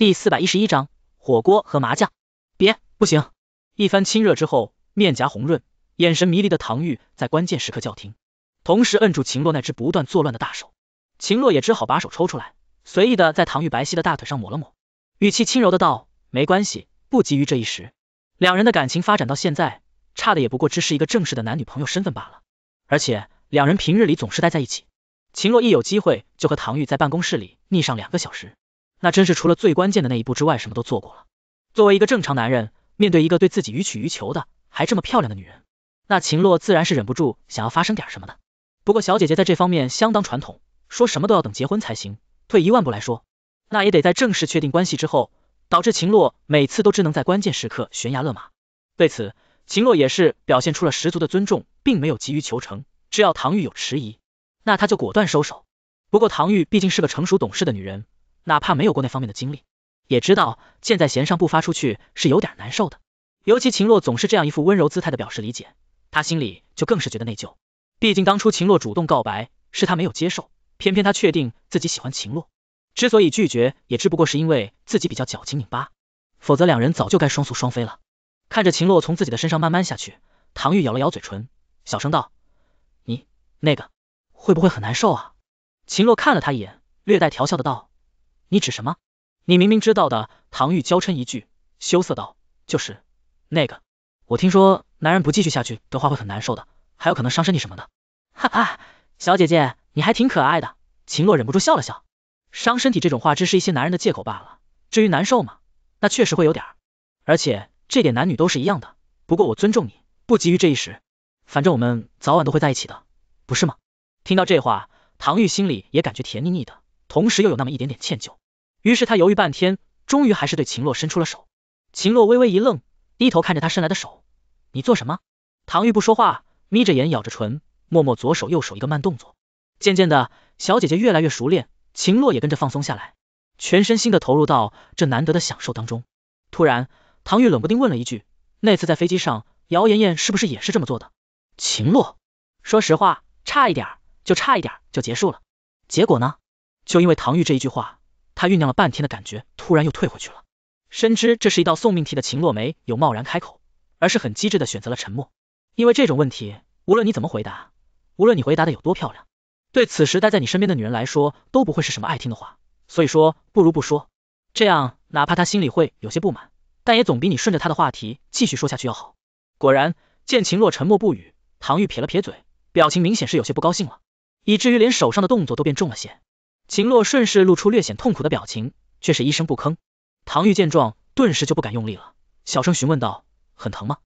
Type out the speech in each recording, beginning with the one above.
第四百一十一章火锅和麻将。别，不行！一番亲热之后，面颊红润、眼神迷离的唐玉在关键时刻叫停，同时摁住秦洛那只不断作乱的大手。秦洛也只好把手抽出来，随意的在唐玉白皙的大腿上抹了抹，语气轻柔的道：“没关系，不急于这一时。”两人的感情发展到现在，差的也不过只是一个正式的男女朋友身份罢了。而且两人平日里总是待在一起，秦洛一有机会就和唐玉在办公室里腻上两个小时。那真是除了最关键的那一步之外，什么都做过了。作为一个正常男人，面对一个对自己予取予求的还这么漂亮的女人，那秦洛自然是忍不住想要发生点什么的。不过小姐姐在这方面相当传统，说什么都要等结婚才行。退一万步来说，那也得在正式确定关系之后，导致秦洛每次都只能在关键时刻悬崖勒马。对此，秦洛也是表现出了十足的尊重，并没有急于求成。只要唐玉有迟疑，那他就果断收手。不过唐玉毕竟是个成熟懂事的女人。哪怕没有过那方面的经历，也知道箭在弦上不发出去是有点难受的。尤其秦洛总是这样一副温柔姿态的表示理解，他心里就更是觉得内疚。毕竟当初秦洛主动告白是他没有接受，偏偏他确定自己喜欢秦洛，之所以拒绝也只不过是因为自己比较矫情拧巴，否则两人早就该双宿双飞了。看着秦洛从自己的身上慢慢下去，唐玉咬了咬嘴唇，小声道：“你那个会不会很难受啊？”秦洛看了他一眼，略带调笑的道。你指什么？你明明知道的。唐玉娇嗔一句，羞涩道：“就是那个，我听说男人不继续下去的话会很难受的，还有可能伤身体什么的。”哈哈，小姐姐你还挺可爱的。秦洛忍不住笑了笑。伤身体这种话只是一些男人的借口罢了至于难受吗？那确实会有点，而且这点男女都是一样的。不过我尊重你，不急于这一时，反正我们早晚都会在一起的，不是吗？听到这话，唐玉心里也感觉甜腻腻的，同时又有那么一点点歉疚。于是他犹豫半天，终于还是对秦洛伸出了手。秦洛微微一愣，低头看着他伸来的手，你做什么？唐玉不说话，眯着眼，咬着唇，默默左手右手一个慢动作。渐渐的，小姐姐越来越熟练，秦洛也跟着放松下来，全身心的投入到这难得的享受当中。突然，唐玉冷不丁问了一句：“那次在飞机上，姚妍妍是不是也是这么做的？”秦洛，说实话，差一点，就差一点就结束了。结果呢？就因为唐玉这一句话。他酝酿了半天的感觉，突然又退回去了。深知这是一道送命题的秦洛，没有贸然开口，而是很机智的选择了沉默。因为这种问题，无论你怎么回答，无论你回答的有多漂亮，对此时待在你身边的女人来说，都不会是什么爱听的话。所以说，不如不说。这样，哪怕他心里会有些不满，但也总比你顺着他的话题继续说下去要好。果然，见秦洛沉默不语，唐玉撇了撇嘴，表情明显是有些不高兴了，以至于连手上的动作都变重了些。秦洛顺势露出略显痛苦的表情，却是一声不吭。唐玉见状，顿时就不敢用力了，小声询问道：“很疼吗？”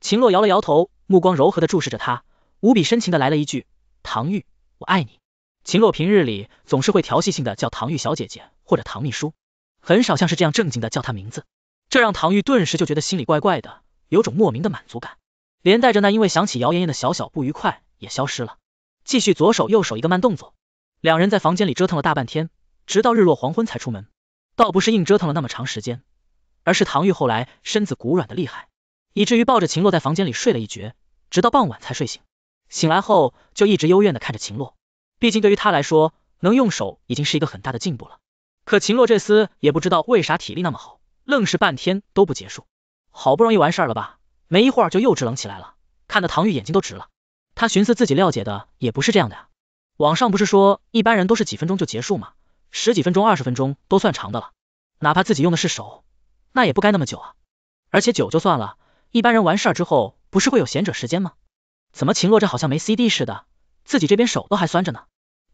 秦洛摇了摇头，目光柔和的注视着她，无比深情的来了一句：“唐玉，我爱你。”秦洛平日里总是会调戏性的叫唐玉小姐姐或者唐秘书，很少像是这样正经的叫她名字，这让唐玉顿时就觉得心里怪怪的，有种莫名的满足感，连带着那因为想起姚妍妍的小小不愉快也消失了，继续左手右手一个慢动作。两人在房间里折腾了大半天，直到日落黄昏才出门。倒不是硬折腾了那么长时间，而是唐玉后来身子骨软的厉害，以至于抱着秦洛在房间里睡了一觉，直到傍晚才睡醒。醒来后就一直幽怨的看着秦洛，毕竟对于他来说，能用手已经是一个很大的进步了。可秦洛这厮也不知道为啥体力那么好，愣是半天都不结束。好不容易完事儿了吧，没一会儿就又支棱起来了，看得唐玉眼睛都直了。他寻思自己料姐的也不是这样的呀。网上不是说一般人都是几分钟就结束吗？十几分钟、二十分钟都算长的了。哪怕自己用的是手，那也不该那么久啊。而且久就算了，一般人完事儿之后不是会有闲者时间吗？怎么秦洛这好像没 C D 似的，自己这边手都还酸着呢，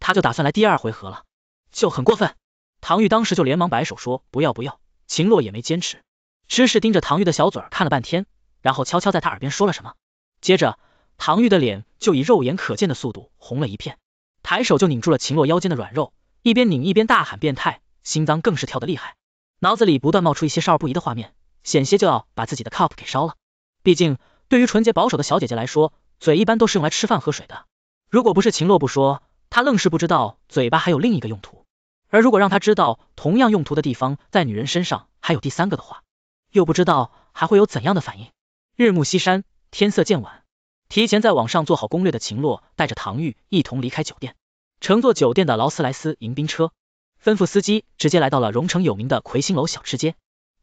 他就打算来第二回合了，就很过分。唐玉当时就连忙摆手说不要不要，秦洛也没坚持，只是盯着唐玉的小嘴看了半天，然后悄悄在他耳边说了什么，接着唐玉的脸就以肉眼可见的速度红了一片。抬手就拧住了秦洛腰间的软肉，一边拧一边大喊变态，心脏更是跳得厉害，脑子里不断冒出一些少儿不宜的画面，险些就要把自己的 cup 给烧了。毕竟对于纯洁保守的小姐姐来说，嘴一般都是用来吃饭喝水的。如果不是秦洛不说，他愣是不知道嘴巴还有另一个用途。而如果让他知道同样用途的地方在女人身上还有第三个的话，又不知道还会有怎样的反应。日暮西山，天色渐晚。提前在网上做好攻略的秦洛带着唐玉一同离开酒店，乘坐酒店的劳斯莱斯迎宾车，吩咐司机直接来到了荣城有名的魁星楼小吃街。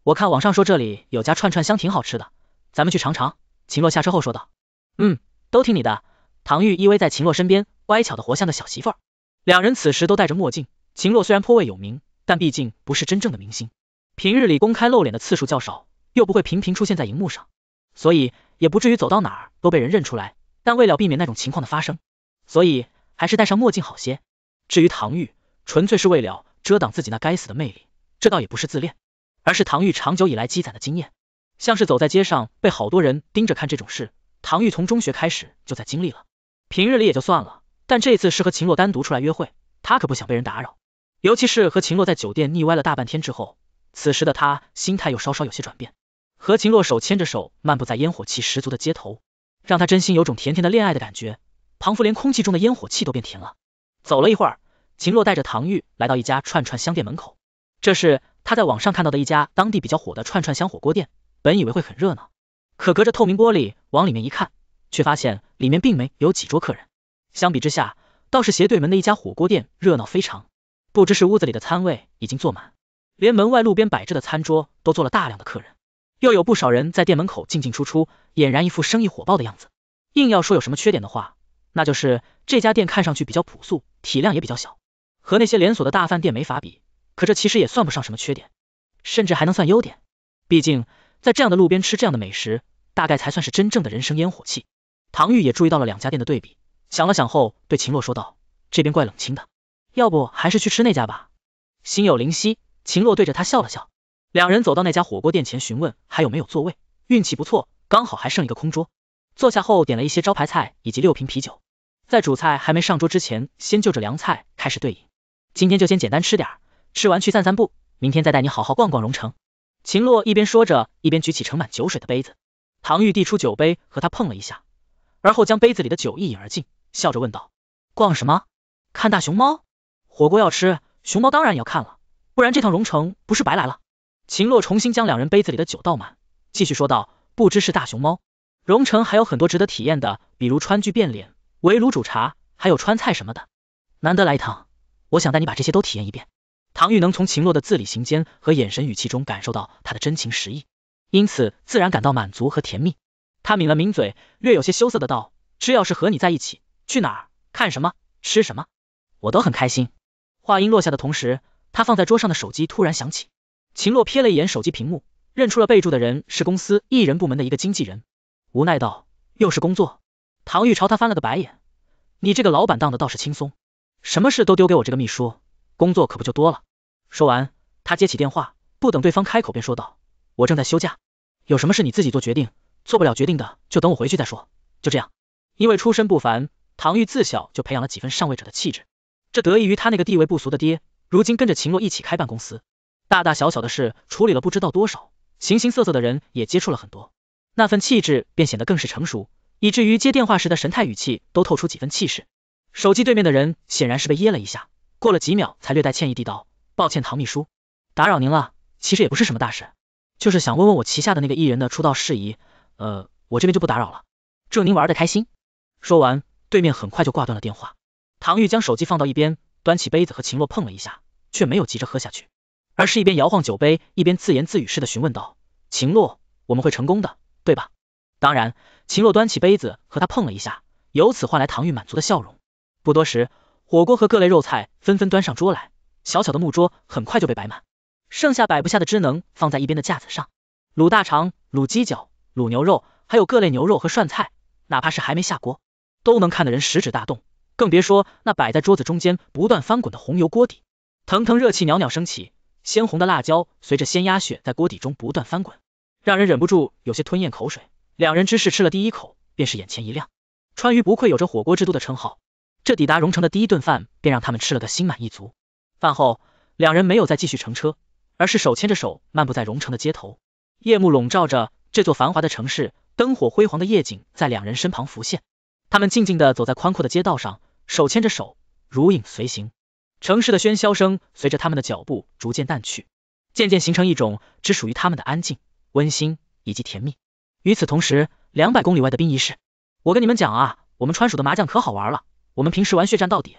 我看网上说这里有家串串香挺好吃的，咱们去尝尝。秦洛下车后说道。嗯，都听你的。唐玉依偎在秦洛身边，乖巧的活像个小媳妇儿。两人此时都戴着墨镜，秦洛虽然颇为有名，但毕竟不是真正的明星，平日里公开露脸的次数较少，又不会频频出现在荧幕上，所以。也不至于走到哪儿都被人认出来，但为了避免那种情况的发生，所以还是戴上墨镜好些。至于唐钰，纯粹是为了遮挡自己那该死的魅力，这倒也不是自恋，而是唐钰长久以来积攒的经验。像是走在街上被好多人盯着看这种事，唐钰从中学开始就在经历了。平日里也就算了，但这次是和秦洛单独出来约会，他可不想被人打扰。尤其是和秦洛在酒店腻歪了大半天之后，此时的他心态又稍稍有些转变。和秦洛手牵着手漫步在烟火气十足的街头，让他真心有种甜甜的恋爱的感觉。仿佛连空气中的烟火气都变甜了。走了一会儿，秦洛带着唐玉来到一家串串香店门口，这是他在网上看到的一家当地比较火的串串香火锅店。本以为会很热闹，可隔着透明玻璃往里面一看，却发现里面并没有几桌客人。相比之下，倒是斜对门的一家火锅店热闹非常。不知是屋子里的餐位已经坐满，连门外路边摆着的餐桌都坐了大量的客人。又有不少人在店门口进进出出，俨然一副生意火爆的样子。硬要说有什么缺点的话，那就是这家店看上去比较朴素，体量也比较小，和那些连锁的大饭店没法比。可这其实也算不上什么缺点，甚至还能算优点。毕竟在这样的路边吃这样的美食，大概才算是真正的人生烟火气。唐钰也注意到了两家店的对比，想了想后，对秦洛说道：“这边怪冷清的，要不还是去吃那家吧。”心有灵犀，秦洛对着他笑了笑。两人走到那家火锅店前询问还有没有座位，运气不错，刚好还剩一个空桌。坐下后点了一些招牌菜以及六瓶啤酒，在主菜还没上桌之前，先就着凉菜开始对饮。今天就先简单吃点，吃完去散散步，明天再带你好好逛逛荣城。秦洛一边说着，一边举起盛满酒水的杯子，唐玉递出酒杯和他碰了一下，而后将杯子里的酒一饮而尽，笑着问道：逛什么？看大熊猫？火锅要吃，熊猫当然也要看了，不然这趟荣城不是白来了。秦洛重新将两人杯子里的酒倒满，继续说道：“不知是大熊猫，蓉城还有很多值得体验的，比如川剧变脸、围炉煮茶，还有川菜什么的。难得来一趟，我想带你把这些都体验一遍。”唐玉能从秦洛的字里行间和眼神语气中感受到他的真情实意，因此自然感到满足和甜蜜。他抿了抿嘴，略有些羞涩的道：“只要是和你在一起，去哪儿看什么吃什么，我都很开心。”话音落下的同时，他放在桌上的手机突然响起。秦洛瞥了一眼手机屏幕，认出了备注的人是公司艺人部门的一个经纪人，无奈道，又是工作。唐玉朝他翻了个白眼，你这个老板当的倒是轻松，什么事都丢给我这个秘书，工作可不就多了。说完，他接起电话，不等对方开口便说道，我正在休假，有什么事你自己做决定，做不了决定的就等我回去再说。就这样，因为出身不凡，唐玉自小就培养了几分上位者的气质，这得益于他那个地位不俗的爹，如今跟着秦洛一起开办公司。大大小小的事处理了不知道多少，形形色色的人也接触了很多，那份气质便显得更是成熟，以至于接电话时的神态语气都透出几分气势。手机对面的人显然是被噎了一下，过了几秒才略带歉意地道：“抱歉，唐秘书，打扰您了。其实也不是什么大事，就是想问问我旗下的那个艺人的出道事宜。呃，我这边就不打扰了，祝您玩的开心。”说完，对面很快就挂断了电话。唐玉将手机放到一边，端起杯子和秦洛碰了一下，却没有急着喝下去。而是一边摇晃酒杯，一边自言自语似的询问道：“秦洛，我们会成功的，对吧？”当然，秦洛端起杯子和他碰了一下，由此换来唐玉满足的笑容。不多时，火锅和各类肉菜纷纷端上桌来，小小的木桌很快就被摆满，剩下摆不下的只能放在一边的架子上。卤大肠、卤鸡脚、卤牛肉，还有各类牛肉和涮菜，哪怕是还没下锅，都能看得人食指大动，更别说那摆在桌子中间不断翻滚的红油锅底，腾腾热气袅袅升起。鲜红的辣椒随着鲜鸭血在锅底中不断翻滚，让人忍不住有些吞咽口水。两人只是吃了第一口，便是眼前一亮。川渝不愧有着火锅之都的称号，这抵达荣城的第一顿饭便让他们吃了个心满意足。饭后，两人没有再继续乘车，而是手牵着手漫步在荣城的街头。夜幕笼罩着这座繁华的城市，灯火辉煌的夜景在两人身旁浮现。他们静静的走在宽阔的街道上，手牵着手，如影随形。城市的喧嚣声随着他们的脚步逐渐淡去，渐渐形成一种只属于他们的安静、温馨以及甜蜜。与此同时，两百公里外的殡仪室，我跟你们讲啊，我们川蜀的麻将可好玩了。我们平时玩血战到底，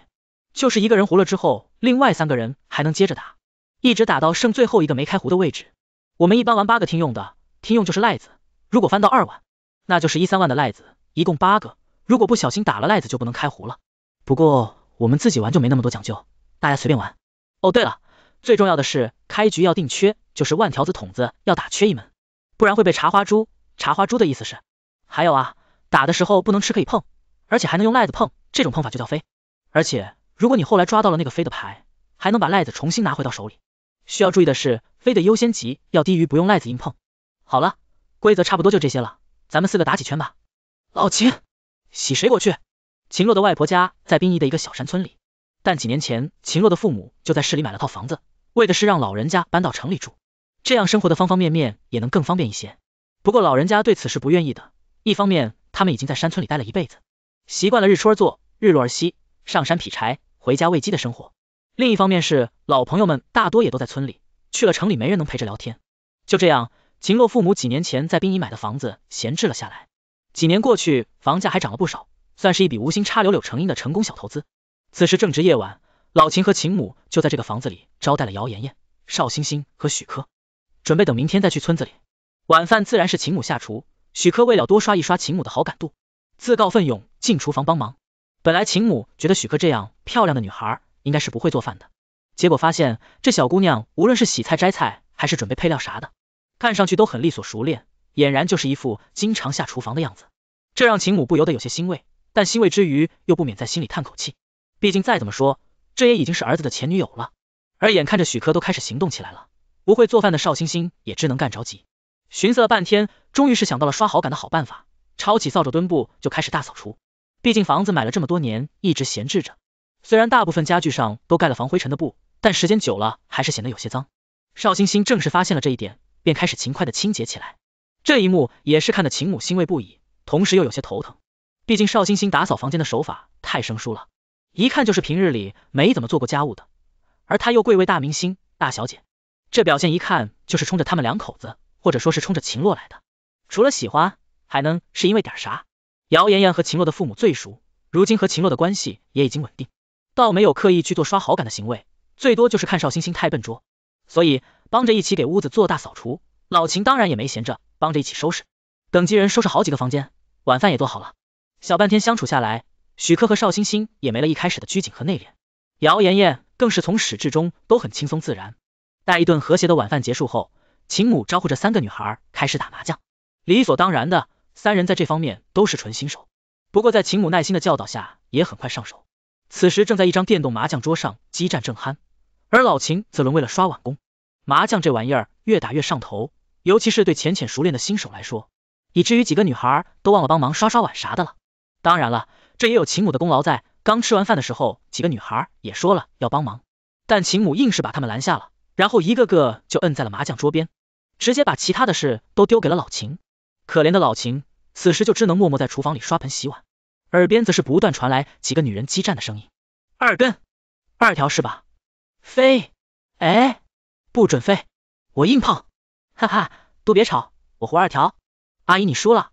就是一个人胡了之后，另外三个人还能接着打，一直打到剩最后一个没开胡的位置。我们一般玩八个听用的，听用就是赖子，如果翻到二万，那就是一三万的赖子，一共八个。如果不小心打了赖子，就不能开胡了。不过我们自己玩就没那么多讲究。大家随便玩。哦，对了，最重要的是开局要定缺，就是万条子筒子要打缺一门，不然会被茶花猪。茶花猪的意思是，还有啊，打的时候不能吃，可以碰，而且还能用赖子碰，这种碰法就叫飞。而且如果你后来抓到了那个飞的牌，还能把赖子重新拿回到手里。需要注意的是，飞的优先级要低于不用赖子硬碰。好了，规则差不多就这些了，咱们四个打几圈吧。老秦，洗水果去。秦洛的外婆家在宾仪的一个小山村里。但几年前，秦洛的父母就在市里买了套房子，为的是让老人家搬到城里住，这样生活的方方面面也能更方便一些。不过老人家对此是不愿意的，一方面他们已经在山村里待了一辈子，习惯了日出而作，日落而息，上山劈柴，回家喂鸡的生活；另一方面是老朋友们大多也都在村里，去了城里没人能陪着聊天。就这样，秦洛父母几年前在宾仪买的房子闲置了下来。几年过去，房价还涨了不少，算是一笔无心插柳柳成荫的成功小投资。此时正值夜晚，老秦和秦母就在这个房子里招待了姚妍妍、邵星星和许科，准备等明天再去村子里。晚饭自然是秦母下厨，许科为了多刷一刷秦母的好感度，自告奋勇进厨房帮忙。本来秦母觉得许科这样漂亮的女孩应该是不会做饭的，结果发现这小姑娘无论是洗菜摘菜，还是准备配料啥的，看上去都很利索熟练，俨然就是一副经常下厨房的样子，这让秦母不由得有些欣慰，但欣慰之余又不免在心里叹口气。毕竟再怎么说，这也已经是儿子的前女友了。而眼看着许科都开始行动起来了，不会做饭的邵星星也只能干着急。寻思了半天，终于是想到了刷好感的好办法，抄起扫帚墩布就开始大扫除。毕竟房子买了这么多年，一直闲置着，虽然大部分家具上都盖了防灰尘的布，但时间久了还是显得有些脏。邵星星正是发现了这一点，便开始勤快的清洁起来。这一幕也是看得秦母欣慰不已，同时又有些头疼，毕竟邵星星打扫房间的手法太生疏了。一看就是平日里没怎么做过家务的，而她又贵为大明星大小姐，这表现一看就是冲着他们两口子，或者说是冲着秦洛来的。除了喜欢，还能是因为点啥？姚妍妍和秦洛的父母最熟，如今和秦洛的关系也已经稳定，倒没有刻意去做刷好感的行为，最多就是看邵星星太笨拙，所以帮着一起给屋子做大扫除。老秦当然也没闲着，帮着一起收拾。等几人收拾好几个房间，晚饭也做好了。小半天相处下来。许克和邵星星也没了一开始的拘谨和内敛，姚妍妍更是从始至终都很轻松自然。待一顿和谐的晚饭结束后，秦母招呼着三个女孩开始打麻将，理所当然的三人在这方面都是纯新手，不过在秦母耐心的教导下也很快上手。此时正在一张电动麻将桌上激战正酣，而老秦则沦为了刷碗工。麻将这玩意儿越打越上头，尤其是对浅浅熟练的新手来说，以至于几个女孩都忘了帮忙刷刷碗啥的了。当然了。这也有秦母的功劳在。刚吃完饭的时候，几个女孩也说了要帮忙，但秦母硬是把他们拦下了，然后一个个就摁在了麻将桌边，直接把其他的事都丢给了老秦。可怜的老秦，此时就只能默默在厨房里刷盆洗碗，耳边则是不断传来几个女人激战的声音：“二根，二条是吧？飞，哎，不准飞，我硬碰，哈哈，都别吵，我胡二条。阿姨你输了，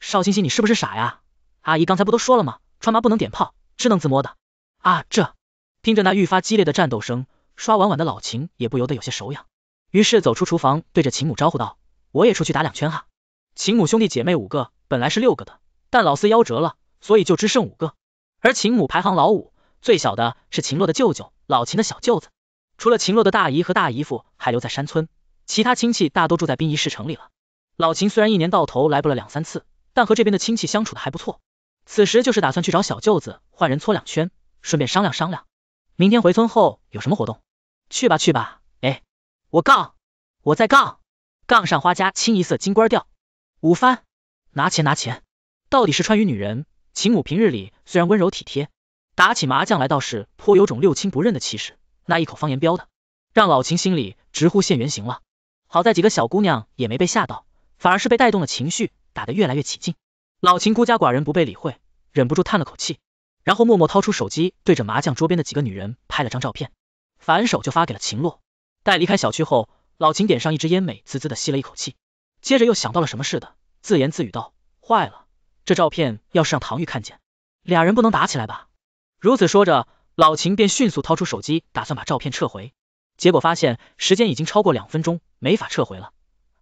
邵星星你是不是傻呀？阿姨刚才不都说了吗？”川麻不能点炮，只能自摸的。啊，这听着那愈发激烈的战斗声，刷碗碗的老秦也不由得有些手痒，于是走出厨房，对着秦母招呼道：“我也出去打两圈哈。”秦母兄弟姐妹五个，本来是六个的，但老四夭折了，所以就只剩五个。而秦母排行老五，最小的是秦洛的舅舅老秦的小舅子，除了秦洛的大姨和大姨夫还留在山村，其他亲戚大多住在殡仪市城里了。老秦虽然一年到头来不了两三次，但和这边的亲戚相处的还不错。此时就是打算去找小舅子换人搓两圈，顺便商量商量，明天回村后有什么活动。去吧去吧，哎，我杠，我在杠，杠上花家清一色金官调，五番，拿钱拿钱。到底是川渝女人，秦母平日里虽然温柔体贴，打起麻将来倒是颇有种六亲不认的气势，那一口方言飙的，让老秦心里直呼现原形了。好在几个小姑娘也没被吓到，反而是被带动了情绪，打得越来越起劲。老秦孤家寡人不被理会，忍不住叹了口气，然后默默掏出手机，对着麻将桌边的几个女人拍了张照片，反手就发给了秦洛。待离开小区后，老秦点上一支烟，美滋滋的吸了一口气，接着又想到了什么似的，自言自语道：“坏了，这照片要是让唐玉看见，俩人不能打起来吧？”如此说着，老秦便迅速掏出手机，打算把照片撤回，结果发现时间已经超过两分钟，没法撤回了。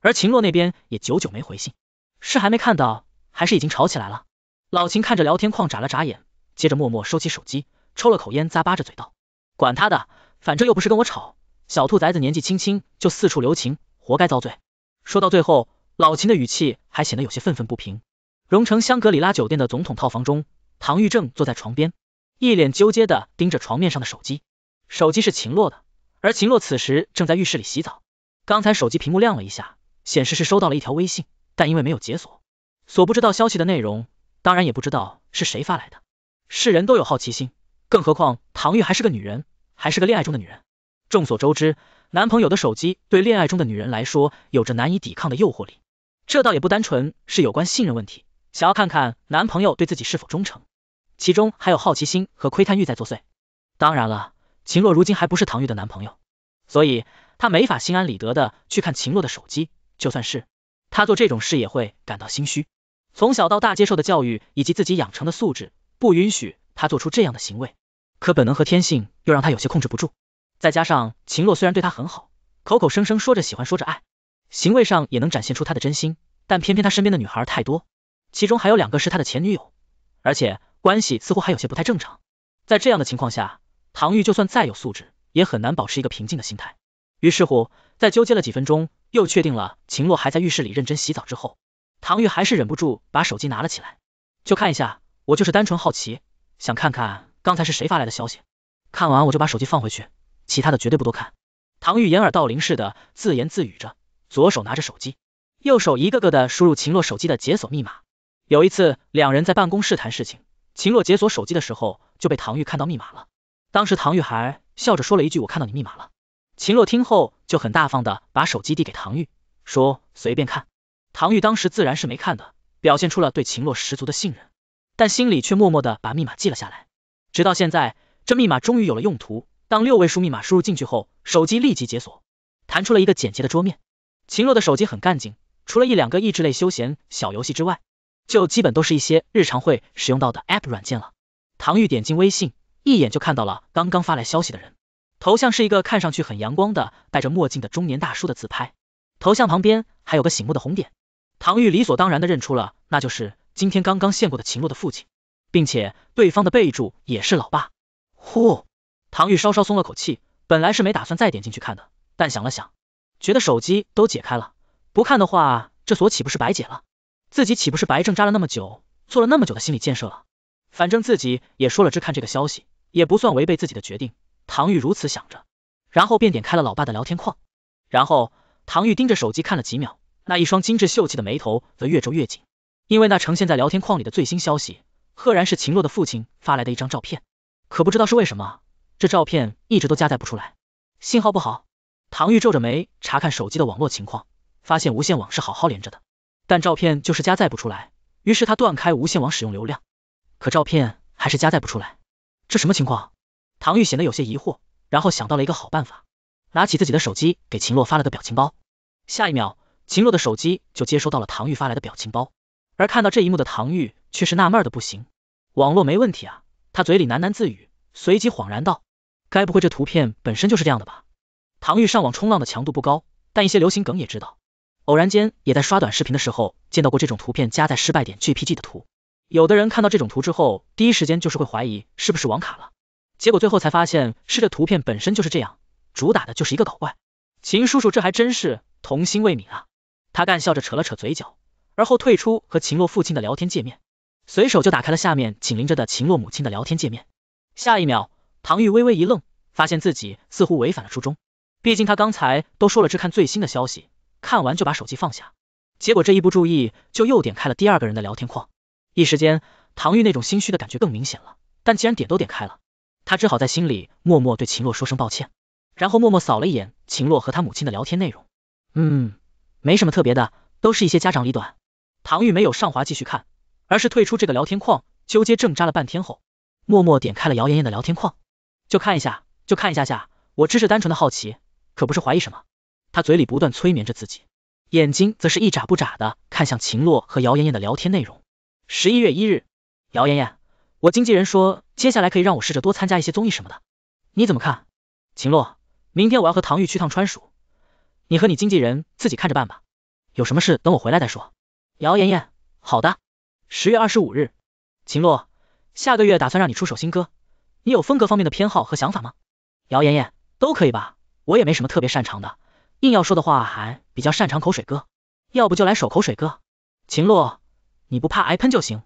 而秦洛那边也久久没回信，是还没看到？还是已经吵起来了。老秦看着聊天框眨了眨眼，接着默默收起手机，抽了口烟，咂巴着嘴道：“管他的，反正又不是跟我吵。小兔崽子年纪轻轻就四处留情，活该遭罪。”说到最后，老秦的语气还显得有些愤愤不平。荣城香格里拉酒店的总统套房中，唐玉正坐在床边，一脸纠结的盯着床面上的手机。手机是秦洛的，而秦洛此时正在浴室里洗澡。刚才手机屏幕亮了一下，显示是收到了一条微信，但因为没有解锁。所不知道消息的内容，当然也不知道是谁发来的。世人都有好奇心，更何况唐玉还是个女人，还是个恋爱中的女人。众所周知，男朋友的手机对恋爱中的女人来说有着难以抵抗的诱惑力。这倒也不单纯是有关信任问题，想要看看男朋友对自己是否忠诚，其中还有好奇心和窥探欲在作祟。当然了，秦洛如今还不是唐玉的男朋友，所以他没法心安理得的去看秦洛的手机，就算是他做这种事也会感到心虚。从小到大接受的教育以及自己养成的素质，不允许他做出这样的行为。可本能和天性又让他有些控制不住。再加上秦洛虽然对他很好，口口声声说着喜欢，说着爱，行为上也能展现出他的真心，但偏偏他身边的女孩太多，其中还有两个是他的前女友，而且关系似乎还有些不太正常。在这样的情况下，唐玉就算再有素质，也很难保持一个平静的心态。于是乎，在纠结了几分钟，又确定了秦洛还在浴室里认真洗澡之后。唐玉还是忍不住把手机拿了起来，就看一下，我就是单纯好奇，想看看刚才是谁发来的消息。看完我就把手机放回去，其他的绝对不多看。唐玉掩耳盗铃似的自言自语着，左手拿着手机，右手一个个的输入秦洛手机的解锁密码。有一次，两人在办公室谈事情，秦洛解锁手机的时候就被唐玉看到密码了。当时唐玉还笑着说了一句我看到你密码了。”秦洛听后就很大方的把手机递给唐玉，说随便看。唐玉当时自然是没看的，表现出了对秦洛十足的信任，但心里却默默的把密码记了下来。直到现在，这密码终于有了用途。当六位数密码输入进去后，手机立即解锁，弹出了一个简洁的桌面。秦洛的手机很干净，除了一两个益智类休闲小游戏之外，就基本都是一些日常会使用到的 App 软件了。唐玉点进微信，一眼就看到了刚刚发来消息的人，头像是一个看上去很阳光的戴着墨镜的中年大叔的自拍，头像旁边还有个醒目的红点。唐玉理所当然的认出了，那就是今天刚刚献过的秦洛的父亲，并且对方的备注也是老爸。呼，唐玉稍稍松了口气，本来是没打算再点进去看的，但想了想，觉得手机都解开了，不看的话，这锁岂不是白解了？自己岂不是白挣扎了那么久，做了那么久的心理建设了？反正自己也说了只看这个消息，也不算违背自己的决定。唐玉如此想着，然后便点开了老爸的聊天框，然后唐玉盯着手机看了几秒。那一双精致秀气的眉头则越皱越紧，因为那呈现在聊天框里的最新消息，赫然是秦洛的父亲发来的一张照片。可不知道是为什么，这照片一直都加载不出来，信号不好。唐玉皱着眉查看手机的网络情况，发现无线网是好好连着的，但照片就是加载不出来。于是他断开无线网，使用流量，可照片还是加载不出来。这什么情况？唐玉显得有些疑惑，然后想到了一个好办法，拿起自己的手机给秦洛发了个表情包。下一秒。秦洛的手机就接收到了唐玉发来的表情包，而看到这一幕的唐玉却是纳闷的不行，网络没问题啊，他嘴里喃喃自语，随即恍然道：“该不会这图片本身就是这样的吧？”唐玉上网冲浪的强度不高，但一些流行梗也知道，偶然间也在刷短视频的时候见到过这种图片加载失败点 jpg 的图，有的人看到这种图之后，第一时间就是会怀疑是不是网卡了，结果最后才发现是这图片本身就是这样，主打的就是一个搞怪。秦叔叔这还真是童心未泯啊。他干笑着扯了扯嘴角，而后退出和秦洛父亲的聊天界面，随手就打开了下面紧邻着的秦洛母亲的聊天界面。下一秒，唐玉微微一愣，发现自己似乎违反了初衷，毕竟他刚才都说了只看最新的消息，看完就把手机放下，结果这一不注意就又点开了第二个人的聊天框。一时间，唐玉那种心虚的感觉更明显了。但既然点都点开了，他只好在心里默默对秦洛说声抱歉，然后默默扫了一眼秦洛和他母亲的聊天内容。嗯。没什么特别的，都是一些家长里短。唐玉没有上滑继续看，而是退出这个聊天框，纠结挣扎了半天后，默默点开了姚妍妍的聊天框，就看一下，就看一下下，我只是单纯的好奇，可不是怀疑什么。他嘴里不断催眠着自己，眼睛则是一眨不眨的看向秦洛和姚妍妍的聊天内容。十一月一日，姚妍妍，我经纪人说，接下来可以让我试着多参加一些综艺什么的，你怎么看？秦洛，明天我要和唐玉去趟川蜀。你和你经纪人自己看着办吧，有什么事等我回来再说。姚妍妍，好的。十月二十五日，秦洛，下个月打算让你出手新歌，你有风格方面的偏好和想法吗？姚妍妍，都可以吧，我也没什么特别擅长的，硬要说的话还比较擅长口水歌，要不就来首口水歌。秦洛，你不怕挨喷就行。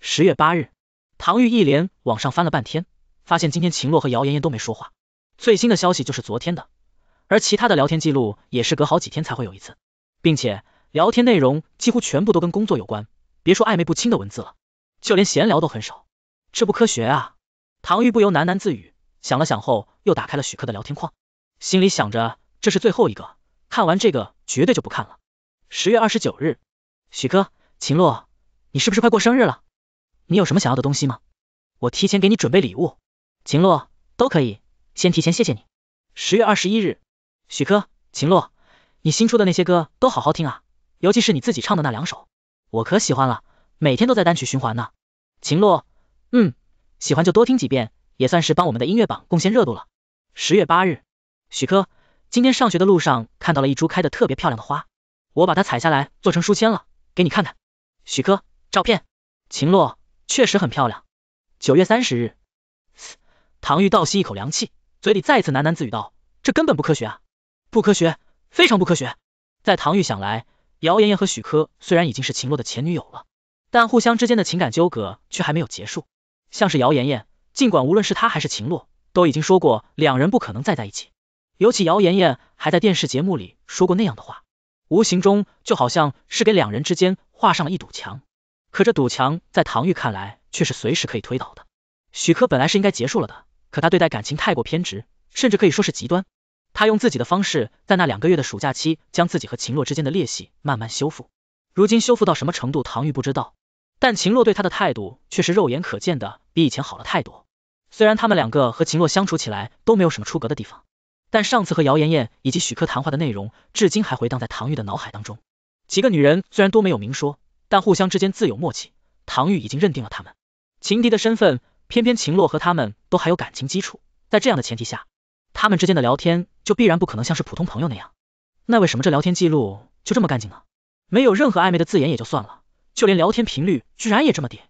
十月八日，唐玉一连往上翻了半天，发现今天秦洛和姚妍妍都没说话，最新的消息就是昨天的。而其他的聊天记录也是隔好几天才会有一次，并且聊天内容几乎全部都跟工作有关，别说暧昧不清的文字了，就连闲聊都很少，这不科学啊！唐玉不由喃喃自语，想了想后又打开了许克的聊天框，心里想着这是最后一个，看完这个绝对就不看了。十月二十九日，许哥，秦洛，你是不是快过生日了？你有什么想要的东西吗？我提前给你准备礼物。秦洛，都可以，先提前谢谢你。十月二十一日。许科，秦洛，你新出的那些歌都好好听啊，尤其是你自己唱的那两首，我可喜欢了，每天都在单曲循环呢。秦洛，嗯，喜欢就多听几遍，也算是帮我们的音乐榜贡献热度了。十月八日，许科，今天上学的路上看到了一株开的特别漂亮的花，我把它采下来做成书签了，给你看看。许科，照片，秦洛确实很漂亮。九月三十日，唐玉倒吸一口凉气，嘴里再次喃喃自语道：这根本不科学啊！不科学，非常不科学。在唐玉想来，姚妍妍和许科虽然已经是秦洛的前女友了，但互相之间的情感纠葛却还没有结束。像是姚妍妍，尽管无论是她还是秦洛都已经说过两人不可能再在一起，尤其姚妍妍还在电视节目里说过那样的话，无形中就好像是给两人之间画上了一堵墙。可这堵墙在唐玉看来却是随时可以推倒的。许科本来是应该结束了的，可他对待感情太过偏执，甚至可以说是极端。他用自己的方式，在那两个月的暑假期，将自己和秦洛之间的裂隙慢慢修复。如今修复到什么程度，唐玉不知道，但秦洛对他的态度却是肉眼可见的，比以前好了太多。虽然他们两个和秦洛相处起来都没有什么出格的地方，但上次和姚妍妍以及许科谈话的内容，至今还回荡在唐玉的脑海当中。几个女人虽然都没有明说，但互相之间自有默契。唐玉已经认定了他们情敌的身份，偏偏秦洛和他们都还有感情基础，在这样的前提下。他们之间的聊天就必然不可能像是普通朋友那样，那为什么这聊天记录就这么干净呢？没有任何暧昧的字眼也就算了，就连聊天频率居然也这么低。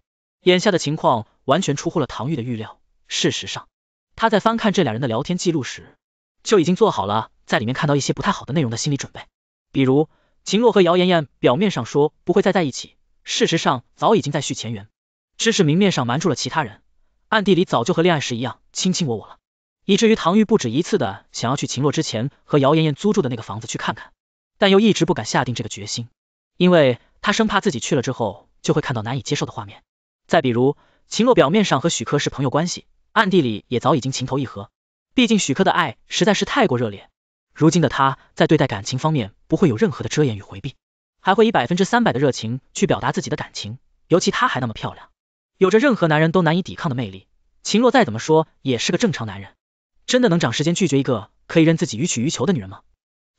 眼下的情况完全出乎了唐玉的预料。事实上，他在翻看这俩人的聊天记录时，就已经做好了在里面看到一些不太好的内容的心理准备。比如，秦洛和姚妍妍表面上说不会再在一起，事实上早已经在续前缘，只是明面上瞒住了其他人，暗地里早就和恋爱时一样卿卿我我了。以至于唐钰不止一次的想要去秦洛之前和姚妍妍租住的那个房子去看看，但又一直不敢下定这个决心，因为他生怕自己去了之后就会看到难以接受的画面。再比如，秦洛表面上和许珂是朋友关系，暗地里也早已经情投意合。毕竟许珂的爱实在是太过热烈，如今的他在对待感情方面不会有任何的遮掩与回避，还会以百分之三百的热情去表达自己的感情。尤其她还那么漂亮，有着任何男人都难以抵抗的魅力。秦洛再怎么说也是个正常男人。真的能长时间拒绝一个可以任自己予取予求的女人吗？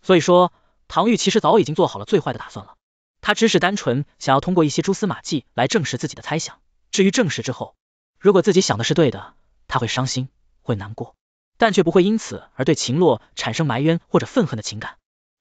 所以说，唐玉其实早已经做好了最坏的打算了。他只是单纯想要通过一些蛛丝马迹来证实自己的猜想。至于证实之后，如果自己想的是对的，他会伤心，会难过，但却不会因此而对秦洛产生埋怨或者愤恨的情感，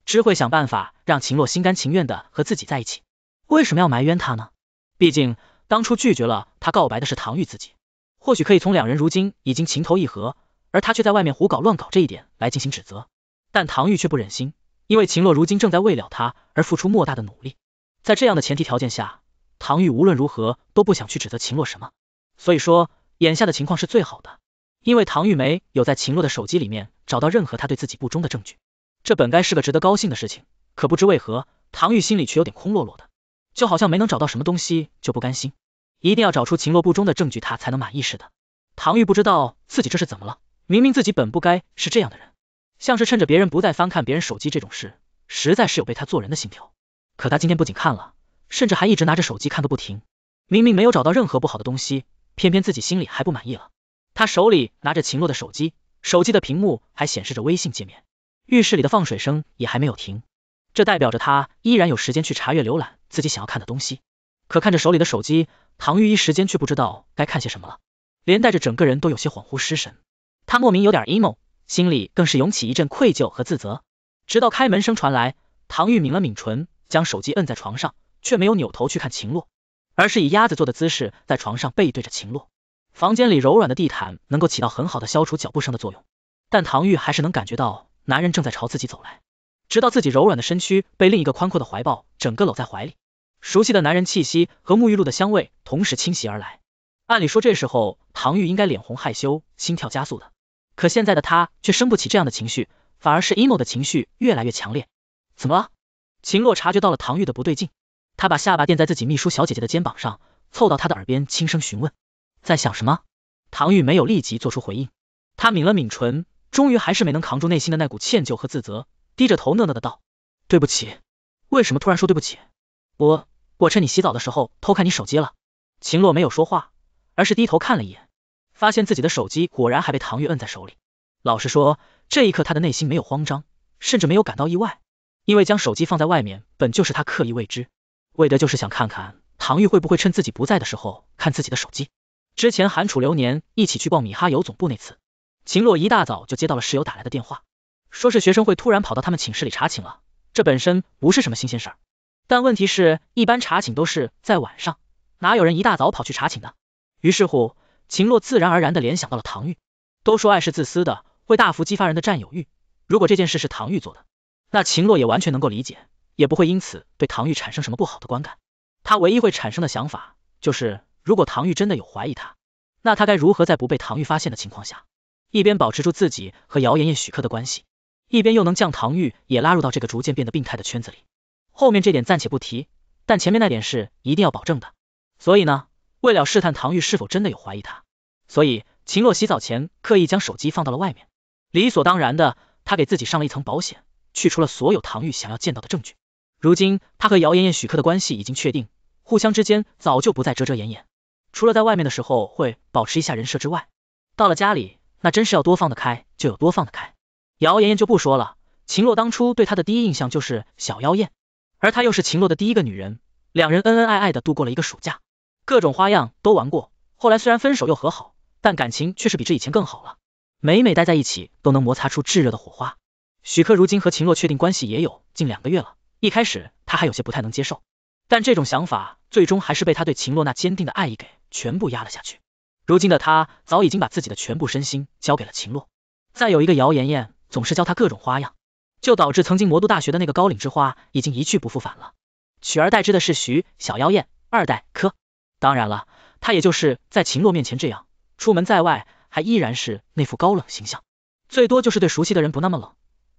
只会想办法让秦洛心甘情愿的和自己在一起。为什么要埋怨他呢？毕竟当初拒绝了他告白的是唐玉自己。或许可以从两人如今已经情投意合。而他却在外面胡搞乱搞，这一点来进行指责，但唐玉却不忍心，因为秦洛如今正在为了他而付出莫大的努力，在这样的前提条件下，唐玉无论如何都不想去指责秦洛什么。所以说，眼下的情况是最好的，因为唐玉没有在秦洛的手机里面找到任何他对自己不忠的证据，这本该是个值得高兴的事情，可不知为何，唐玉心里却有点空落落的，就好像没能找到什么东西就不甘心，一定要找出秦洛不忠的证据他才能满意似的。唐玉不知道自己这是怎么了。明明自己本不该是这样的人，像是趁着别人不在翻看别人手机这种事，实在是有被他做人的心条。可他今天不仅看了，甚至还一直拿着手机看个不停。明明没有找到任何不好的东西，偏偏自己心里还不满意了。他手里拿着秦洛的手机，手机的屏幕还显示着微信界面，浴室里的放水声也还没有停，这代表着他依然有时间去查阅浏览自己想要看的东西。可看着手里的手机，唐玉一时间却不知道该看些什么了，连带着整个人都有些恍惚失神。他莫名有点 emo，心里更是涌起一阵愧疚和自责。直到开门声传来，唐玉抿了抿唇，将手机摁在床上，却没有扭头去看秦洛，而是以鸭子坐的姿势在床上背对着秦洛。房间里柔软的地毯能够起到很好的消除脚步声的作用，但唐玉还是能感觉到男人正在朝自己走来。直到自己柔软的身躯被另一个宽阔的怀抱整个搂在怀里，熟悉的男人气息和沐浴露的香味同时侵袭而来。按理说这时候唐玉应该脸红害羞，心跳加速的。可现在的他却生不起这样的情绪，反而是 emo 的情绪越来越强烈。怎么了？秦洛察觉到了唐玉的不对劲，他把下巴垫在自己秘书小姐姐的肩膀上，凑到她的耳边轻声询问，在想什么？唐玉没有立即做出回应，他抿了抿唇，终于还是没能扛住内心的那股歉疚和自责，低着头讷讷的道，对不起。为什么突然说对不起？我我趁你洗澡的时候偷看你手机了。秦洛没有说话，而是低头看了一眼。发现自己的手机果然还被唐玉摁在手里。老实说，这一刻他的内心没有慌张，甚至没有感到意外，因为将手机放在外面本就是他刻意为之，为的就是想看看唐玉会不会趁自己不在的时候看自己的手机。之前韩楚流年一起去逛米哈游总部那次，秦洛一大早就接到了室友打来的电话，说是学生会突然跑到他们寝室里查寝了。这本身不是什么新鲜事儿，但问题是，一般查寝都是在晚上，哪有人一大早跑去查寝的？于是乎。秦洛自然而然的联想到了唐钰，都说爱是自私的，会大幅激发人的占有欲。如果这件事是唐钰做的，那秦洛也完全能够理解，也不会因此对唐钰产生什么不好的观感。他唯一会产生的想法就是，如果唐钰真的有怀疑他，那他该如何在不被唐钰发现的情况下，一边保持住自己和姚妍妍、许克的关系，一边又能将唐钰也拉入到这个逐渐变得病态的圈子里？后面这点暂且不提，但前面那点是一定要保证的。所以呢？为了试探唐钰是否真的有怀疑他，所以秦洛洗澡前刻意将手机放到了外面。理所当然的，他给自己上了一层保险，去除了所有唐钰想要见到的证据。如今他和姚妍妍、许克的关系已经确定，互相之间早就不再遮遮掩掩。除了在外面的时候会保持一下人设之外，到了家里那真是要多放得开就有多放得开。姚妍妍就不说了，秦洛当初对她的第一印象就是小妖艳，而她又是秦洛的第一个女人，两人恩恩爱爱的度过了一个暑假。各种花样都玩过，后来虽然分手又和好，但感情却是比这以前更好了。每每待在一起，都能摩擦出炙热的火花。许科如今和秦洛确定关系也有近两个月了，一开始他还有些不太能接受，但这种想法最终还是被他对秦洛那坚定的爱意给全部压了下去。如今的他早已经把自己的全部身心交给了秦洛，再有一个姚妍妍总是教他各种花样，就导致曾经魔都大学的那个高岭之花已经一去不复返了，取而代之的是徐小妖艳二代柯。当然了，他也就是在秦洛面前这样，出门在外还依然是那副高冷形象，最多就是对熟悉的人不那么冷，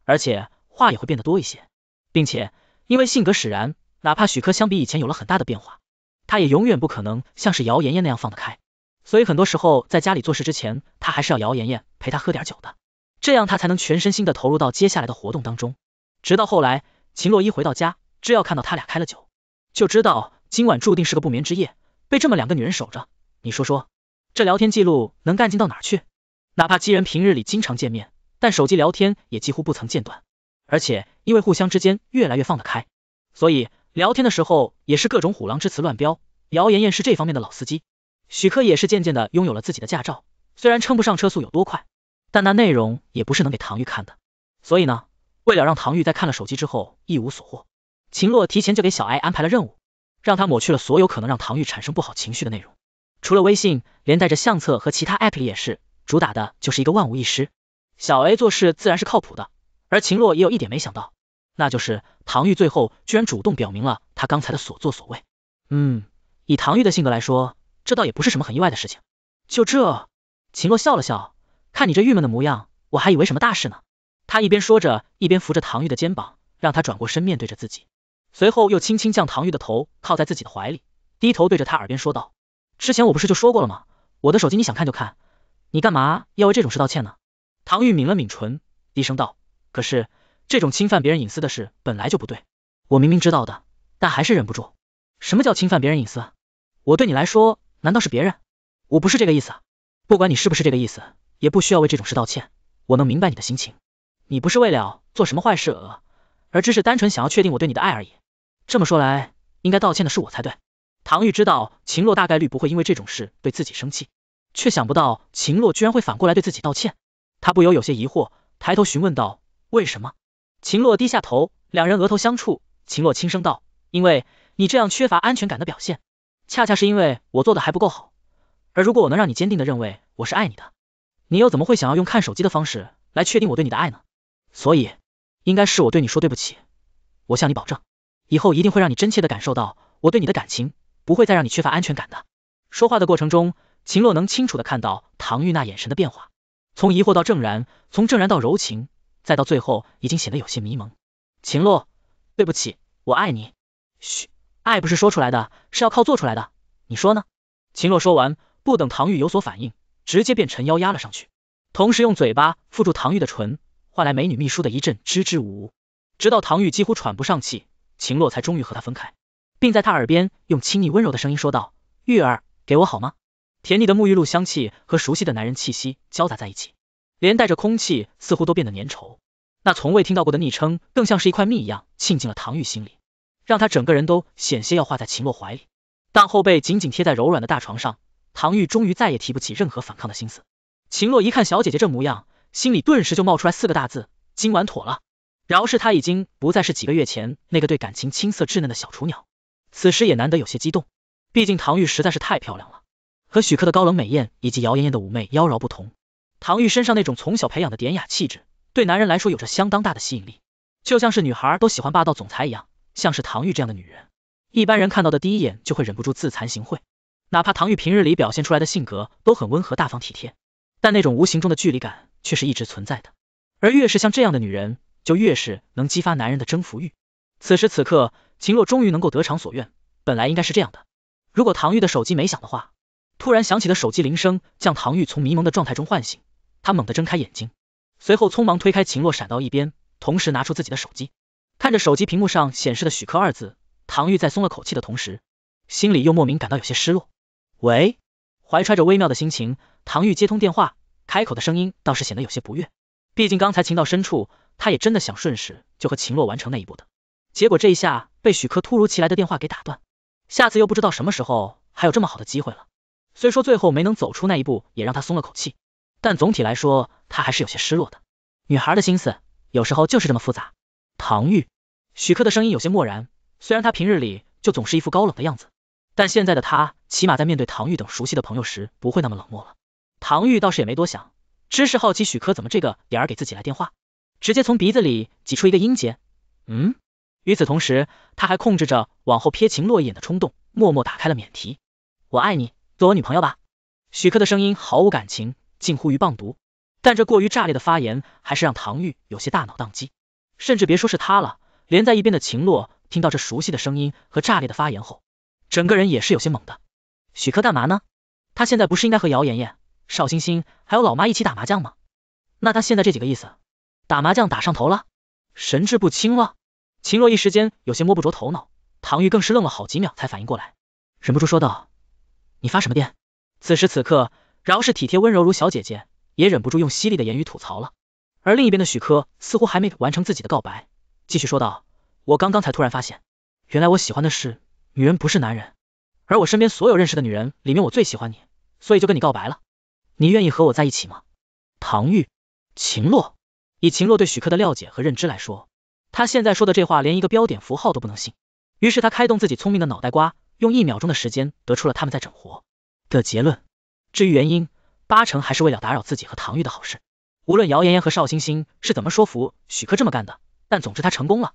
而且话也会变得多一些。并且因为性格使然，哪怕许柯相比以前有了很大的变化，他也永远不可能像是姚妍妍那样放得开，所以很多时候在家里做事之前，他还是要姚妍妍陪他喝点酒的，这样他才能全身心的投入到接下来的活动当中。直到后来，秦洛一回到家，只要看到他俩开了酒，就知道今晚注定是个不眠之夜。被这么两个女人守着，你说说，这聊天记录能干净到哪去？哪怕几人平日里经常见面，但手机聊天也几乎不曾间断。而且因为互相之间越来越放得开，所以聊天的时候也是各种虎狼之词乱飙。姚妍妍是这方面的老司机，许科也是渐渐的拥有了自己的驾照，虽然称不上车速有多快，但那内容也不是能给唐玉看的。所以呢，为了让唐玉在看了手机之后一无所获，秦洛提前就给小艾安排了任务。让他抹去了所有可能让唐玉产生不好情绪的内容，除了微信，连带着相册和其他 app 里也是，主打的就是一个万无一失。小 A 做事自然是靠谱的，而秦洛也有一点没想到，那就是唐玉最后居然主动表明了他刚才的所作所为。嗯，以唐玉的性格来说，这倒也不是什么很意外的事情。就这，秦洛笑了笑，看你这郁闷的模样，我还以为什么大事呢。他一边说着，一边扶着唐玉的肩膀，让他转过身面对着自己。随后又轻轻将唐钰的头靠在自己的怀里，低头对着他耳边说道：“之前我不是就说过了吗？我的手机你想看就看，你干嘛要为这种事道歉呢？”唐钰抿了抿唇，低声道：“可是这种侵犯别人隐私的事本来就不对，我明明知道的，但还是忍不住。”“什么叫侵犯别人隐私？我对你来说难道是别人？我不是这个意思。不管你是不是这个意思，也不需要为这种事道歉。我能明白你的心情，你不是为了做什么坏事。”而只是单纯想要确定我对你的爱而已。这么说来，应该道歉的是我才对。唐玉知道秦洛大概率不会因为这种事对自己生气，却想不到秦洛居然会反过来对自己道歉，他不由有些疑惑，抬头询问道，为什么？秦洛低下头，两人额头相触，秦洛轻声道，因为你这样缺乏安全感的表现，恰恰是因为我做的还不够好。而如果我能让你坚定的认为我是爱你的，你又怎么会想要用看手机的方式来确定我对你的爱呢？所以。应该是我对你说对不起，我向你保证，以后一定会让你真切的感受到我对你的感情，不会再让你缺乏安全感的。说话的过程中，秦洛能清楚的看到唐玉那眼神的变化，从疑惑到正然，从正然到柔情，再到最后已经显得有些迷茫。秦洛，对不起，我爱你。嘘，爱不是说出来的是要靠做出来的，你说呢？秦洛说完，不等唐玉有所反应，直接便沉腰压了上去，同时用嘴巴附住唐玉的唇。换来美女秘书的一阵支支吾吾，直到唐玉几乎喘不上气，秦洛才终于和她分开，并在她耳边用亲昵温柔的声音说道：“玉儿，给我好吗？”甜腻的沐浴露香气和熟悉的男人气息交杂在一起，连带着空气似乎都变得粘稠。那从未听到过的昵称，更像是一块蜜一样沁进了唐玉心里，让她整个人都险些要化在秦洛怀里。当后背紧紧贴在柔软的大床上，唐玉终于再也提不起任何反抗的心思。秦洛一看小姐姐这模样。心里顿时就冒出来四个大字：今晚妥了。饶是他已经不再是几个月前那个对感情青涩稚嫩的小雏鸟，此时也难得有些激动。毕竟唐玉实在是太漂亮了，和许克的高冷美艳以及姚妍妍的妩媚妖娆不同，唐玉身上那种从小培养的典雅气质，对男人来说有着相当大的吸引力。就像是女孩都喜欢霸道总裁一样，像是唐玉这样的女人，一般人看到的第一眼就会忍不住自惭形秽。哪怕唐玉平日里表现出来的性格都很温和大方体贴，但那种无形中的距离感。却是一直存在的，而越是像这样的女人，就越是能激发男人的征服欲。此时此刻，秦洛终于能够得偿所愿。本来应该是这样的，如果唐玉的手机没响的话，突然响起的手机铃声将唐玉从迷蒙的状态中唤醒，他猛地睁开眼睛，随后匆忙推开秦洛，闪到一边，同时拿出自己的手机，看着手机屏幕上显示的许克二字，唐玉在松了口气的同时，心里又莫名感到有些失落。喂，怀揣着微妙的心情，唐玉接通电话。开口的声音倒是显得有些不悦，毕竟刚才情到深处，他也真的想顺势就和秦洛完成那一步的，结果这一下被许科突如其来的电话给打断，下次又不知道什么时候还有这么好的机会了。虽说最后没能走出那一步，也让他松了口气，但总体来说他还是有些失落的。女孩的心思有时候就是这么复杂。唐玉，许科的声音有些漠然，虽然他平日里就总是一副高冷的样子，但现在的他起码在面对唐玉等熟悉的朋友时不会那么冷漠了。唐钰倒是也没多想，只是好奇许珂怎么这个点儿给自己来电话，直接从鼻子里挤出一个音节，嗯。与此同时，他还控制着往后瞥秦洛一眼的冲动，默默打开了免提。我爱你，做我女朋友吧。许珂的声音毫无感情，近乎于棒读，但这过于炸裂的发言还是让唐钰有些大脑宕机。甚至别说是他了，连在一边的秦洛听到这熟悉的声音和炸裂的发言后，整个人也是有些懵的。许珂干嘛呢？他现在不是应该和姚妍妍？邵星星还有老妈一起打麻将吗？那他现在这几个意思，打麻将打上头了，神志不清了？秦若一时间有些摸不着头脑，唐玉更是愣了好几秒才反应过来，忍不住说道：“你发什么癫？”此时此刻，饶是体贴温柔如小姐姐，也忍不住用犀利的言语吐槽了。而另一边的许珂似乎还没完成自己的告白，继续说道：“我刚刚才突然发现，原来我喜欢的是女人，不是男人。而我身边所有认识的女人里面，我最喜欢你，所以就跟你告白了。”你愿意和我在一起吗？唐钰，秦洛，以秦洛对许克的了解和认知来说，他现在说的这话连一个标点符号都不能信。于是他开动自己聪明的脑袋瓜，用一秒钟的时间得出了他们在整活的结论。至于原因，八成还是为了打扰自己和唐钰的好事。无论姚妍妍和邵星星是怎么说服许克这么干的，但总之他成功了。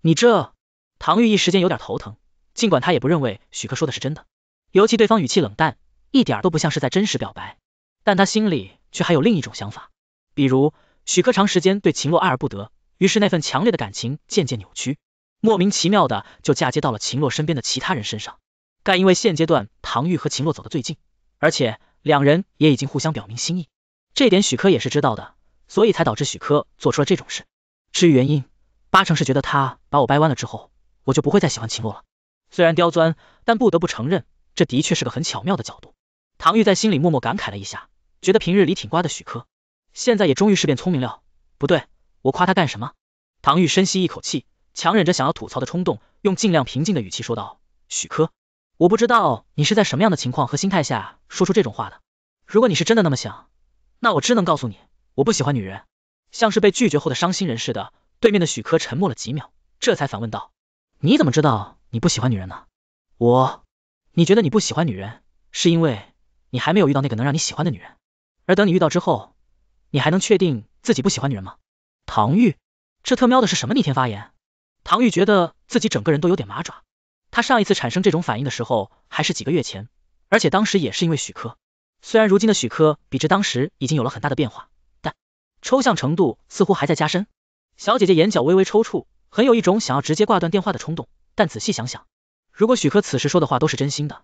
你这……唐钰一时间有点头疼，尽管他也不认为许克说的是真的，尤其对方语气冷淡，一点都不像是在真实表白。但他心里却还有另一种想法，比如许科长时间对秦洛爱而不得，于是那份强烈的感情渐渐扭曲，莫名其妙的就嫁接到了秦洛身边的其他人身上。盖因为现阶段唐玉和秦洛走得最近，而且两人也已经互相表明心意，这点许科也是知道的，所以才导致许科做出了这种事。至于原因，八成是觉得他把我掰弯了之后，我就不会再喜欢秦洛了。虽然刁钻，但不得不承认，这的确是个很巧妙的角度。唐玉在心里默默感慨了一下。觉得平日里挺瓜的许珂，现在也终于是变聪明了。不对，我夸他干什么？唐玉深吸一口气，强忍着想要吐槽的冲动，用尽量平静的语气说道：“许珂，我不知道你是在什么样的情况和心态下说出这种话的。如果你是真的那么想，那我只能告诉你，我不喜欢女人。”像是被拒绝后的伤心人似的，对面的许珂沉默了几秒，这才反问道：“你怎么知道你不喜欢女人呢？我？你觉得你不喜欢女人，是因为你还没有遇到那个能让你喜欢的女人？”而等你遇到之后，你还能确定自己不喜欢女人吗？唐玉，这他喵的是什么逆天发言？唐玉觉得自己整个人都有点麻爪。他上一次产生这种反应的时候还是几个月前，而且当时也是因为许珂。虽然如今的许珂比之当时已经有了很大的变化，但抽象程度似乎还在加深。小姐姐眼角微微抽搐，很有一种想要直接挂断电话的冲动。但仔细想想，如果许珂此时说的话都是真心的，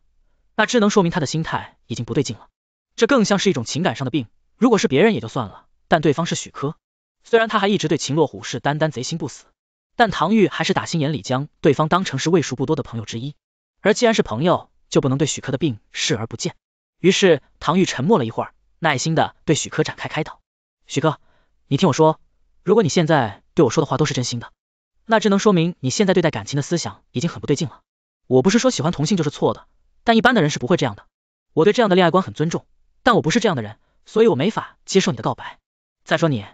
那只能说明他的心态已经不对劲了。这更像是一种情感上的病。如果是别人也就算了，但对方是许科，虽然他还一直对秦洛虎是单单贼心不死，但唐玉还是打心眼里将对方当成是为数不多的朋友之一。而既然是朋友，就不能对许科的病视而不见。于是唐玉沉默了一会儿，耐心的对许科展开开导：“许科，你听我说，如果你现在对我说的话都是真心的，那只能说明你现在对待感情的思想已经很不对劲了。我不是说喜欢同性就是错的，但一般的人是不会这样的。我对这样的恋爱观很尊重。”但我不是这样的人，所以我没法接受你的告白。再说你，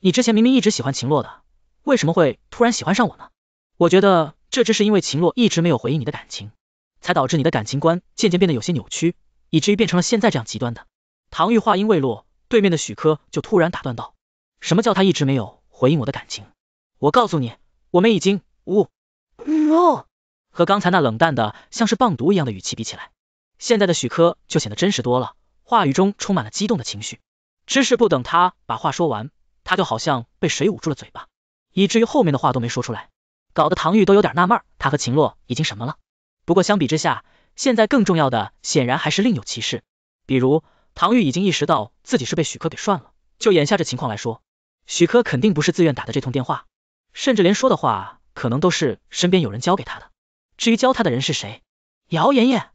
你之前明明一直喜欢秦洛的，为什么会突然喜欢上我呢？我觉得这只是因为秦洛一直没有回应你的感情，才导致你的感情观渐渐变得有些扭曲，以至于变成了现在这样极端的。唐钰话音未落，对面的许珂就突然打断道：“什么叫他一直没有回应我的感情？我告诉你，我们已经呜呜，和刚才那冷淡的像是棒毒一样的语气比起来，现在的许珂就显得真实多了。”话语中充满了激动的情绪，只是不等他把话说完，他就好像被谁捂住了嘴巴，以至于后面的话都没说出来，搞得唐玉都有点纳闷，他和秦洛已经什么了。不过相比之下，现在更重要的显然还是另有其事，比如唐玉已经意识到自己是被许珂给涮了。就眼下这情况来说，许珂肯定不是自愿打的这通电话，甚至连说的话可能都是身边有人教给他的。至于教他的人是谁，姚妍妍。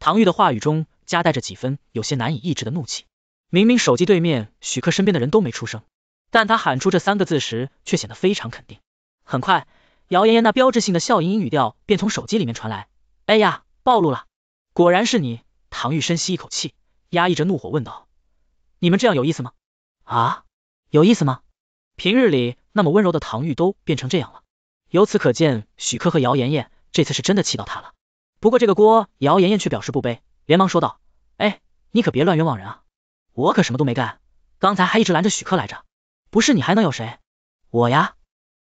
唐钰的话语中夹带着几分有些难以抑制的怒气，明明手机对面许克身边的人都没出声，但他喊出这三个字时却显得非常肯定。很快，姚妍妍那标志性的笑盈盈语调便从手机里面传来。哎呀，暴露了，果然是你！唐钰深吸一口气，压抑着怒火问道：“你们这样有意思吗？啊，有意思吗？平日里那么温柔的唐钰都变成这样了，由此可见，许克和姚妍妍这次是真的气到他了。”不过这个锅姚妍妍却表示不背，连忙说道：“哎，你可别乱冤枉人啊，我可什么都没干，刚才还一直拦着许克来着，不是你还能有谁？我呀。”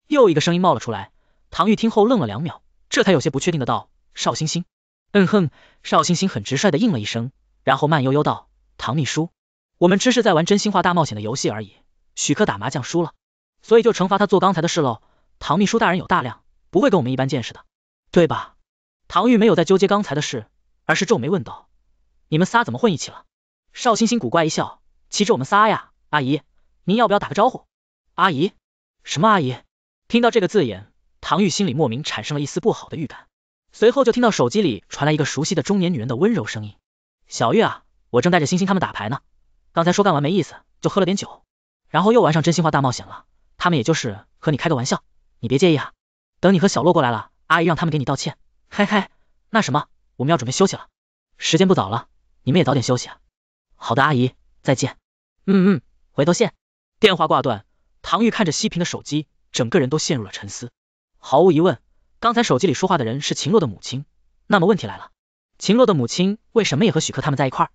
又一个声音冒了出来，唐玉听后愣了两秒，这才有些不确定的道：“邵星星，嗯哼。”邵星星很直率的应了一声，然后慢悠悠道：“唐秘书，我们只是在玩真心话大冒险的游戏而已，许克打麻将输了，所以就惩罚他做刚才的事喽。唐秘书大人有大量，不会跟我们一般见识的，对吧？”唐玉没有再纠结刚才的事，而是皱眉问道：“你们仨怎么混一起了？”邵星星古怪一笑：“岂止我们仨呀，阿姨，您要不要打个招呼？”“阿姨？什么阿姨？”听到这个字眼，唐玉心里莫名产生了一丝不好的预感，随后就听到手机里传来一个熟悉的中年女人的温柔声音：“小玉啊，我正带着星星他们打牌呢，刚才说干完没意思，就喝了点酒，然后又玩上真心话大冒险了，他们也就是和你开个玩笑，你别介意啊。等你和小洛过来了，阿姨让他们给你道歉。”嘿嘿，那什么，我们要准备休息了，时间不早了，你们也早点休息啊。好的，阿姨，再见。嗯嗯，回头见。电话挂断，唐玉看着西平的手机，整个人都陷入了沉思。毫无疑问，刚才手机里说话的人是秦洛的母亲。那么问题来了，秦洛的母亲为什么也和许克他们在一块儿，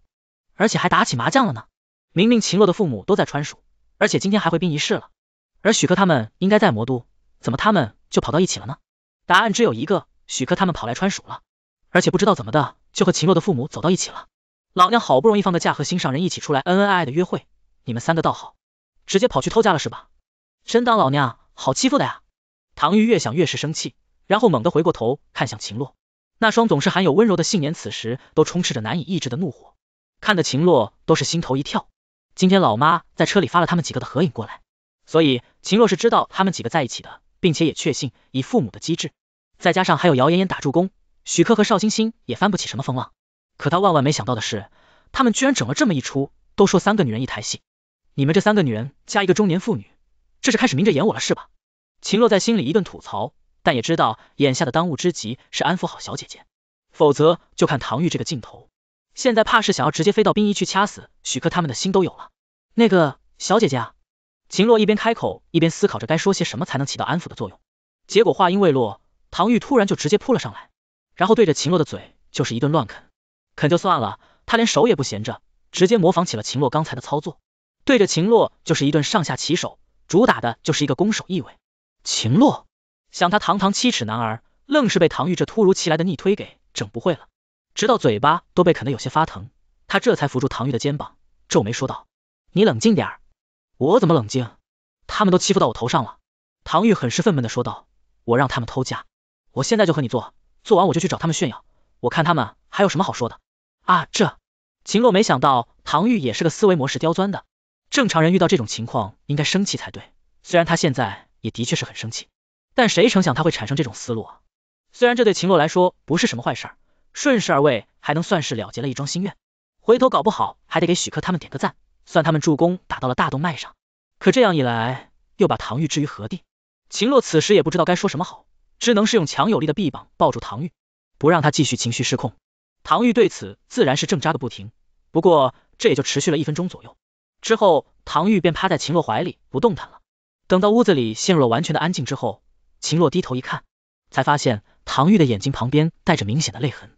而且还打起麻将了呢？明明秦洛的父母都在川蜀，而且今天还回殡仪式了，而许克他们应该在魔都，怎么他们就跑到一起了呢？答案只有一个。许柯他们跑来川蜀了，而且不知道怎么的就和秦洛的父母走到一起了。老娘好不容易放个假和心上人一起出来恩恩爱爱的约会，你们三个倒好，直接跑去偷家了是吧？真当老娘好欺负的呀！唐玉越想越是生气，然后猛地回过头看向秦洛，那双总是含有温柔的杏眼此时都充斥着难以抑制的怒火，看得秦洛都是心头一跳。今天老妈在车里发了他们几个的合影过来，所以秦洛是知道他们几个在一起的，并且也确信以父母的机智。再加上还有姚妍妍打助攻，许克和邵星星也翻不起什么风浪。可他万万没想到的是，他们居然整了这么一出。都说三个女人一台戏，你们这三个女人加一个中年妇女，这是开始明着演我了是吧？秦洛在心里一顿吐槽，但也知道眼下的当务之急是安抚好小姐姐，否则就看唐玉这个劲头，现在怕是想要直接飞到殡仪去掐死许克他们的心都有了。那个小姐姐，秦洛一边开口一边思考着该说些什么才能起到安抚的作用，结果话音未落。唐玉突然就直接扑了上来，然后对着秦洛的嘴就是一顿乱啃，啃就算了，他连手也不闲着，直接模仿起了秦洛刚才的操作，对着秦洛就是一顿上下起手，主打的就是一个攻守意味。秦洛想他堂堂七尺男儿，愣是被唐玉这突如其来的逆推给整不会了，直到嘴巴都被啃得有些发疼，他这才扶住唐玉的肩膀，皱眉说道：“你冷静点，我怎么冷静？他们都欺负到我头上了。”唐玉很是愤懑的说道：“我让他们偷家。”我现在就和你做，做完我就去找他们炫耀，我看他们还有什么好说的啊！这秦洛没想到唐玉也是个思维模式刁钻的，正常人遇到这种情况应该生气才对，虽然他现在也的确是很生气，但谁成想他会产生这种思路啊？虽然这对秦洛来说不是什么坏事，顺势而为还能算是了结了一桩心愿，回头搞不好还得给许克他们点个赞，算他们助攻打到了大动脉上。可这样一来，又把唐玉置于何地？秦洛此时也不知道该说什么好。只能是用强有力的臂膀抱住唐玉，不让他继续情绪失控。唐玉对此自然是挣扎个不停，不过这也就持续了一分钟左右。之后，唐玉便趴在秦洛怀里不动弹了。等到屋子里陷入了完全的安静之后，秦洛低头一看，才发现唐玉的眼睛旁边带着明显的泪痕，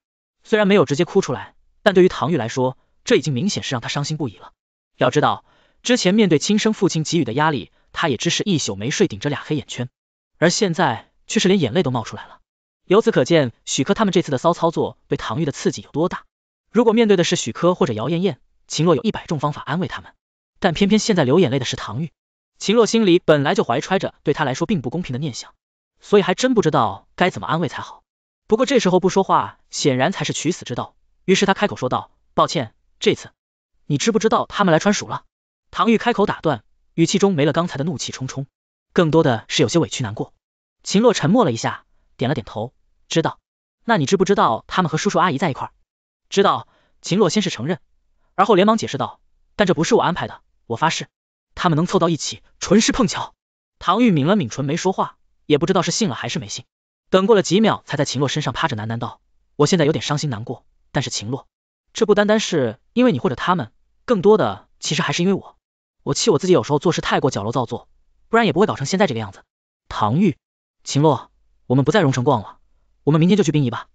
虽然没有直接哭出来，但对于唐玉来说，这已经明显是让他伤心不已了。要知道，之前面对亲生父亲给予的压力，他也只是一宿没睡，顶着俩黑眼圈，而现在。却是连眼泪都冒出来了。由此可见，许科他们这次的骚操作对唐玉的刺激有多大。如果面对的是许科或者姚艳艳，秦洛有一百种方法安慰他们，但偏偏现在流眼泪的是唐玉。秦洛心里本来就怀揣着对他来说并不公平的念想，所以还真不知道该怎么安慰才好。不过这时候不说话，显然才是取死之道。于是他开口说道：“抱歉，这次你知不知道他们来川蜀了？”唐玉开口打断，语气中没了刚才的怒气冲冲，更多的是有些委屈难过。秦洛沉默了一下，点了点头，知道。那你知不知道他们和叔叔阿姨在一块？知道。秦洛先是承认，而后连忙解释道：“但这不是我安排的，我发誓，他们能凑到一起纯是碰巧。”唐玉抿了抿唇，没说话，也不知道是信了还是没信。等过了几秒，才在秦洛身上趴着喃喃道：“我现在有点伤心难过，但是秦洛，这不单单是因为你或者他们，更多的其实还是因为我。我气我自己有时候做事太过矫揉造作，不然也不会搞成现在这个样子。”唐玉。秦洛，我们不在荣城逛了，我们明天就去殡仪吧。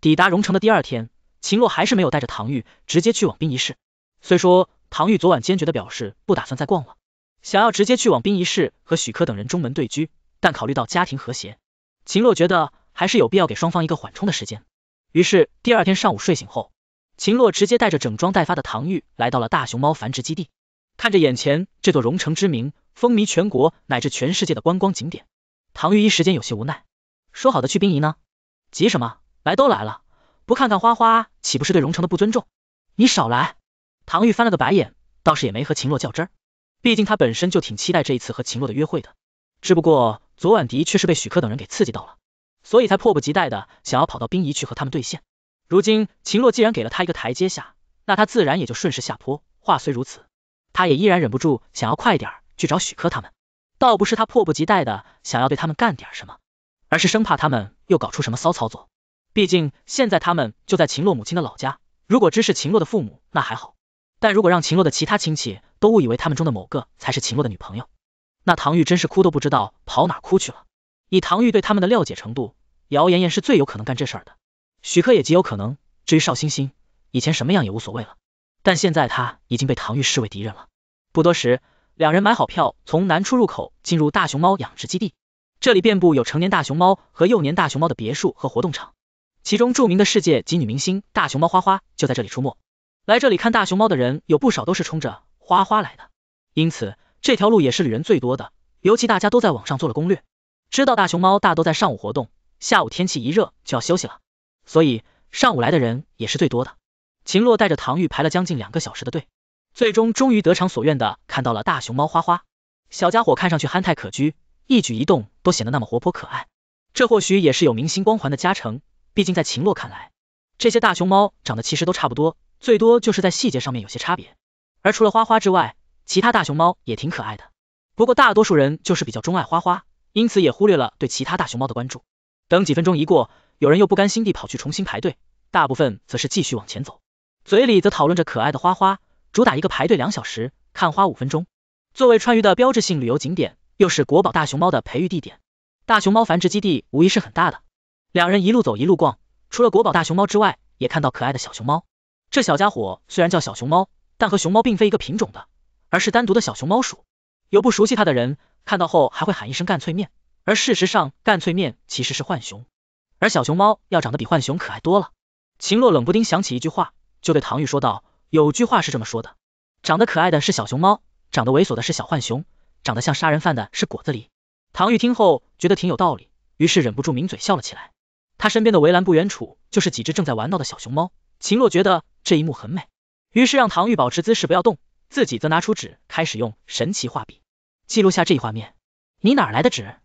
抵达荣城的第二天，秦洛还是没有带着唐钰直接去往殡仪室。虽说唐钰昨晚坚决的表示不打算再逛了，想要直接去往殡仪室和许珂等人中门对居，但考虑到家庭和谐，秦洛觉得还是有必要给双方一个缓冲的时间。于是第二天上午睡醒后，秦洛直接带着整装待发的唐钰来到了大熊猫繁殖基地，看着眼前这座荣城之名风靡全国乃至全世界的观光景点。唐玉一时间有些无奈，说好的去冰仪呢？急什么？来都来了，不看看花花，岂不是对荣城的不尊重？你少来！唐玉翻了个白眼，倒是也没和秦洛较真，毕竟他本身就挺期待这一次和秦洛的约会的。只不过昨晚的确是被许科等人给刺激到了，所以才迫不及待的想要跑到冰仪去和他们对线。如今秦洛既然给了他一个台阶下，那他自然也就顺势下坡。话虽如此，他也依然忍不住想要快点去找许科他们。倒不是他迫不及待的想要对他们干点什么，而是生怕他们又搞出什么骚操作。毕竟现在他们就在秦洛母亲的老家，如果只是秦洛的父母那还好，但如果让秦洛的其他亲戚都误以为他们中的某个才是秦洛的女朋友，那唐玉真是哭都不知道跑哪哭去了。以唐玉对他们的了解程度，姚妍妍是最有可能干这事的，许克也极有可能。至于邵星星，以前什么样也无所谓了，但现在他已经被唐玉视为敌人了。不多时。两人买好票，从南出入口进入大熊猫养殖基地。这里遍布有成年大熊猫和幼年大熊猫的别墅和活动场，其中著名的世界级女明星大熊猫花花就在这里出没。来这里看大熊猫的人有不少都是冲着花花来的，因此这条路也是旅人最多的。尤其大家都在网上做了攻略，知道大熊猫大都在上午活动，下午天气一热就要休息了，所以上午来的人也是最多的。秦洛带着唐玉排了将近两个小时的队。最终终于得偿所愿的看到了大熊猫花花，小家伙看上去憨态可掬，一举一动都显得那么活泼可爱。这或许也是有明星光环的加成，毕竟在秦洛看来，这些大熊猫长得其实都差不多，最多就是在细节上面有些差别。而除了花花之外，其他大熊猫也挺可爱的，不过大多数人就是比较钟爱花花，因此也忽略了对其他大熊猫的关注。等几分钟一过，有人又不甘心地跑去重新排队，大部分则是继续往前走，嘴里则讨论着可爱的花花。主打一个排队两小时，看花五分钟。作为川渝的标志性旅游景点，又是国宝大熊猫的培育地点，大熊猫繁殖基地无疑是很大的。两人一路走一路逛，除了国宝大熊猫之外，也看到可爱的小熊猫。这小家伙虽然叫小熊猫，但和熊猫并非一个品种的，而是单独的小熊猫鼠。有不熟悉它的人，看到后还会喊一声干脆面，而事实上干脆面其实是浣熊，而小熊猫要长得比浣熊可爱多了。秦洛冷不丁想起一句话，就对唐玉说道。有句话是这么说的，长得可爱的是小熊猫，长得猥琐的是小浣熊，长得像杀人犯的是果子狸。唐玉听后觉得挺有道理，于是忍不住抿嘴笑了起来。他身边的围栏不远处就是几只正在玩闹的小熊猫。秦洛觉得这一幕很美，于是让唐玉保持姿势不要动，自己则拿出纸开始用神奇画笔记录下这一画面。你哪来的纸？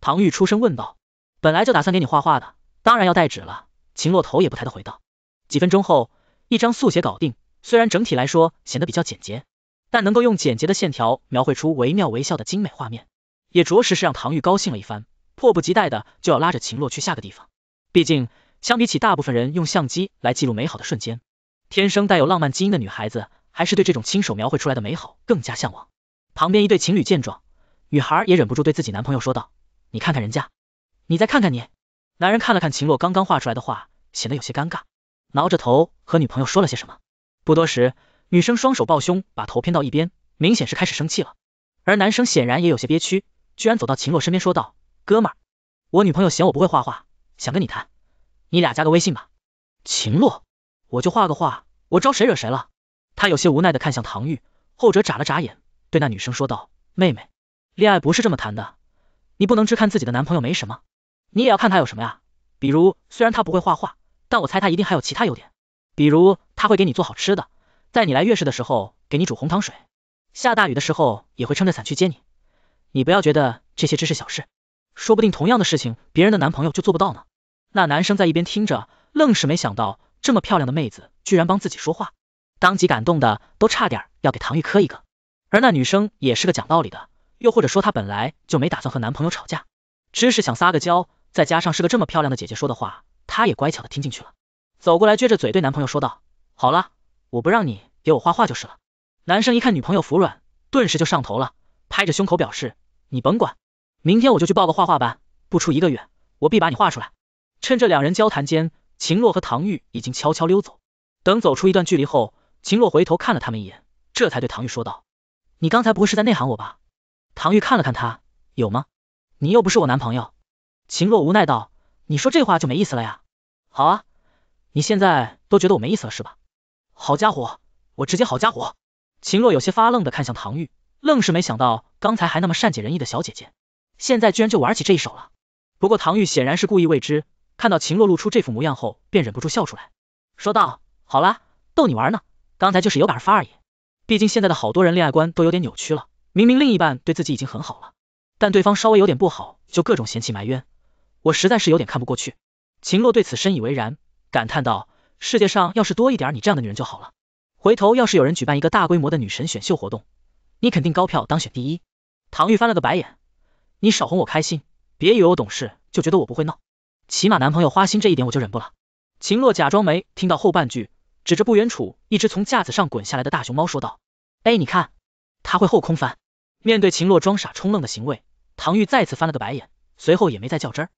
唐玉出声问道。本来就打算给你画画的，当然要带纸了。秦洛头也不抬的回道。几分钟后，一张速写搞定。虽然整体来说显得比较简洁，但能够用简洁的线条描绘出惟妙惟肖的精美画面，也着实是让唐钰高兴了一番，迫不及待的就要拉着秦洛去下个地方。毕竟，相比起大部分人用相机来记录美好的瞬间，天生带有浪漫基因的女孩子还是对这种亲手描绘出来的美好更加向往。旁边一对情侣见状，女孩也忍不住对自己男朋友说道：“你看看人家，你再看看你。”男人看了看秦洛刚刚画出来的画，显得有些尴尬，挠着头和女朋友说了些什么。不多时，女生双手抱胸，把头偏到一边，明显是开始生气了。而男生显然也有些憋屈，居然走到秦洛身边说道：“哥们，我女朋友嫌我不会画画，想跟你谈，你俩加个微信吧。”秦洛，我就画个画，我招谁惹谁了？他有些无奈的看向唐玉，后者眨了眨眼，对那女生说道：“妹妹，恋爱不是这么谈的，你不能只看自己的男朋友没什么，你也要看他有什么呀。比如虽然他不会画画，但我猜他一定还有其他优点。”比如他会给你做好吃的，在你来月事的时候给你煮红糖水，下大雨的时候也会撑着伞去接你。你不要觉得这些只是小事，说不定同样的事情别人的男朋友就做不到呢。那男生在一边听着，愣是没想到这么漂亮的妹子居然帮自己说话，当即感动的都差点要给唐玉磕一个。而那女生也是个讲道理的，又或者说她本来就没打算和男朋友吵架，只是想撒个娇，再加上是个这么漂亮的姐姐说的话，她也乖巧的听进去了。走过来，撅着嘴对男朋友说道：“好了，我不让你给我画画就是了。”男生一看女朋友服软，顿时就上头了，拍着胸口表示：“你甭管，明天我就去报个画画班，不出一个月，我必把你画出来。”趁这两人交谈间，秦洛和唐玉已经悄悄溜走。等走出一段距离后，秦洛回头看了他们一眼，这才对唐玉说道：“你刚才不会是在内涵我吧？”唐玉看了看他，有吗？你又不是我男朋友。秦洛无奈道：“你说这话就没意思了呀。”好啊。你现在都觉得我没意思了是吧？好家伙，我直接好家伙！秦洛有些发愣的看向唐玉，愣是没想到刚才还那么善解人意的小姐姐，现在居然就玩起这一手了。不过唐玉显然是故意未知，看到秦洛露出这副模样后，便忍不住笑出来，说道：好啦，逗你玩呢，刚才就是有感而发而已。毕竟现在的好多人恋爱观都有点扭曲了，明明另一半对自己已经很好了，但对方稍微有点不好就各种嫌弃埋怨，我实在是有点看不过去。秦洛对此深以为然。感叹道：“世界上要是多一点你这样的女人就好了。回头要是有人举办一个大规模的女神选秀活动，你肯定高票当选第一。”唐玉翻了个白眼，你少哄我开心，别以为我懂事就觉得我不会闹。起码男朋友花心这一点我就忍不了。秦洛假装没听到后半句，指着不远处一只从架子上滚下来的大熊猫说道：“哎，你看，它会后空翻。”面对秦洛装傻充愣的行为，唐玉再次翻了个白眼，随后也没再较真，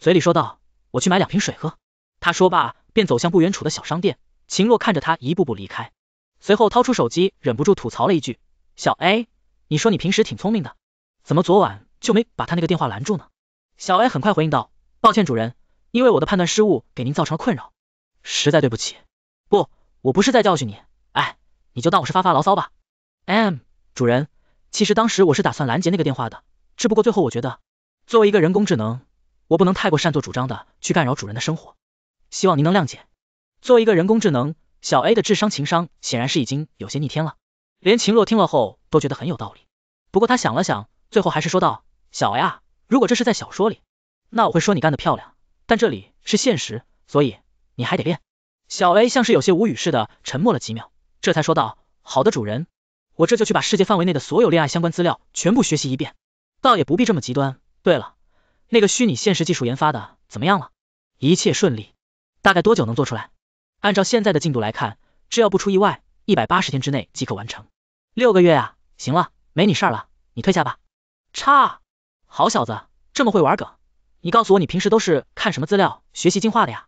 嘴里说道：“我去买两瓶水喝。”他说罢。便走向不远处的小商店，秦洛看着他一步步离开，随后掏出手机，忍不住吐槽了一句：“小 A，你说你平时挺聪明的，怎么昨晚就没把他那个电话拦住呢？”小 A 很快回应道：“抱歉主人，因为我的判断失误，给您造成了困扰，实在对不起。不，我不是在教训你，哎，你就当我是发发牢骚吧。” M 主人，其实当时我是打算拦截那个电话的，只不过最后我觉得，作为一个人工智能，我不能太过擅作主张的去干扰主人的生活。希望您能谅解。作为一个人工智能，小 A 的智商情商显然是已经有些逆天了，连秦洛听了后都觉得很有道理。不过他想了想，最后还是说道：“小 A，啊，如果这是在小说里，那我会说你干的漂亮。但这里是现实，所以你还得练。”小 A 像是有些无语似的，沉默了几秒，这才说道：“好的，主人，我这就去把世界范围内的所有恋爱相关资料全部学习一遍。倒也不必这么极端。对了，那个虚拟现实技术研发的怎么样了？一切顺利。”大概多久能做出来？按照现在的进度来看，只要不出意外，一百八十天之内即可完成。六个月啊！行了，没你事了，你退下吧。差，好小子，这么会玩梗，你告诉我你平时都是看什么资料学习进化的呀？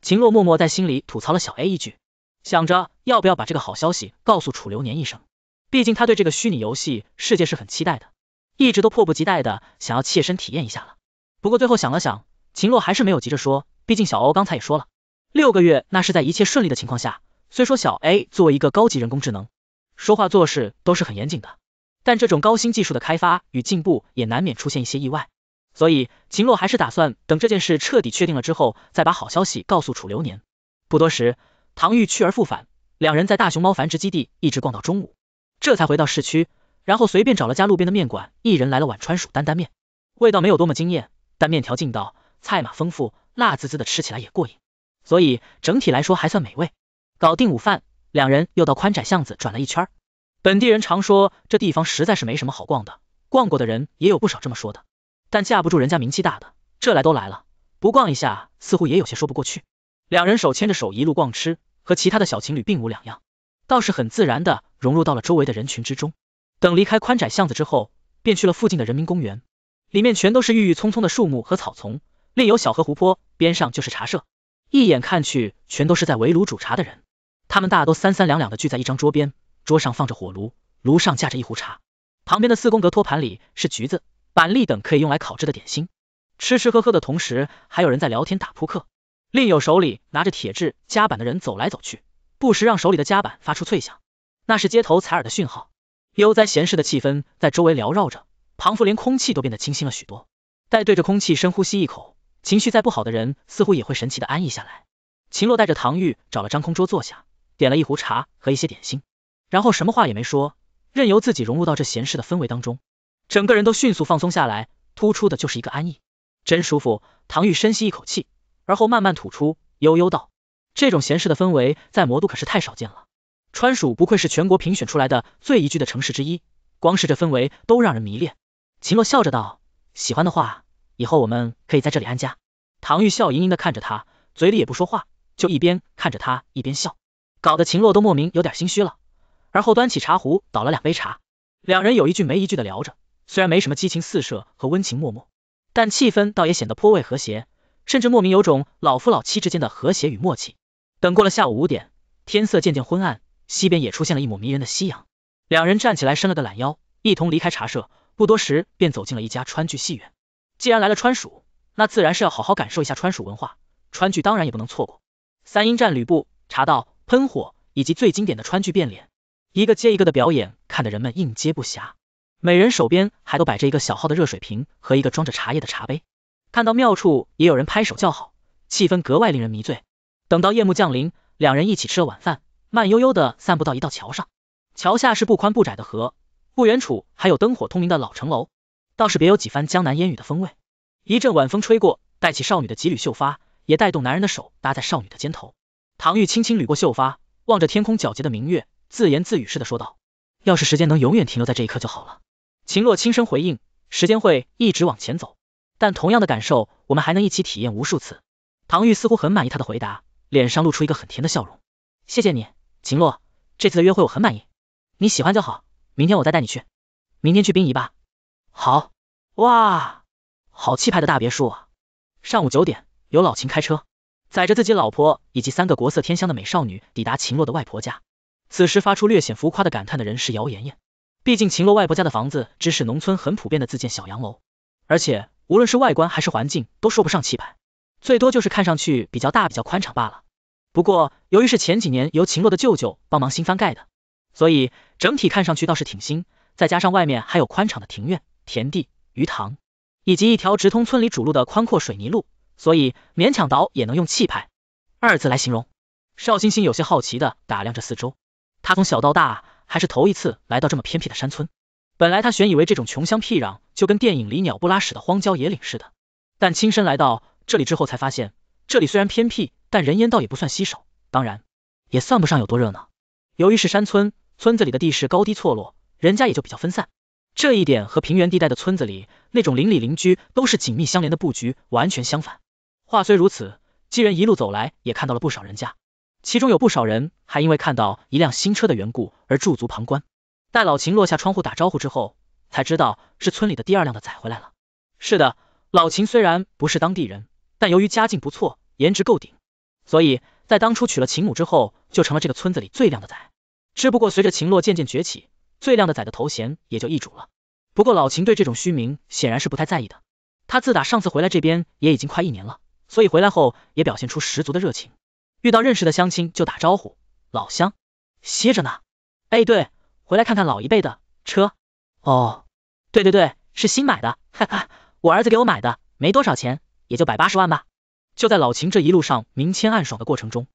秦洛默默在心里吐槽了小 A 一句，想着要不要把这个好消息告诉楚流年一声，毕竟他对这个虚拟游戏世界是很期待的，一直都迫不及待的想要切身体验一下了。不过最后想了想，秦洛还是没有急着说，毕竟小欧刚才也说了。六个月，那是在一切顺利的情况下。虽说小 A 作为一个高级人工智能，说话做事都是很严谨的，但这种高新技术的开发与进步也难免出现一些意外。所以秦洛还是打算等这件事彻底确定了之后，再把好消息告诉楚流年。不多时，唐玉去而复返，两人在大熊猫繁殖基地一直逛到中午，这才回到市区，然后随便找了家路边的面馆，一人来了碗川蜀担担面，味道没有多么惊艳，但面条劲道，菜码丰富，辣滋滋的吃起来也过瘾。所以整体来说还算美味。搞定午饭，两人又到宽窄巷子转了一圈。本地人常说这地方实在是没什么好逛的，逛过的人也有不少这么说的。但架不住人家名气大的，这来都来了，不逛一下似乎也有些说不过去。两人手牵着手一路逛吃，和其他的小情侣并无两样，倒是很自然的融入到了周围的人群之中。等离开宽窄巷子之后，便去了附近的人民公园，里面全都是郁郁葱葱的树木和草丛，另有小河湖泊，边上就是茶社。一眼看去，全都是在围炉煮茶的人。他们大都三三两两的聚在一张桌边，桌上放着火炉，炉上架着一壶茶，旁边的四宫格托盘里是橘子、板栗等可以用来烤制的点心。吃吃喝喝的同时，还有人在聊天打扑克。另有手里拿着铁质夹板的人走来走去，不时让手里的夹板发出脆响，那是街头采耳的讯号。悠哉闲适的气氛在周围缭绕着，仿佛连空气都变得清新了许多。待对着空气深呼吸一口。情绪再不好的人，似乎也会神奇的安逸下来。秦洛带着唐玉找了张空桌坐下，点了一壶茶和一些点心，然后什么话也没说，任由自己融入到这闲适的氛围当中，整个人都迅速放松下来，突出的就是一个安逸，真舒服。唐玉深吸一口气，而后慢慢吐出，悠悠道：“这种闲适的氛围，在魔都可是太少见了。川蜀不愧是全国评选出来的最宜居的城市之一，光是这氛围都让人迷恋。”秦洛笑着道：“喜欢的话。”以后我们可以在这里安家。唐玉笑盈盈的看着他，嘴里也不说话，就一边看着他一边笑，搞得秦洛都莫名有点心虚了。而后端起茶壶倒了两杯茶，两人有一句没一句的聊着，虽然没什么激情四射和温情脉脉，但气氛倒也显得颇为和谐，甚至莫名有种老夫老妻之间的和谐与默契。等过了下午五点，天色渐渐昏暗，西边也出现了一抹迷人的夕阳。两人站起来伸了个懒腰，一同离开茶社，不多时便走进了一家川剧戏院。既然来了川蜀，那自然是要好好感受一下川蜀文化，川剧当然也不能错过。三英战吕布、茶道、喷火以及最经典的川剧变脸，一个接一个的表演，看得人们应接不暇。每人手边还都摆着一个小号的热水瓶和一个装着茶叶的茶杯，看到妙处也有人拍手叫好，气氛格外令人迷醉。等到夜幕降临，两人一起吃了晚饭，慢悠悠的散步到一道桥上，桥下是不宽不窄的河，不远处还有灯火通明的老城楼。倒是别有几番江南烟雨的风味。一阵晚风吹过，带起少女的几缕秀发，也带动男人的手搭在少女的肩头。唐钰轻轻捋过秀发，望着天空皎洁的明月，自言自语似的说道：“要是时间能永远停留在这一刻就好了。”秦洛轻声回应：“时间会一直往前走，但同样的感受，我们还能一起体验无数次。”唐钰似乎很满意他的回答，脸上露出一个很甜的笑容：“谢谢你，秦洛，这次的约会我很满意，你喜欢就好，明天我再带你去，明天去殡仪吧。”好哇，好气派的大别墅啊！上午九点，由老秦开车载着自己老婆以及三个国色天香的美少女抵达秦洛的外婆家。此时发出略显浮夸的感叹的人是姚妍妍，毕竟秦洛外婆家的房子只是农村很普遍的自建小洋楼，而且无论是外观还是环境都说不上气派，最多就是看上去比较大、比较宽敞罢了。不过由于是前几年由秦洛的舅舅帮忙新翻盖的，所以整体看上去倒是挺新，再加上外面还有宽敞的庭院。田地、鱼塘，以及一条直通村里主路的宽阔水泥路，所以勉强倒也能用气派二字来形容。邵星星有些好奇的打量着四周，他从小到大还是头一次来到这么偏僻的山村。本来他选以为这种穷乡僻壤就跟电影里鸟不拉屎的荒郊野岭似的，但亲身来到这里之后才发现，这里虽然偏僻，但人烟倒也不算稀少，当然也算不上有多热闹。由于是山村，村子里的地势高低错落，人家也就比较分散。这一点和平原地带的村子里那种邻里邻居都是紧密相连的布局完全相反。话虽如此，既然一路走来，也看到了不少人家，其中有不少人还因为看到一辆新车的缘故而驻足旁观。待老秦落下窗户打招呼之后，才知道是村里的第二辆的崽回来了。是的，老秦虽然不是当地人，但由于家境不错，颜值够顶，所以在当初娶了秦母之后，就成了这个村子里最靓的崽。只不过随着秦洛渐渐崛起。最靓的仔的头衔也就易主了，不过老秦对这种虚名显然是不太在意的。他自打上次回来这边也已经快一年了，所以回来后也表现出十足的热情。遇到认识的乡亲就打招呼，老乡歇着呢。哎对，回来看看老一辈的车。哦，对对对，是新买的，哈哈，我儿子给我买的，没多少钱，也就百八十万吧。就在老秦这一路上明谦暗爽的过程中，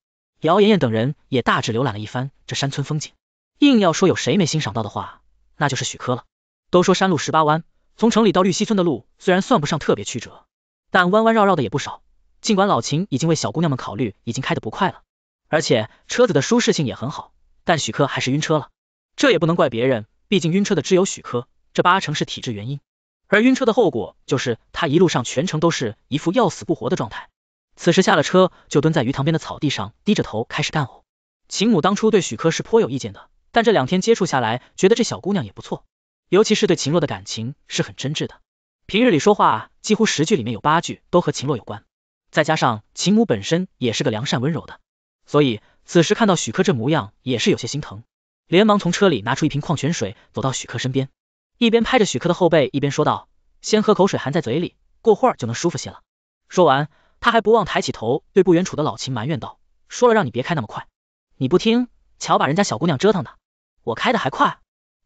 姚妍妍等人也大致浏览了一番这山村风景。硬要说有谁没欣赏到的话，那就是许科了。都说山路十八弯，从城里到绿溪村的路虽然算不上特别曲折，但弯弯绕绕的也不少。尽管老秦已经为小姑娘们考虑，已经开得不快了，而且车子的舒适性也很好，但许科还是晕车了。这也不能怪别人，毕竟晕车的只有许科，这八成是体质原因。而晕车的后果就是他一路上全程都是一副要死不活的状态。此时下了车，就蹲在鱼塘边的草地上，低着头开始干呕。秦母当初对许科是颇有意见的。但这两天接触下来，觉得这小姑娘也不错，尤其是对秦洛的感情是很真挚的。平日里说话几乎十句里面有八句都和秦洛有关，再加上秦母本身也是个良善温柔的，所以此时看到许柯这模样也是有些心疼，连忙从车里拿出一瓶矿泉水，走到许柯身边，一边拍着许柯的后背，一边说道：“先喝口水，含在嘴里，过会儿就能舒服些了。”说完，他还不忘抬起头对不远处的老秦埋怨道：“说了让你别开那么快，你不听，瞧把人家小姑娘折腾的。”我开的还快，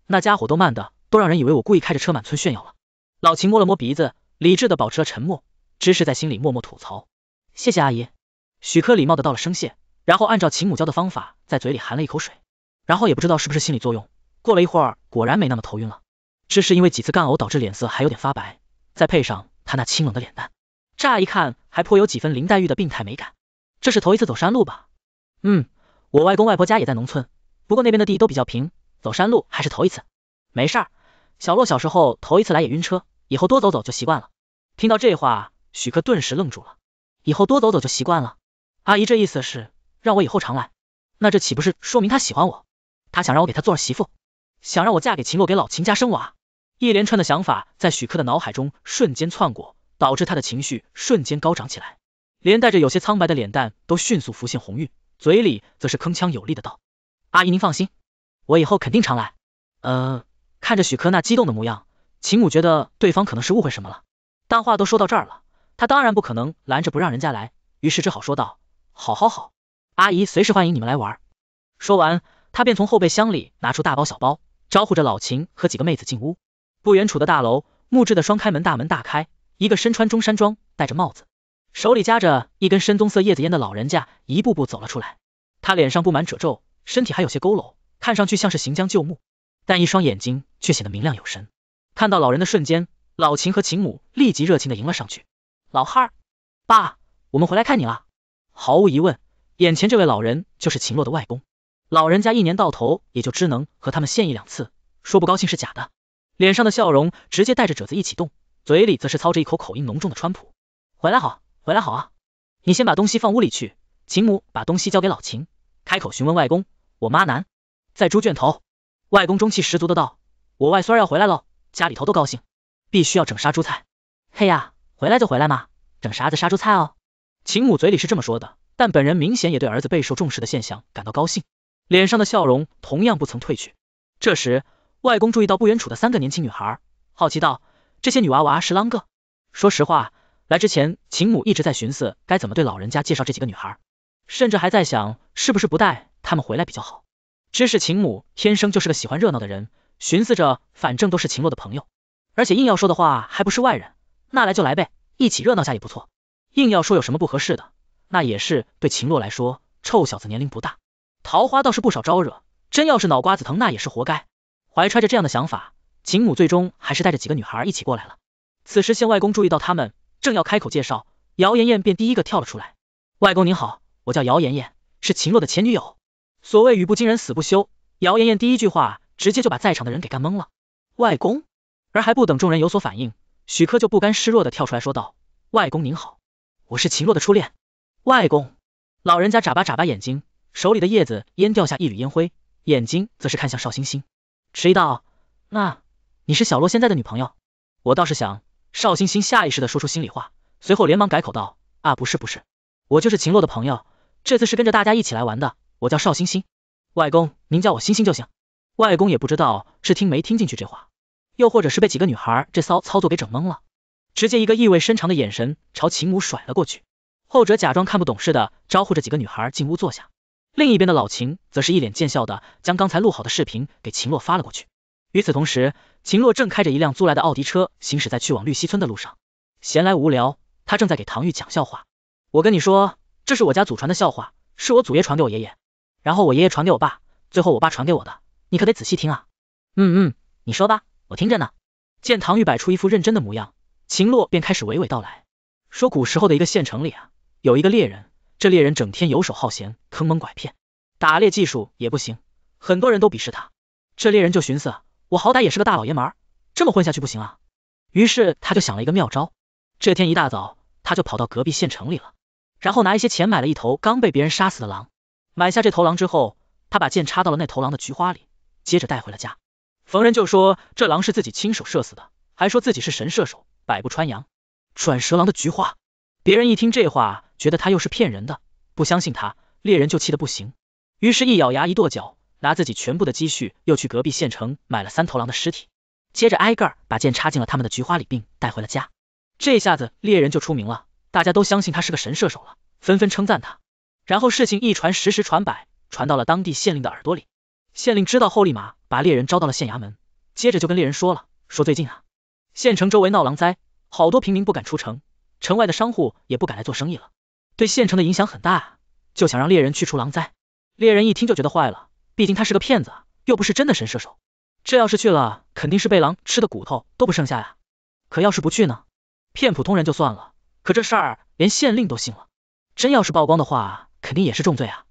那家伙都慢的，都让人以为我故意开着车满村炫耀了。老秦摸了摸鼻子，理智的保持了沉默，芝士在心里默默吐槽。谢谢阿姨，许科礼貌的道了声谢，然后按照秦母教的方法，在嘴里含了一口水，然后也不知道是不是心理作用，过了一会儿果然没那么头晕了。芝士因为几次干呕导致脸色还有点发白，再配上他那清冷的脸蛋，乍一看还颇有几分林黛玉的病态美感。这是头一次走山路吧？嗯，我外公外婆家也在农村。不过那边的地都比较平，走山路还是头一次。没事，小洛小时候头一次来也晕车，以后多走走就习惯了。听到这话，许克顿时愣住了。以后多走走就习惯了？阿姨这意思是让我以后常来？那这岂不是说明她喜欢我？她想让我给她做儿媳妇，想让我嫁给秦洛，给老秦家生娃。一连串的想法在许克的脑海中瞬间窜过，导致他的情绪瞬间高涨起来，连带着有些苍白的脸蛋都迅速浮现红晕，嘴里则是铿锵有力的道。阿姨，您放心，我以后肯定常来。呃，看着许科那激动的模样，秦母觉得对方可能是误会什么了，但话都说到这儿了，他当然不可能拦着不让人家来，于是只好说道：好好好，阿姨随时欢迎你们来玩。说完，他便从后备箱里拿出大包小包，招呼着老秦和几个妹子进屋。不远处的大楼，木质的双开门大门大开，一个身穿中山装、戴着帽子，手里夹着一根深棕色叶子烟的老人家一步步走了出来，他脸上布满褶皱。身体还有些佝偻，看上去像是行将就木，但一双眼睛却显得明亮有神。看到老人的瞬间，老秦和秦母立即热情的迎了上去。老汉，爸，我们回来看你了。毫无疑问，眼前这位老人就是秦洛的外公。老人家一年到头也就只能和他们献一两次，说不高兴是假的。脸上的笑容直接带着褶子一起动，嘴里则是操着一口口音浓重的川普。回来好，回来好啊。你先把东西放屋里去，秦母把东西交给老秦，开口询问外公。我妈难在猪圈头，外公中气十足的道：“我外孙儿要回来喽，家里头都高兴，必须要整杀猪菜。嘿呀，回来就回来嘛，整啥子杀猪菜哦？”秦母嘴里是这么说的，但本人明显也对儿子备受重视的现象感到高兴，脸上的笑容同样不曾褪去。这时，外公注意到不远处的三个年轻女孩，好奇道：“这些女娃娃是啷个？”说实话，来之前秦母一直在寻思该怎么对老人家介绍这几个女孩，甚至还在想是不是不带。他们回来比较好。知是秦母天生就是个喜欢热闹的人，寻思着反正都是秦洛的朋友，而且硬要说的话还不是外人，那来就来呗，一起热闹下也不错。硬要说有什么不合适的，那也是对秦洛来说，臭小子年龄不大，桃花倒是不少招惹，真要是脑瓜子疼那也是活该。怀揣着这样的想法，秦母最终还是带着几个女孩一起过来了。此时县外公注意到他们，正要开口介绍，姚妍妍便第一个跳了出来。外公您好，我叫姚妍妍，是秦洛的前女友。所谓语不惊人死不休，姚妍妍第一句话直接就把在场的人给干懵了。外公，而还不等众人有所反应，许柯就不甘示弱的跳出来说道：“外公您好，我是秦洛的初恋。”外公，老人家眨巴眨巴眼睛，手里的叶子烟掉下一缕烟灰，眼睛则是看向邵星星，迟疑道：“那你是小洛现在的女朋友？”我倒是想，邵星星下意识的说出心里话，随后连忙改口道：“啊不是不是，我就是秦洛的朋友，这次是跟着大家一起来玩的。”我叫邵星星，外公您叫我星星就行。外公也不知道是听没听进去这话，又或者是被几个女孩这骚操作给整懵了，直接一个意味深长的眼神朝秦母甩了过去。后者假装看不懂似的招呼着几个女孩进屋坐下。另一边的老秦则是一脸见笑的将刚才录好的视频给秦洛发了过去。与此同时，秦洛正开着一辆租来的奥迪车行驶在去往绿溪村的路上，闲来无聊，他正在给唐玉讲笑话。我跟你说，这是我家祖传的笑话，是我祖爷传给我爷爷。然后我爷爷传给我爸，最后我爸传给我的，你可得仔细听啊。嗯嗯，你说吧，我听着呢。见唐玉摆出一副认真的模样，秦洛便开始娓娓道来，说古时候的一个县城里啊，有一个猎人，这猎人整天游手好闲，坑蒙拐骗，打猎技术也不行，很多人都鄙视他。这猎人就寻思，我好歹也是个大老爷们，这么混下去不行啊。于是他就想了一个妙招，这天一大早他就跑到隔壁县城里了，然后拿一些钱买了一头刚被别人杀死的狼。买下这头狼之后，他把剑插到了那头狼的菊花里，接着带回了家。逢人就说这狼是自己亲手射死的，还说自己是神射手，百步穿杨，转蛇狼的菊花。别人一听这话，觉得他又是骗人的，不相信他。猎人就气得不行，于是一咬牙，一跺脚，拿自己全部的积蓄又去隔壁县城买了三头狼的尸体，接着挨个把剑插进了他们的菊花里，并带回了家。这下子猎人就出名了，大家都相信他是个神射手了，纷纷称赞他。然后事情一传十，十传百，传到了当地县令的耳朵里。县令知道后，立马把猎人招到了县衙门，接着就跟猎人说了，说最近啊，县城周围闹狼灾，好多平民不敢出城，城外的商户也不敢来做生意了，对县城的影响很大啊，就想让猎人去除狼灾。猎人一听就觉得坏了，毕竟他是个骗子又不是真的神射手，这要是去了，肯定是被狼吃的骨头都不剩下呀。可要是不去呢？骗普通人就算了，可这事儿连县令都信了，真要是曝光的话。肯定也是重罪啊！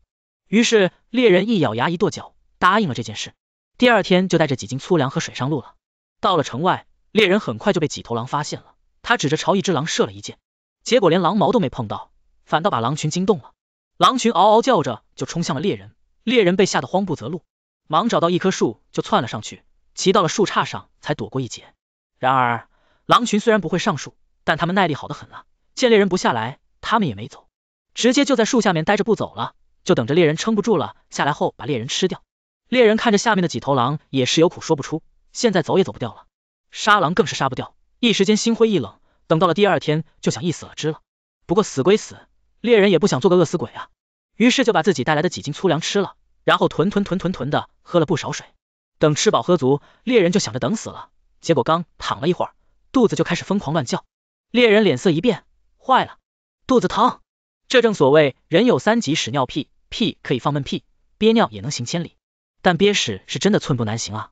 于是猎人一咬牙一跺脚，答应了这件事。第二天就带着几斤粗粮和水上路了。到了城外，猎人很快就被几头狼发现了，他指着朝一只狼射了一箭，结果连狼毛都没碰到，反倒把狼群惊动了。狼群嗷嗷叫着就冲向了猎人，猎人被吓得慌不择路，忙找到一棵树就窜了上去，骑到了树杈上才躲过一劫。然而狼群虽然不会上树，但他们耐力好得很啊，见猎人不下来，他们也没走。直接就在树下面待着不走了，就等着猎人撑不住了下来后把猎人吃掉。猎人看着下面的几头狼也是有苦说不出，现在走也走不掉了，杀狼更是杀不掉，一时间心灰意冷，等到了第二天就想一死了之了。不过死归死，猎人也不想做个饿死鬼啊，于是就把自己带来的几斤粗粮吃了，然后囤囤囤囤囤的喝了不少水。等吃饱喝足，猎人就想着等死了，结果刚躺了一会儿，肚子就开始疯狂乱叫，猎人脸色一变，坏了，肚子疼。这正所谓人有三急，屎尿屁，屁可以放闷屁，憋尿也能行千里，但憋屎是真的寸步难行啊！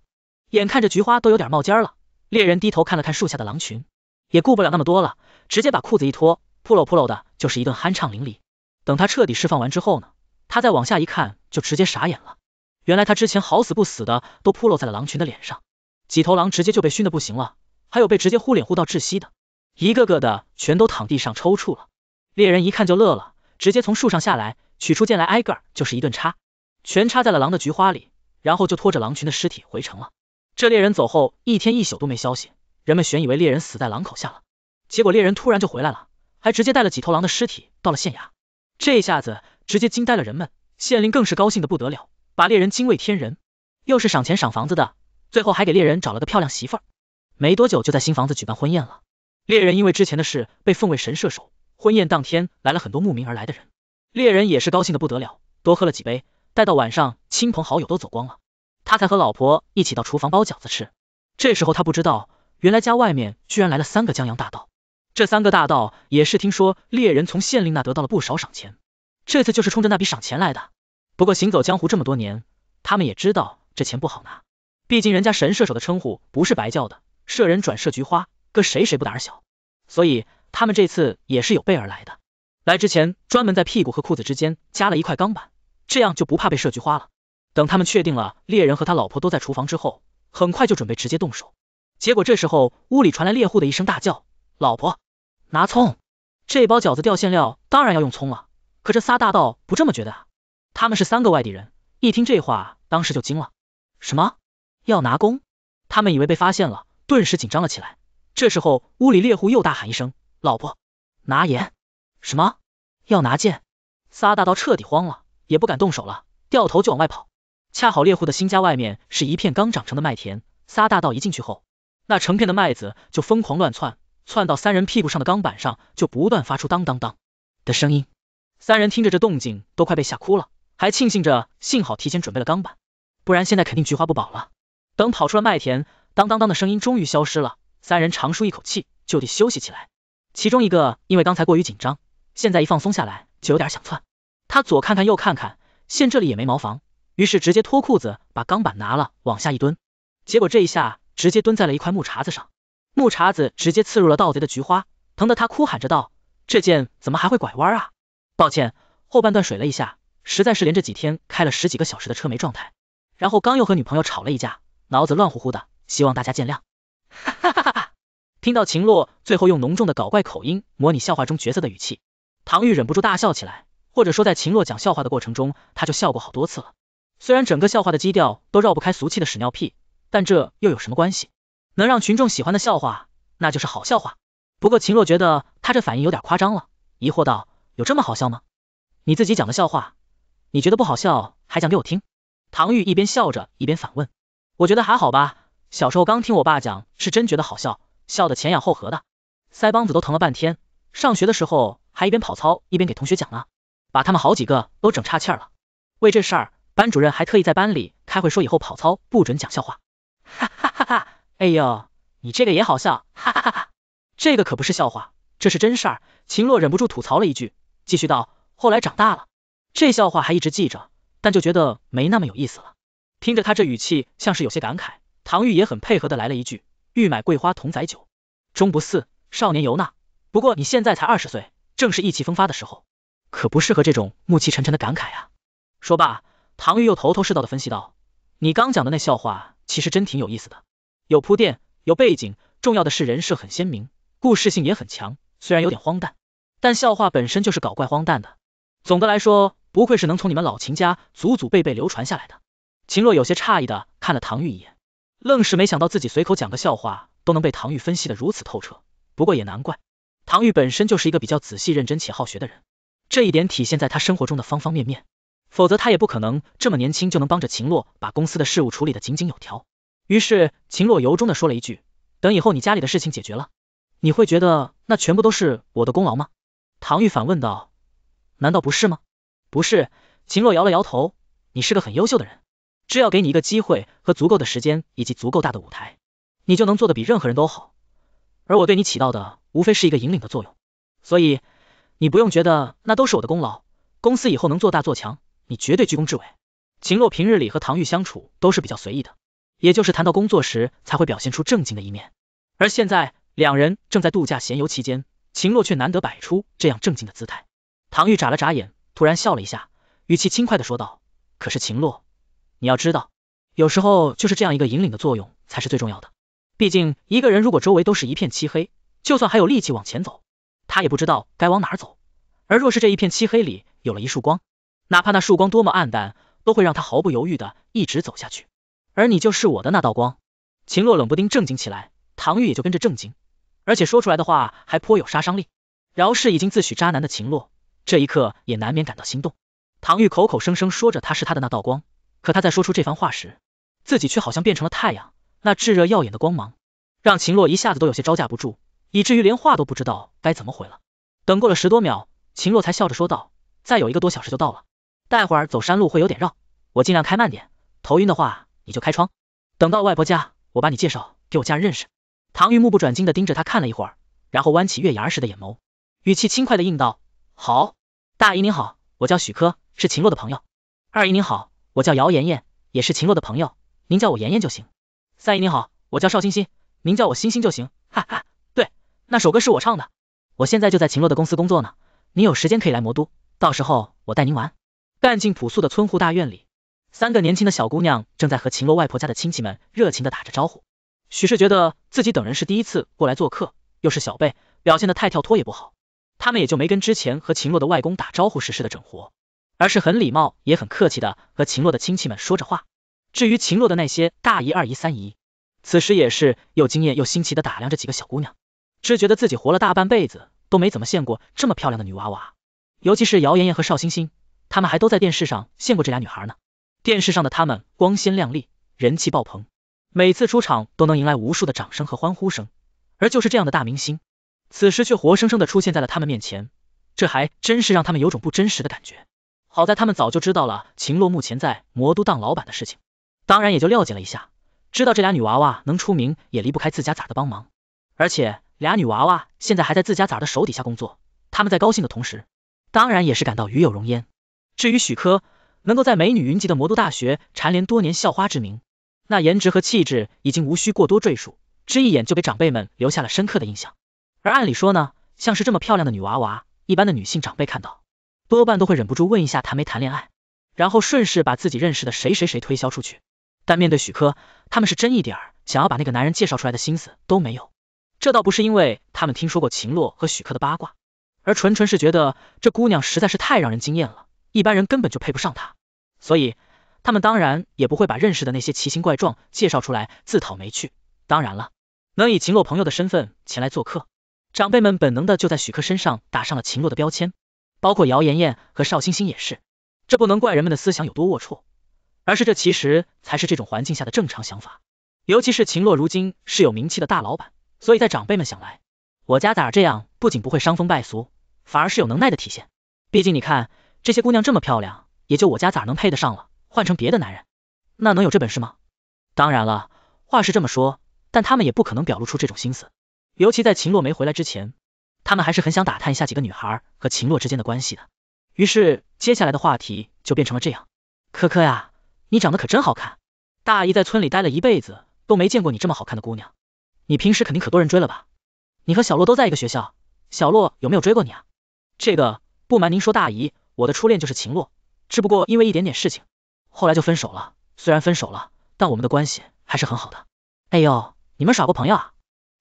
眼看着菊花都有点冒尖了，猎人低头看了看树下的狼群，也顾不了那么多了，直接把裤子一脱，扑露扑露的，就是一顿酣畅淋漓。等他彻底释放完之后呢，他再往下一看，就直接傻眼了，原来他之前好死不死的都扑落在了狼群的脸上，几头狼直接就被熏得不行了，还有被直接糊脸糊到窒息的，一个个的全都躺地上抽搐了。猎人一看就乐了，直接从树上下来，取出剑来，挨个就是一顿插，全插在了狼的菊花里，然后就拖着狼群的尸体回城了。这猎人走后一天一宿都没消息，人们悬以为猎人死在狼口下了，结果猎人突然就回来了，还直接带了几头狼的尸体到了县衙，这一下子直接惊呆了人们，县令更是高兴的不得了，把猎人惊为天人，又是赏钱赏房子的，最后还给猎人找了个漂亮媳妇，没多久就在新房子举办婚宴了。猎人因为之前的事被奉为神射手。婚宴当天来了很多慕名而来的人，猎人也是高兴的不得了，多喝了几杯。待到晚上亲朋好友都走光了，他才和老婆一起到厨房包饺子吃。这时候他不知道，原来家外面居然来了三个江洋大盗。这三个大盗也是听说猎人从县令那得到了不少赏钱，这次就是冲着那笔赏钱来的。不过行走江湖这么多年，他们也知道这钱不好拿，毕竟人家神射手的称呼不是白叫的，射人转射菊花，搁谁谁不胆小。所以。他们这次也是有备而来的，来之前专门在屁股和裤子之间加了一块钢板，这样就不怕被射菊花了。等他们确定了猎人和他老婆都在厨房之后，很快就准备直接动手。结果这时候屋里传来猎户的一声大叫：“老婆，拿葱！这包饺子掉馅料，当然要用葱了。”可这仨大盗不这么觉得啊，他们是三个外地人，一听这话当时就惊了：“什么？要拿弓？”他们以为被发现了，顿时紧张了起来。这时候屋里猎户又大喊一声。老婆拿盐，什么要拿剑？仨大盗彻底慌了，也不敢动手了，掉头就往外跑。恰好猎户的新家外面是一片刚长成的麦田，仨大盗一进去后，那成片的麦子就疯狂乱窜，窜到三人屁股上的钢板上，就不断发出当当当的声音。三人听着这动静，都快被吓哭了，还庆幸着幸好提前准备了钢板，不然现在肯定菊花不保了。等跑出了麦田，当当当的声音终于消失了，三人长舒一口气，就地休息起来。其中一个因为刚才过于紧张，现在一放松下来就有点想窜。他左看看右看看，现这里也没茅房，于是直接脱裤子把钢板拿了往下一蹲，结果这一下直接蹲在了一块木茬子上，木茬子直接刺入了盗贼的菊花，疼得他哭喊着道：“这剑怎么还会拐弯啊？”抱歉，后半段水了一下，实在是连着几天开了十几个小时的车没状态，然后刚又和女朋友吵了一架，脑子乱乎乎的，希望大家见谅。哈。听到秦洛最后用浓重的搞怪口音模拟笑话中角色的语气，唐玉忍不住大笑起来。或者说，在秦洛讲笑话的过程中，他就笑过好多次了。虽然整个笑话的基调都绕不开俗气的屎尿屁，但这又有什么关系？能让群众喜欢的笑话，那就是好笑话。不过秦洛觉得他这反应有点夸张了，疑惑道：“有这么好笑吗？你自己讲的笑话，你觉得不好笑还讲给我听？”唐玉一边笑着一边反问：“我觉得还好吧，小时候刚听我爸讲，是真觉得好笑。”笑得前仰后合的，腮帮子都疼了半天。上学的时候还一边跑操一边给同学讲呢，把他们好几个都整岔气了。为这事，班主任还特意在班里开会说以后跑操不准讲笑话。哈哈哈！哈，哎呦，你这个也好笑，哈哈哈！这个可不是笑话，这是真事儿。秦洛忍不住吐槽了一句，继续道，后来长大了，这笑话还一直记着，但就觉得没那么有意思了。听着他这语气，像是有些感慨，唐玉也很配合的来了一句。欲买桂花同载酒，终不似少年游那。不过你现在才二十岁，正是意气风发的时候，可不适合这种暮气沉沉的感慨啊。说罢，唐玉又头头是道的分析道，你刚讲的那笑话其实真挺有意思的，有铺垫，有背景，重要的是人设很鲜明，故事性也很强，虽然有点荒诞，但笑话本身就是搞怪荒诞的。总的来说，不愧是能从你们老秦家祖祖辈辈流传下来的。秦若有些诧异的看了唐玉一眼。愣是没想到自己随口讲个笑话都能被唐玉分析的如此透彻，不过也难怪，唐玉本身就是一个比较仔细认真且好学的人，这一点体现在他生活中的方方面面，否则他也不可能这么年轻就能帮着秦洛把公司的事务处理的井井有条。于是秦洛由衷的说了一句，等以后你家里的事情解决了，你会觉得那全部都是我的功劳吗？唐玉反问道，难道不是吗？不是，秦洛摇了摇头，你是个很优秀的人。只要给你一个机会和足够的时间，以及足够大的舞台，你就能做得比任何人都好。而我对你起到的，无非是一个引领的作用。所以你不用觉得那都是我的功劳。公司以后能做大做强，你绝对居功至伟。秦洛平日里和唐玉相处都是比较随意的，也就是谈到工作时才会表现出正经的一面。而现在两人正在度假闲游期间，秦洛却难得摆出这样正经的姿态。唐玉眨了眨眼，突然笑了一下，语气轻快的说道：“可是秦洛。”你要知道，有时候就是这样一个引领的作用才是最重要的。毕竟一个人如果周围都是一片漆黑，就算还有力气往前走，他也不知道该往哪走。而若是这一片漆黑里有了一束光，哪怕那束光多么暗淡，都会让他毫不犹豫的一直走下去。而你就是我的那道光。秦洛冷不丁正经起来，唐玉也就跟着正经，而且说出来的话还颇有杀伤力。饶是已经自诩渣男的秦洛，这一刻也难免感到心动。唐玉口口声声说着他是他的那道光。可他在说出这番话时，自己却好像变成了太阳，那炙热耀眼的光芒，让秦洛一下子都有些招架不住，以至于连话都不知道该怎么回了。等过了十多秒，秦洛才笑着说道：“再有一个多小时就到了，待会儿走山路会有点绕，我尽量开慢点，头晕的话你就开窗。等到外婆家，我把你介绍给我家人认识。”唐玉目不转睛的盯着他看了一会儿，然后弯起月牙儿似的眼眸，语气轻快的应道：“好，大姨您好，我叫许科，是秦洛的朋友。二姨您好。”我叫姚妍妍，也是秦洛的朋友，您叫我妍妍就行。三姨您好，我叫邵星星，您叫我星星就行。哈哈，对，那首歌是我唱的。我现在就在秦洛的公司工作呢，您有时间可以来魔都，到时候我带您玩。干净朴素的村户大院里，三个年轻的小姑娘正在和秦洛外婆家的亲戚们热情的打着招呼。许是觉得自己等人是第一次过来做客，又是小辈，表现的太跳脱也不好，他们也就没跟之前和秦洛的外公打招呼时似的整活。而是很礼貌也很客气的和秦洛的亲戚们说着话。至于秦洛的那些大姨、二姨、三姨，此时也是又惊艳又新奇的打量着几个小姑娘，只觉得自己活了大半辈子都没怎么见过这么漂亮的女娃娃。尤其是姚妍妍和邵星星，他们还都在电视上见过这俩女孩呢。电视上的她们光鲜亮丽，人气爆棚，每次出场都能迎来无数的掌声和欢呼声。而就是这样的大明星，此时却活生生的出现在了他们面前，这还真是让他们有种不真实的感觉。好在他们早就知道了秦洛目前在魔都当老板的事情，当然也就了解了一下，知道这俩女娃娃能出名也离不开自家崽的帮忙，而且俩女娃娃现在还在自家崽的手底下工作，他们在高兴的同时，当然也是感到与有荣焉。至于许珂，能够在美女云集的魔都大学蝉联多年校花之名，那颜值和气质已经无需过多赘述，只一眼就给长辈们留下了深刻的印象。而按理说呢，像是这么漂亮的女娃娃，一般的女性长辈看到。多半都会忍不住问一下谈没谈恋爱，然后顺势把自己认识的谁谁谁推销出去。但面对许科，他们是真一点想要把那个男人介绍出来的心思都没有。这倒不是因为他们听说过秦洛和许科的八卦，而纯纯是觉得这姑娘实在是太让人惊艳了，一般人根本就配不上她。所以他们当然也不会把认识的那些奇形怪状介绍出来自讨没趣。当然了，能以秦洛朋友的身份前来做客，长辈们本能的就在许科身上打上了秦洛的标签。包括姚妍妍和邵星星也是，这不能怪人们的思想有多龌龊，而是这其实才是这种环境下的正常想法。尤其是秦洛如今是有名气的大老板，所以在长辈们想来，我家崽这样不仅不会伤风败俗，反而是有能耐的体现。毕竟你看，这些姑娘这么漂亮，也就我家崽能配得上了。换成别的男人，那能有这本事吗？当然了，话是这么说，但他们也不可能表露出这种心思，尤其在秦洛没回来之前。他们还是很想打探一下几个女孩和秦洛之间的关系的，于是接下来的话题就变成了这样。可可呀，你长得可真好看，大姨在村里待了一辈子都没见过你这么好看的姑娘，你平时肯定可多人追了吧？你和小洛都在一个学校，小洛有没有追过你啊？这个不瞒您说，大姨，我的初恋就是秦洛，只不过因为一点点事情，后来就分手了。虽然分手了，但我们的关系还是很好的。哎呦，你们耍过朋友啊？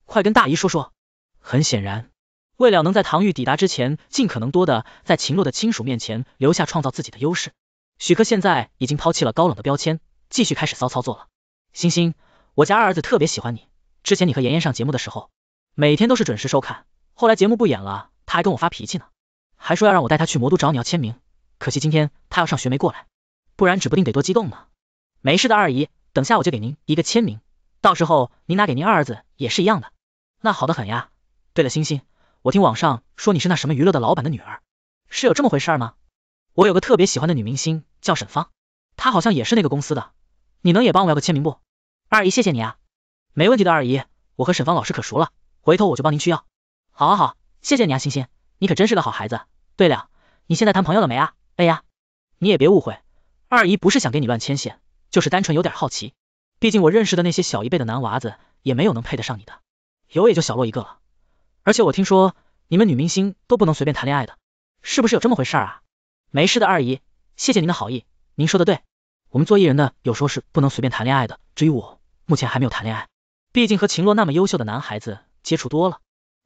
快跟大姨说说。很显然。为了能在唐钰抵达之前，尽可能多的在秦洛的亲属面前留下创造自己的优势，许克现在已经抛弃了高冷的标签，继续开始骚操作了。星星，我家二儿子特别喜欢你，之前你和妍妍上节目的时候，每天都是准时收看，后来节目不演了，他还跟我发脾气呢，还说要让我带他去魔都找你要签名，可惜今天他要上学没过来，不然指不定得多激动呢。没事的，二姨，等下我就给您一个签名，到时候您拿给您二儿子也是一样的。那好的很呀。对了，星星。我听网上说你是那什么娱乐的老板的女儿，是有这么回事吗？我有个特别喜欢的女明星叫沈芳，她好像也是那个公司的，你能也帮我要个签名不？二姨谢谢你啊，没问题的二姨，我和沈芳老师可熟了，回头我就帮您去要。好啊好，谢谢你啊欣欣，你可真是个好孩子。对了，你现在谈朋友了没啊？哎呀，你也别误会，二姨不是想给你乱牵线，就是单纯有点好奇，毕竟我认识的那些小一辈的男娃子也没有能配得上你的，有也就小洛一个了。而且我听说你们女明星都不能随便谈恋爱的，是不是有这么回事啊？没事的，二姨，谢谢您的好意，您说的对，我们做艺人呢，有时候是不能随便谈恋爱的。至于我，目前还没有谈恋爱，毕竟和秦洛那么优秀的男孩子接触多了，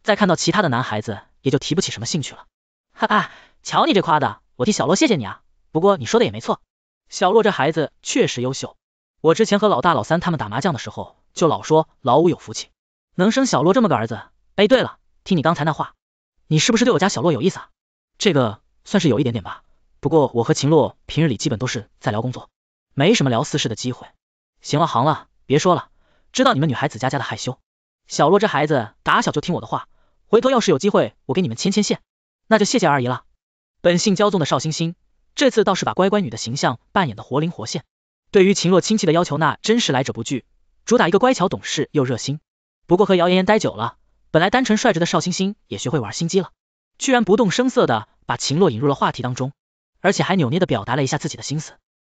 再看到其他的男孩子也就提不起什么兴趣了。哈哈，瞧你这夸的，我替小洛谢谢你啊。不过你说的也没错，小洛这孩子确实优秀，我之前和老大、老三他们打麻将的时候，就老说老五有福气，能生小洛这么个儿子。哎，对了。听你刚才那话，你是不是对我家小洛有意思？啊？这个算是有一点点吧，不过我和秦洛平日里基本都是在聊工作，没什么聊私事的机会。行了行了，别说了，知道你们女孩子家家的害羞。小洛这孩子打小就听我的话，回头要是有机会，我给你们牵牵线，那就谢谢二姨了。本性骄纵的邵星星，这次倒是把乖乖女的形象扮演的活灵活现，对于秦洛亲戚的要求那真是来者不拒，主打一个乖巧懂事又热心。不过和姚妍妍待久了。本来单纯率直的邵星星也学会玩心机了，居然不动声色的把秦洛引入了话题当中，而且还扭捏的表达了一下自己的心思，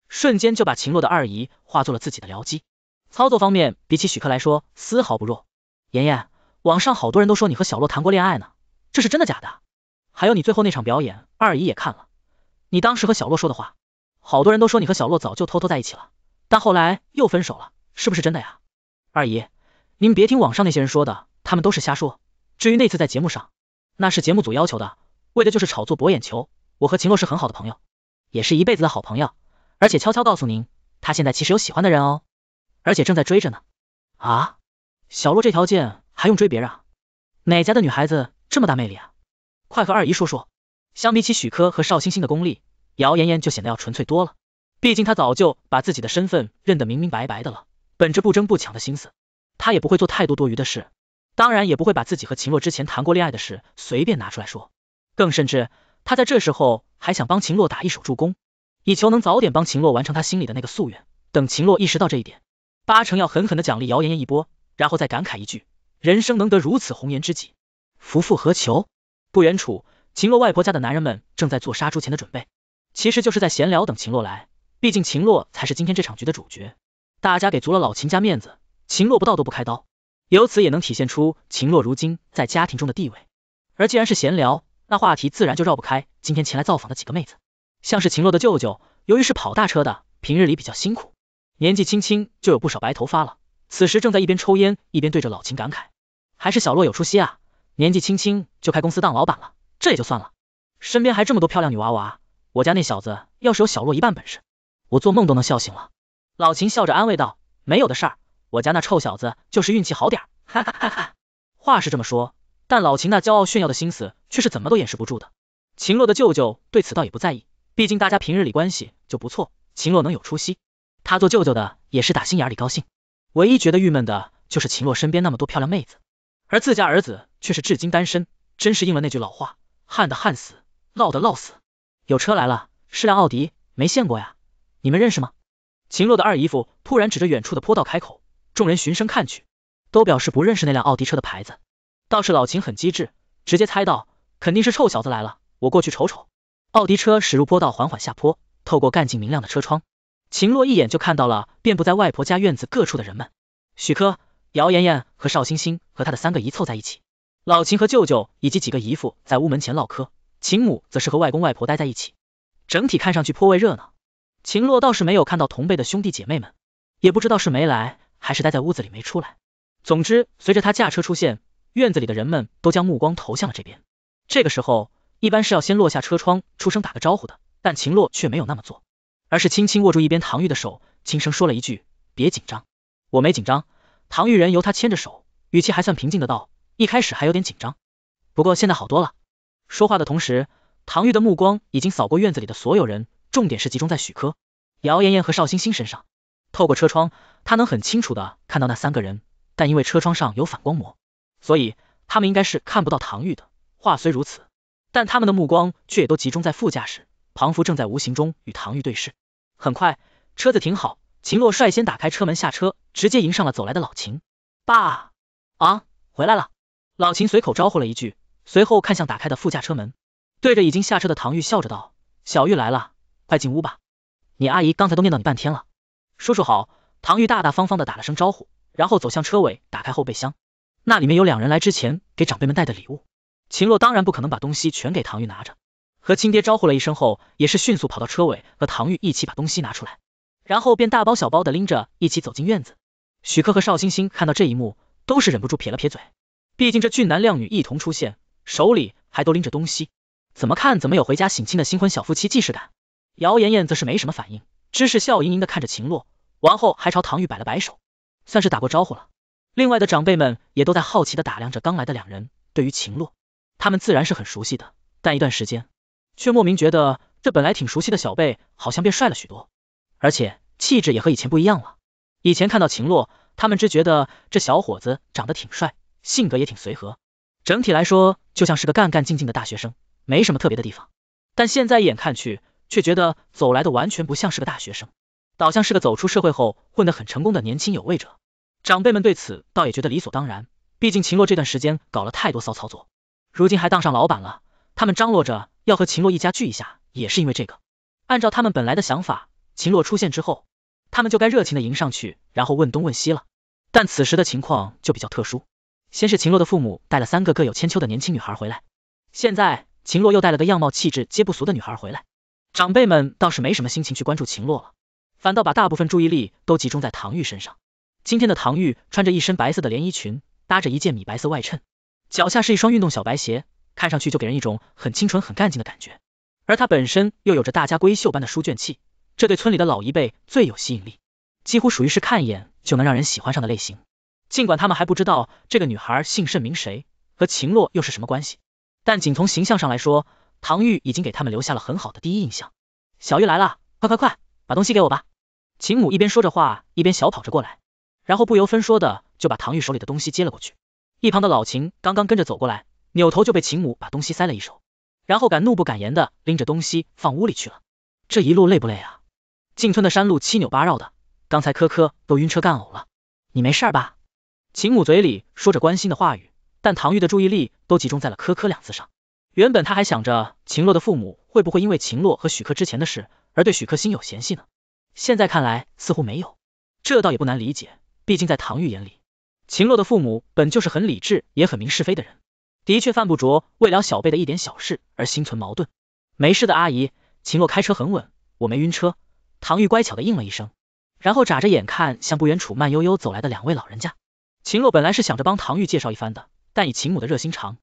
瞬间就把秦洛的二姨化作了自己的僚机，操作方面比起许克来说丝毫不弱。妍妍，网上好多人都说你和小洛谈过恋爱呢，这是真的假的？还有你最后那场表演，二姨也看了，你当时和小洛说的话，好多人都说你和小洛早就偷偷在一起了，但后来又分手了，是不是真的呀？二姨，您别听网上那些人说的。他们都是瞎说。至于那次在节目上，那是节目组要求的，为的就是炒作博眼球。我和秦洛是很好的朋友，也是一辈子的好朋友。而且悄悄告诉您，他现在其实有喜欢的人哦，而且正在追着呢。啊，小洛这条件还用追别人？哪家的女孩子这么大魅力啊？快和二姨说说。相比起许科和邵星星的功力，姚妍妍就显得要纯粹多了。毕竟她早就把自己的身份认得明明白白的了，本着不争不抢的心思，她也不会做太多多余的事。当然也不会把自己和秦洛之前谈过恋爱的事随便拿出来说，更甚至他在这时候还想帮秦洛打一手助攻，以求能早点帮秦洛完成他心里的那个夙愿。等秦洛意识到这一点，八成要狠狠的奖励姚妍妍一波，然后再感慨一句：人生能得如此红颜知己，夫复何求？不远处，秦洛外婆家的男人们正在做杀猪前的准备，其实就是在闲聊等秦洛来，毕竟秦洛才是今天这场局的主角，大家给足了老秦家面子，秦洛不到都不开刀。由此也能体现出秦洛如今在家庭中的地位。而既然是闲聊，那话题自然就绕不开今天前来造访的几个妹子。像是秦洛的舅舅，由于是跑大车的，平日里比较辛苦，年纪轻轻就有不少白头发了。此时正在一边抽烟，一边对着老秦感慨，还是小洛有出息啊，年纪轻轻就开公司当老板了，这也就算了，身边还这么多漂亮女娃娃。我家那小子要是有小洛一半本事，我做梦都能笑醒了。老秦笑着安慰道，没有的事。我家那臭小子就是运气好点儿，哈哈哈！哈话是这么说，但老秦那骄傲炫耀的心思却是怎么都掩饰不住的。秦洛的舅舅对此倒也不在意，毕竟大家平日里关系就不错，秦洛能有出息，他做舅舅的也是打心眼里高兴。唯一觉得郁闷的，就是秦洛身边那么多漂亮妹子，而自家儿子却是至今单身，真是应了那句老话，旱的旱死，涝的涝死。有车来了，是辆奥迪，没见过呀？你们认识吗？秦洛的二姨夫突然指着远处的坡道开口。众人循声看去，都表示不认识那辆奥迪车的牌子。倒是老秦很机智，直接猜到肯定是臭小子来了，我过去瞅瞅。奥迪车驶入坡道，缓缓下坡。透过干净明亮的车窗，秦洛一眼就看到了遍布在外婆家院子各处的人们。许科、姚妍妍和邵星星和他的三个姨凑在一起，老秦和舅舅以及几个姨父在屋门前唠嗑，秦母则是和外公外婆待在一起。整体看上去颇为热闹。秦洛倒是没有看到同辈的兄弟姐妹们，也不知道是没来。还是待在屋子里没出来。总之，随着他驾车出现，院子里的人们都将目光投向了这边。这个时候，一般是要先落下车窗，出声打个招呼的，但秦洛却没有那么做，而是轻轻握住一边唐玉的手，轻声说了一句：“别紧张，我没紧张。”唐玉人由他牵着手，语气还算平静的道：“一开始还有点紧张，不过现在好多了。”说话的同时，唐玉的目光已经扫过院子里的所有人，重点是集中在许科、姚妍妍和邵星星身上。透过车窗，他能很清楚的看到那三个人，但因为车窗上有反光膜，所以他们应该是看不到唐玉的。话虽如此，但他们的目光却也都集中在副驾驶，庞福正在无形中与唐玉对视。很快，车子停好，秦洛率先打开车门下车，直接迎上了走来的老秦。爸，回来了。老秦随口招呼了一句，随后看向打开的副驾车门，对着已经下车的唐玉笑着道：“小玉来了，快进屋吧，你阿姨刚才都念叨你半天了。”叔叔好，唐玉大大方方的打了声招呼，然后走向车尾，打开后备箱，那里面有两人来之前给长辈们带的礼物。秦洛当然不可能把东西全给唐玉拿着，和亲爹招呼了一声后，也是迅速跑到车尾和唐玉一起把东西拿出来，然后便大包小包的拎着一起走进院子。许克和邵星星看到这一幕，都是忍不住撇了撇嘴，毕竟这俊男靓女一同出现，手里还都拎着东西，怎么看怎么有回家省亲的新婚小夫妻既视感。姚妍妍则是没什么反应。知士笑盈盈的看着秦洛，完后还朝唐玉摆了摆手，算是打过招呼了。另外的长辈们也都在好奇的打量着刚来的两人。对于秦洛，他们自然是很熟悉的，但一段时间却莫名觉得这本来挺熟悉的小辈好像变帅了许多，而且气质也和以前不一样了。以前看到秦洛，他们只觉得这小伙子长得挺帅，性格也挺随和，整体来说就像是个干干净净的大学生，没什么特别的地方。但现在一眼看去，却觉得走来的完全不像是个大学生，倒像是个走出社会后混得很成功的年轻有为者。长辈们对此倒也觉得理所当然，毕竟秦洛这段时间搞了太多骚操作，如今还当上老板了。他们张罗着要和秦洛一家聚一下，也是因为这个。按照他们本来的想法，秦洛出现之后，他们就该热情的迎上去，然后问东问西了。但此时的情况就比较特殊，先是秦洛的父母带了三个各有千秋的年轻女孩回来，现在秦洛又带了个样貌气质皆不俗的女孩回来。长辈们倒是没什么心情去关注秦洛了，反倒把大部分注意力都集中在唐玉身上。今天的唐玉穿着一身白色的连衣裙，搭着一件米白色外衬，脚下是一双运动小白鞋，看上去就给人一种很清纯、很干净的感觉。而她本身又有着大家闺秀般的书卷气，这对村里的老一辈最有吸引力，几乎属于是看一眼就能让人喜欢上的类型。尽管他们还不知道这个女孩姓甚名谁，和秦洛又是什么关系，但仅从形象上来说，唐玉已经给他们留下了很好的第一印象。小玉来了，快快快，把东西给我吧！秦母一边说着话，一边小跑着过来，然后不由分说的就把唐玉手里的东西接了过去。一旁的老秦刚刚跟着走过来，扭头就被秦母把东西塞了一手，然后敢怒不敢言的拎着东西放屋里去了。这一路累不累啊？进村的山路七扭八绕的，刚才科科都晕车干呕了，你没事吧？秦母嘴里说着关心的话语，但唐玉的注意力都集中在了科科两字上。原本他还想着秦洛的父母会不会因为秦洛和许克之前的事而对许克心有嫌隙呢？现在看来似乎没有，这倒也不难理解，毕竟在唐玉眼里，秦洛的父母本就是很理智也很明是非的人，的确犯不着为了小辈的一点小事而心存矛盾。没事的阿姨，秦洛开车很稳，我没晕车。唐玉乖巧的应了一声，然后眨着眼看向不远处慢悠悠走来的两位老人家。秦洛本来是想着帮唐玉介绍一番的，但以秦母的热心肠。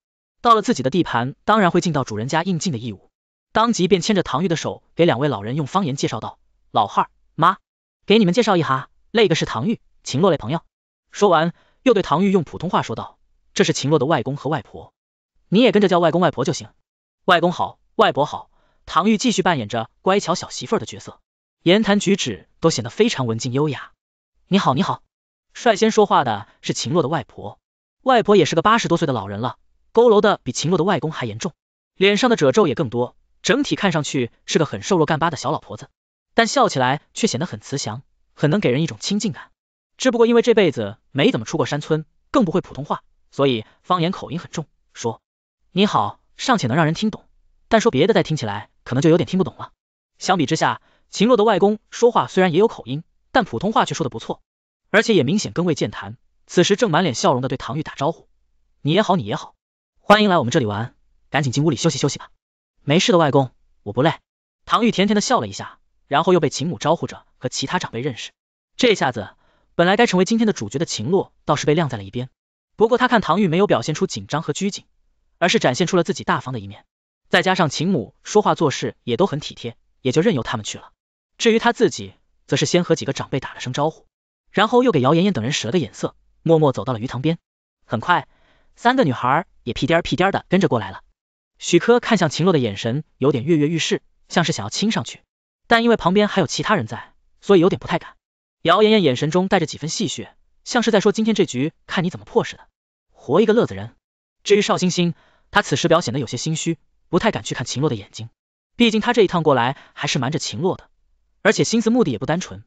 到了自己的地盘，当然会尽到主人家应尽的义务。当即便牵着唐玉的手，给两位老人用方言介绍道：“老儿，妈，给你们介绍一哈，那个是唐玉，秦洛的朋友。”说完，又对唐玉用普通话说道：“这是秦洛的外公和外婆，你也跟着叫外公外婆就行。”外公好，外婆好。唐玉继续扮演着乖巧小媳妇的角色，言谈举止都显得非常文静优雅。你好，你好。率先说话的是秦洛的外婆，外婆也是个八十多岁的老人了。佝偻的比秦洛的外公还严重，脸上的褶皱也更多，整体看上去是个很瘦弱干巴的小老婆子，但笑起来却显得很慈祥，很能给人一种亲近感。只不过因为这辈子没怎么出过山村，更不会普通话，所以方言口音很重，说你好尚且能让人听懂，但说别的再听起来可能就有点听不懂了。相比之下，秦洛的外公说话虽然也有口音，但普通话却说的不错，而且也明显更为健谈。此时正满脸笑容的对唐玉打招呼：“你也好，你也好。”欢迎来我们这里玩，赶紧进屋里休息休息吧。没事的，外公，我不累。唐玉甜甜的笑了一下，然后又被秦母招呼着和其他长辈认识。这下子，本来该成为今天的主角的秦洛倒是被晾在了一边。不过他看唐玉没有表现出紧张和拘谨，而是展现出了自己大方的一面，再加上秦母说话做事也都很体贴，也就任由他们去了。至于他自己，则是先和几个长辈打了声招呼，然后又给姚妍妍等人使了个眼色，默默走到了鱼塘边。很快，三个女孩。也屁颠儿屁颠儿的跟着过来了。许珂看向秦洛的眼神有点跃跃欲试，像是想要亲上去，但因为旁边还有其他人在，所以有点不太敢。姚妍妍眼神中带着几分戏谑，像是在说今天这局看你怎么破似的，活一个乐子人。至于邵星星，他此时表显得有些心虚，不太敢去看秦洛的眼睛，毕竟他这一趟过来还是瞒着秦洛的，而且心思目的也不单纯，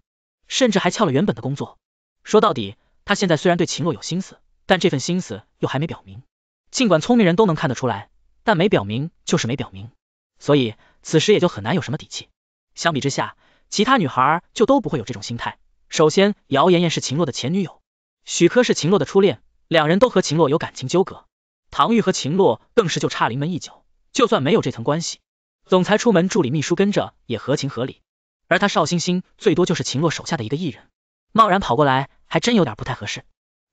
甚至还撬了原本的工作。说到底，他现在虽然对秦洛有心思，但这份心思又还没表明。尽管聪明人都能看得出来，但没表明就是没表明，所以此时也就很难有什么底气。相比之下，其他女孩就都不会有这种心态。首先，姚妍妍是秦洛的前女友，许珂是秦洛的初恋，两人都和秦洛有感情纠葛。唐玉和秦洛更是就差临门一脚，就算没有这层关系，总裁出门助理秘书跟着也合情合理。而他邵星星最多就是秦洛手下的一个艺人，贸然跑过来还真有点不太合适。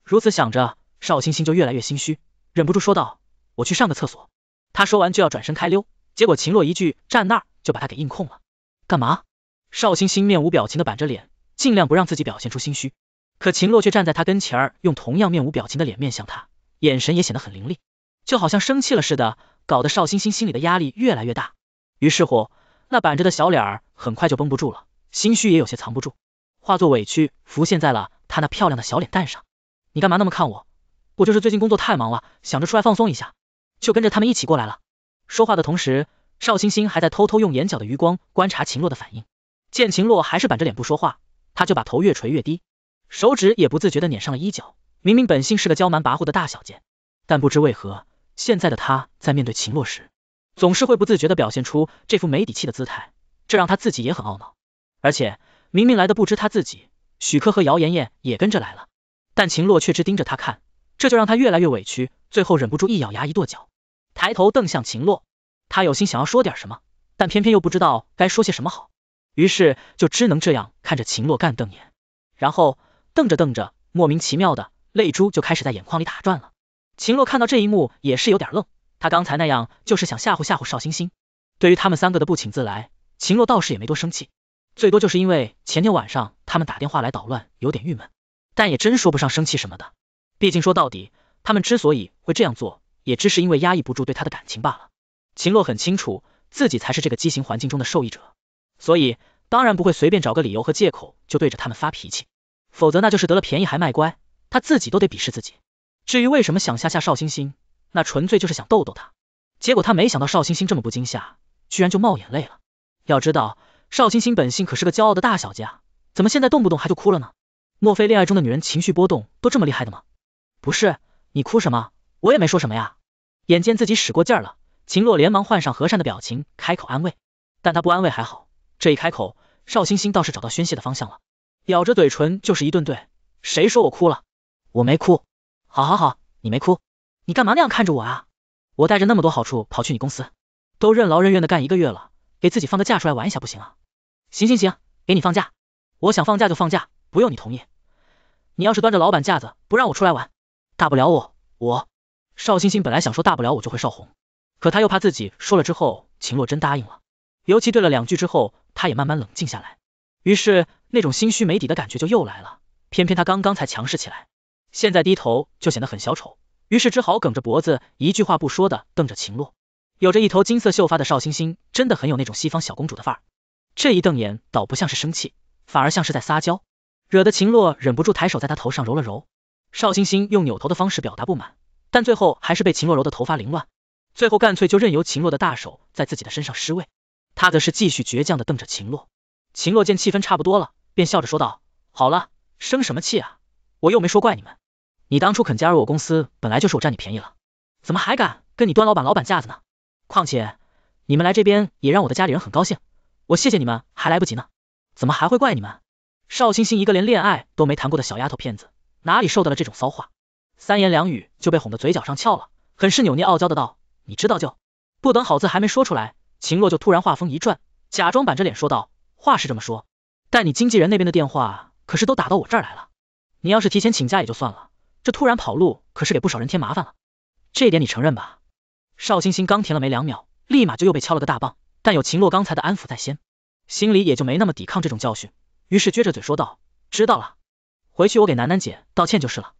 如此想着，邵星星就越来越心虚。忍不住说道，我去上个厕所。他说完就要转身开溜，结果秦洛一句站那儿就把他给硬控了。干嘛？邵星星面无表情的板着脸，尽量不让自己表现出心虚，可秦洛却站在他跟前，用同样面无表情的脸面向他，眼神也显得很凌厉，就好像生气了似的，搞得邵星星心里的压力越来越大。于是乎，那板着的小脸儿很快就绷不住了，心虚也有些藏不住，化作委屈浮现在了他那漂亮的小脸蛋上。你干嘛那么看我？我就是最近工作太忙了，想着出来放松一下，就跟着他们一起过来了。说话的同时，邵星星还在偷偷用眼角的余光观察秦洛的反应。见秦洛还是板着脸不说话，他就把头越垂越低，手指也不自觉的捻上了衣角。明明本性是个娇蛮跋扈的大小姐，但不知为何，现在的她在面对秦洛时，总是会不自觉的表现出这副没底气的姿态，这让她自己也很懊恼。而且明明来的不知她自己，许珂和姚妍妍也跟着来了，但秦洛却只盯着她看。这就让他越来越委屈，最后忍不住一咬牙一跺脚，抬头瞪向秦洛。他有心想要说点什么，但偏偏又不知道该说些什么好，于是就只能这样看着秦洛干瞪眼。然后瞪着瞪着，莫名其妙的泪珠就开始在眼眶里打转了。秦洛看到这一幕也是有点愣，他刚才那样就是想吓唬吓唬邵星星。对于他们三个的不请自来，秦洛倒是也没多生气，最多就是因为前天晚上他们打电话来捣乱有点郁闷，但也真说不上生气什么的。毕竟说到底，他们之所以会这样做，也只是因为压抑不住对他的感情罢了。秦洛很清楚自己才是这个畸形环境中的受益者，所以当然不会随便找个理由和借口就对着他们发脾气，否则那就是得了便宜还卖乖，他自己都得鄙视自己。至于为什么想吓吓邵星星，那纯粹就是想逗逗他。结果他没想到邵星星这么不惊吓，居然就冒眼泪了。要知道邵星星本性可是个骄傲的大小姐，啊，怎么现在动不动还就哭了呢？莫非恋爱中的女人情绪波动都这么厉害的吗？不是你哭什么？我也没说什么呀。眼见自己使过劲了，秦洛连忙换上和善的表情，开口安慰。但他不安慰还好，这一开口，邵星星倒是找到宣泄的方向了，咬着嘴唇就是一顿怼。谁说我哭了？我没哭。好，好，好，你没哭。你干嘛那样看着我啊？我带着那么多好处跑去你公司，都任劳任怨的干一个月了，给自己放个假出来玩一下不行啊？行，行，行，给你放假。我想放假就放假，不用你同意。你要是端着老板架子不让我出来玩？大不了我，我邵星星本来想说大不了我就会邵红，可他又怕自己说了之后秦洛真答应了，尤其对了两句之后，他也慢慢冷静下来，于是那种心虚没底的感觉就又来了，偏偏他刚刚才强势起来，现在低头就显得很小丑，于是只好梗着脖子一句话不说的瞪着秦洛，有着一头金色秀发的邵星星真的很有那种西方小公主的范儿，这一瞪眼倒不像是生气，反而像是在撒娇，惹得秦洛忍不住抬手在他头上揉了揉。邵星星用扭头的方式表达不满，但最后还是被秦洛柔的头发凌乱，最后干脆就任由秦洛的大手在自己的身上施位。他则是继续倔强的瞪着秦洛。秦洛见气氛差不多了，便笑着说道：“好了，生什么气啊？我又没说怪你们。你当初肯加入我公司，本来就是我占你便宜了，怎么还敢跟你端老板老板架子呢？况且你们来这边也让我的家里人很高兴，我谢谢你们还来不及呢，怎么还会怪你们？”邵星星一个连恋爱都没谈过的小丫头片子。哪里受得了这种骚话，三言两语就被哄得嘴角上翘了，很是扭捏傲娇的道，你知道就不等好字还没说出来，秦洛就突然话锋一转，假装板着脸说道，话是这么说，但你经纪人那边的电话可是都打到我这儿来了，你要是提前请假也就算了，这突然跑路可是给不少人添麻烦了，这点你承认吧？邵星星刚填了没两秒，立马就又被敲了个大棒，但有秦洛刚才的安抚在先，心里也就没那么抵抗这种教训，于是撅着嘴说道，知道了。回去我给楠楠姐道歉就是了，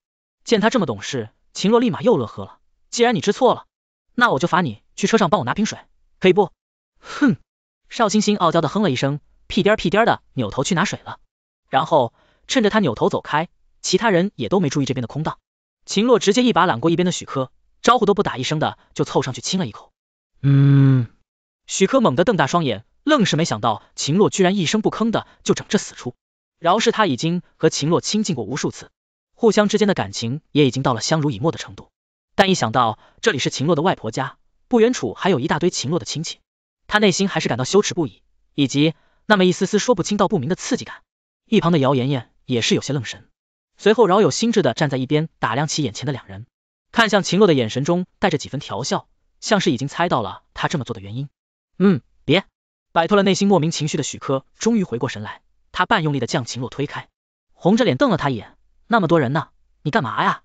见她这么懂事，秦洛立马又乐呵了。既然你知错了，那我就罚你去车上帮我拿瓶水，可以不？哼，邵星星傲娇的哼了一声，屁颠屁颠的扭头去拿水了。然后趁着他扭头走开，其他人也都没注意这边的空档，秦洛直接一把揽过一边的许珂，招呼都不打一声的就凑上去亲了一口。嗯，许珂猛地瞪大双眼，愣是没想到秦洛居然一声不吭的就整这死出。饶是他已经和秦洛亲近过无数次，互相之间的感情也已经到了相濡以沫的程度，但一想到这里是秦洛的外婆家，不远处还有一大堆秦洛的亲戚，他内心还是感到羞耻不已，以及那么一丝丝说不清道不明的刺激感。一旁的姚妍妍也是有些愣神，随后饶有心致的站在一边打量起眼前的两人，看向秦洛的眼神中带着几分调笑，像是已经猜到了他这么做的原因。嗯，别，摆脱了内心莫名情绪的许珂终于回过神来。他半用力的将秦洛推开，红着脸瞪了他一眼。那么多人呢，你干嘛呀？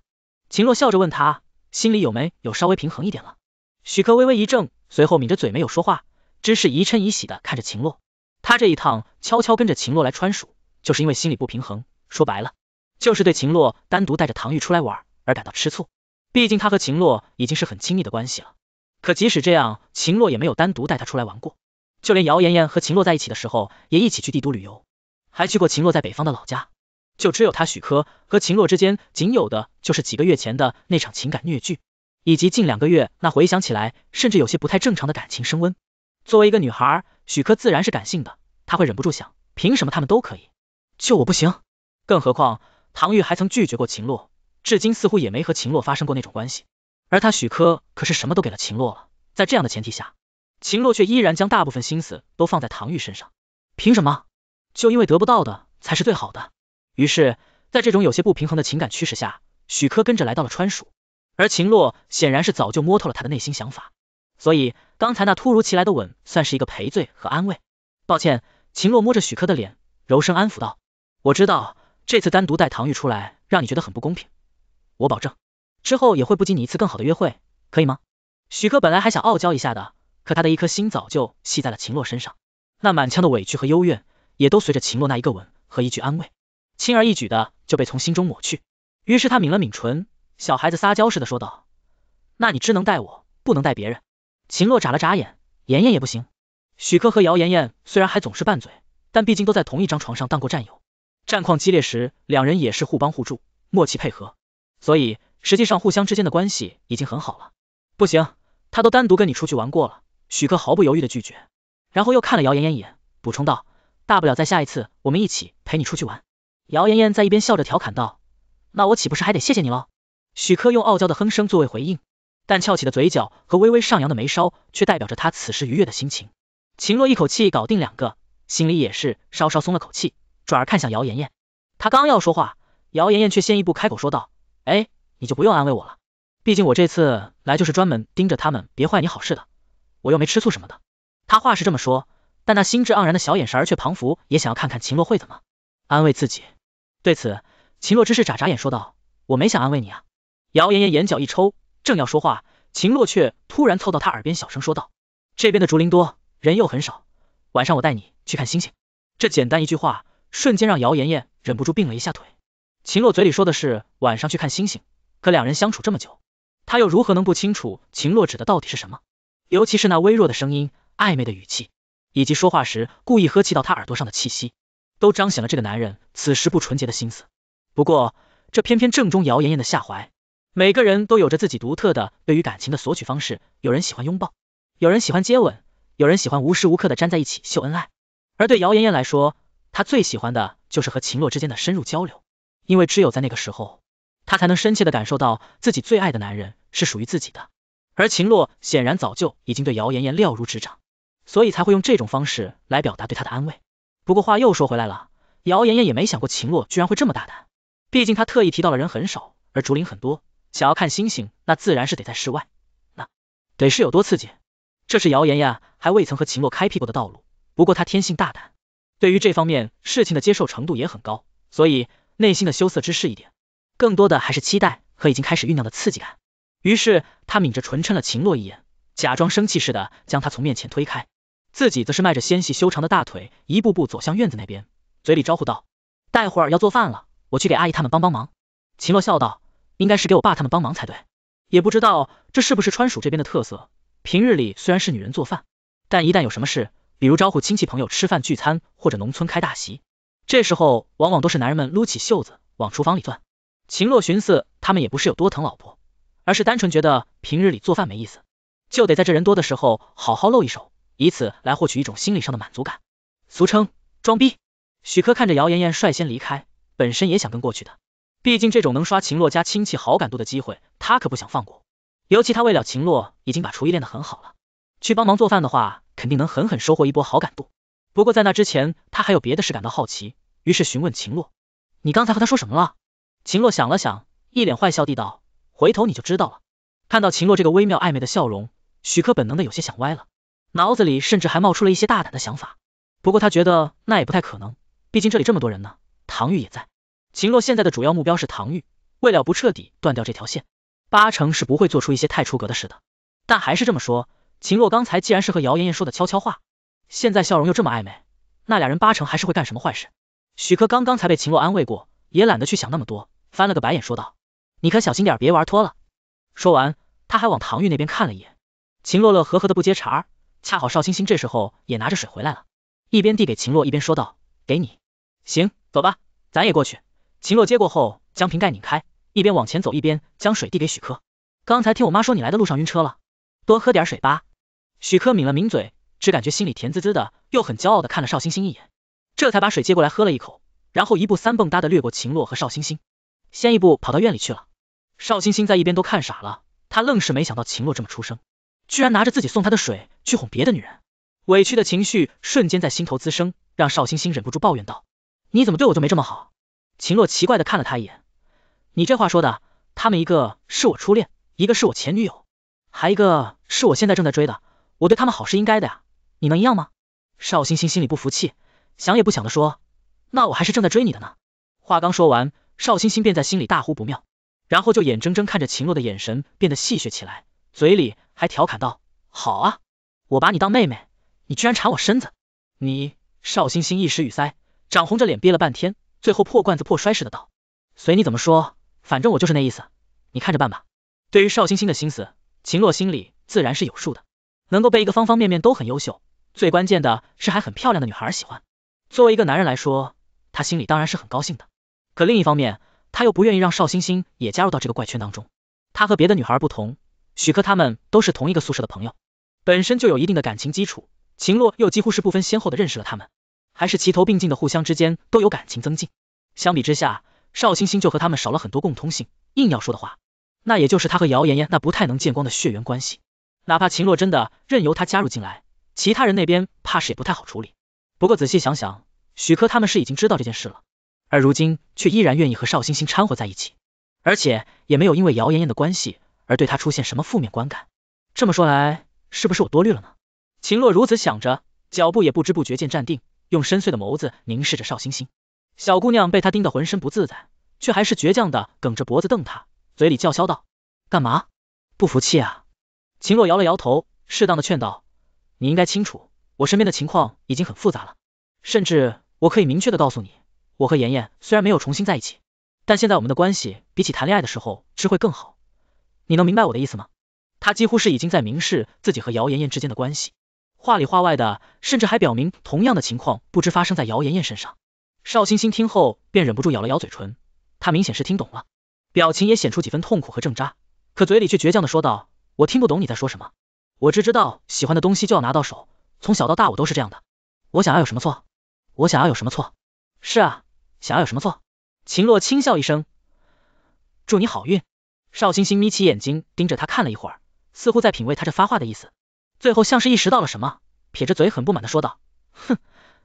秦洛笑着问他，心里有没有稍微平衡一点了？许克微微一怔，随后抿着嘴没有说话，只是疑嗔疑喜的看着秦洛。他这一趟悄悄跟着秦洛来川蜀，就是因为心里不平衡，说白了就是对秦洛单独带着唐玉出来玩而感到吃醋。毕竟他和秦洛已经是很亲密的关系了，可即使这样，秦洛也没有单独带他出来玩过，就连姚妍妍和秦洛在一起的时候，也一起去帝都旅游。还去过秦洛在北方的老家，就只有他许珂和秦洛之间，仅有的就是几个月前的那场情感虐剧，以及近两个月那回想起来甚至有些不太正常的感情升温。作为一个女孩，许珂自然是感性的，他会忍不住想，凭什么他们都可以，就我不行？更何况唐玉还曾拒绝过秦洛，至今似乎也没和秦洛发生过那种关系，而他许珂可是什么都给了秦洛了，在这样的前提下，秦洛却依然将大部分心思都放在唐玉身上，凭什么？就因为得不到的才是最好的，于是，在这种有些不平衡的情感驱使下，许科跟着来到了川蜀。而秦洛显然是早就摸透了他的内心想法，所以刚才那突如其来的吻算是一个赔罪和安慰。抱歉，秦洛摸着许科的脸，柔声安抚道：“我知道这次单独带唐玉出来，让你觉得很不公平。我保证，之后也会不及你一次更好的约会，可以吗？”许科本来还想傲娇一下的，可他的一颗心早就系在了秦洛身上，那满腔的委屈和幽怨。也都随着秦洛那一个吻和一句安慰，轻而易举的就被从心中抹去。于是他抿了抿唇，小孩子撒娇似的说道：“那你只能带我，不能带别人。”秦洛眨了眨眼，妍妍也不行。许克和姚妍妍虽然还总是拌嘴，但毕竟都在同一张床上当过战友，战况激烈时两人也是互帮互助，默契配合，所以实际上互相之间的关系已经很好了。不行，他都单独跟你出去玩过了。许克毫不犹豫的拒绝，然后又看了姚妍妍一眼，补充道。大不了在下一次，我们一起陪你出去玩。姚妍妍在一边笑着调侃道，那我岂不是还得谢谢你喽？许柯用傲娇的哼声作为回应，但翘起的嘴角和微微上扬的眉梢，却代表着他此时愉悦的心情。秦洛一口气搞定两个，心里也是稍稍松了口气，转而看向姚妍妍。他刚要说话，姚妍妍却先一步开口说道，哎，你就不用安慰我了，毕竟我这次来就是专门盯着他们别坏你好事的，我又没吃醋什么的。他话是这么说。但那心智盎然的小眼神儿却彷佛也想要看看秦洛会怎么安慰自己。对此，秦洛只是眨眨眼说道：“我没想安慰你啊。”姚妍妍眼角一抽，正要说话，秦洛却突然凑到他耳边小声说道：“这边的竹林多，人又很少，晚上我带你去看星星。”这简单一句话，瞬间让姚妍妍忍不住并了一下腿。秦洛嘴里说的是晚上去看星星，可两人相处这么久，他又如何能不清楚秦洛指的到底是什么？尤其是那微弱的声音，暧昧的语气。以及说话时故意呵气到他耳朵上的气息，都彰显了这个男人此时不纯洁的心思。不过，这偏偏正中姚妍妍的下怀。每个人都有着自己独特的对于感情的索取方式，有人喜欢拥抱，有人喜欢接吻，有人喜欢无时无刻的粘在一起秀恩爱。而对姚妍妍来说，她最喜欢的就是和秦洛之间的深入交流，因为只有在那个时候，她才能深切的感受到自己最爱的男人是属于自己的。而秦洛显然早就已经对姚妍妍了如指掌。所以才会用这种方式来表达对他的安慰。不过话又说回来了，姚妍妍也没想过秦洛居然会这么大胆。毕竟他特意提到了人很少，而竹林很多，想要看星星，那自然是得在室外，那得是有多刺激？这是姚妍妍还未曾和秦洛开辟过的道路。不过她天性大胆，对于这方面事情的接受程度也很高，所以内心的羞涩之事一点，更多的还是期待和已经开始酝酿的刺激感。于是他抿着唇，嗔了秦洛一眼，假装生气似的将他从面前推开。自己则是迈着纤细修长的大腿，一步步走向院子那边，嘴里招呼道：“待会儿要做饭了，我去给阿姨他们帮帮忙。”秦洛笑道：“应该是给我爸他们帮忙才对。也不知道这是不是川蜀这边的特色，平日里虽然是女人做饭，但一旦有什么事，比如招呼亲戚朋友吃饭聚餐，或者农村开大席，这时候往往都是男人们撸起袖子往厨房里钻。”秦洛寻思，他们也不是有多疼老婆，而是单纯觉得平日里做饭没意思，就得在这人多的时候好好露一手。以此来获取一种心理上的满足感，俗称装逼。许科看着姚妍妍率先离开，本身也想跟过去的，毕竟这种能刷秦洛家亲戚好感度的机会，他可不想放过。尤其他为了秦洛已经把厨艺练得很好了，去帮忙做饭的话，肯定能狠狠收获一波好感度。不过在那之前，他还有别的事感到好奇，于是询问秦洛：“你刚才和他说什么了？”秦洛想了想，一脸坏笑地道：“回头你就知道了。”看到秦洛这个微妙暧昧的笑容，许科本能的有些想歪了。脑子里甚至还冒出了一些大胆的想法，不过他觉得那也不太可能，毕竟这里这么多人呢，唐玉也在。秦洛现在的主要目标是唐玉，为了不彻底断掉这条线，八成是不会做出一些太出格的事的。但还是这么说，秦洛刚才既然是和姚妍妍说的悄悄话，现在笑容又这么暧昧，那俩人八成还是会干什么坏事。许科刚刚才被秦洛安慰过，也懒得去想那么多，翻了个白眼说道：“你可小心点，别玩脱了。”说完，他还往唐玉那边看了一眼。秦洛乐呵呵的不接茬。恰好邵星星这时候也拿着水回来了，一边递给秦洛，一边说道：“给你，行，走吧，咱也过去。”秦洛接过后，将瓶盖拧开，一边往前走，一边将水递给许科。刚才听我妈说你来的路上晕车了，多喝点水吧。许科抿了抿嘴，只感觉心里甜滋滋的，又很骄傲的看了邵星星一眼，这才把水接过来喝了一口，然后一步三蹦哒的掠过秦洛和邵星星，先一步跑到院里去了。邵星星在一边都看傻了，他愣是没想到秦洛这么出声，居然拿着自己送他的水。去哄别的女人，委屈的情绪瞬间在心头滋生，让邵星星忍不住抱怨道：“你怎么对我就没这么好？”秦洛奇怪的看了他一眼，你这话说的，他们一个是我初恋，一个是我前女友，还一个是我现在正在追的，我对他们好是应该的呀，你能一样吗？邵星星心里不服气，想也不想的说：“那我还是正在追你的呢。”话刚说完，邵星星便在心里大呼不妙，然后就眼睁睁看着秦洛的眼神变得戏谑起来，嘴里还调侃道：“好啊。”我把你当妹妹，你居然馋我身子！你邵星星一时语塞，涨红着脸憋了半天，最后破罐子破摔似的道：“随你怎么说，反正我就是那意思，你看着办吧。”对于邵星星的心思，秦洛心里自然是有数的。能够被一个方方面面都很优秀，最关键的是还很漂亮的女孩喜欢，作为一个男人来说，他心里当然是很高兴的。可另一方面，他又不愿意让邵星星也加入到这个怪圈当中。他和别的女孩不同，许科他们都是同一个宿舍的朋友。本身就有一定的感情基础，秦洛又几乎是不分先后的认识了他们，还是齐头并进的，互相之间都有感情增进。相比之下，邵星星就和他们少了很多共通性，硬要说的话，那也就是他和姚妍妍那不太能见光的血缘关系。哪怕秦洛真的任由他加入进来，其他人那边怕是也不太好处理。不过仔细想想，许科他们是已经知道这件事了，而如今却依然愿意和邵星星掺和在一起，而且也没有因为姚妍妍的关系而对他出现什么负面观感。这么说来。是不是我多虑了呢？秦洛如此想着，脚步也不知不觉间站定，用深邃的眸子凝视着邵星星。小姑娘被他盯得浑身不自在，却还是倔强的梗着脖子瞪他，嘴里叫嚣道：“干嘛？不服气啊？”秦洛摇了摇头，适当的劝道：“你应该清楚，我身边的情况已经很复杂了，甚至我可以明确的告诉你，我和妍妍虽然没有重新在一起，但现在我们的关系比起谈恋爱的时候只会更好。你能明白我的意思吗？”他几乎是已经在明示自己和姚妍妍之间的关系，话里话外的，甚至还表明同样的情况不知发生在姚妍妍身上。邵星星听后便忍不住咬了咬嘴唇，他明显是听懂了，表情也显出几分痛苦和挣扎，可嘴里却倔强的说道：“我听不懂你在说什么，我只知道喜欢的东西就要拿到手，从小到大我都是这样的，我想要有什么错？我想要有什么错？是啊，想要有什么错？”秦洛轻笑一声，祝你好运。邵星星眯起眼睛盯着他看了一会儿。似乎在品味他这发话的意思，最后像是意识到了什么，撇着嘴很不满的说道：“哼，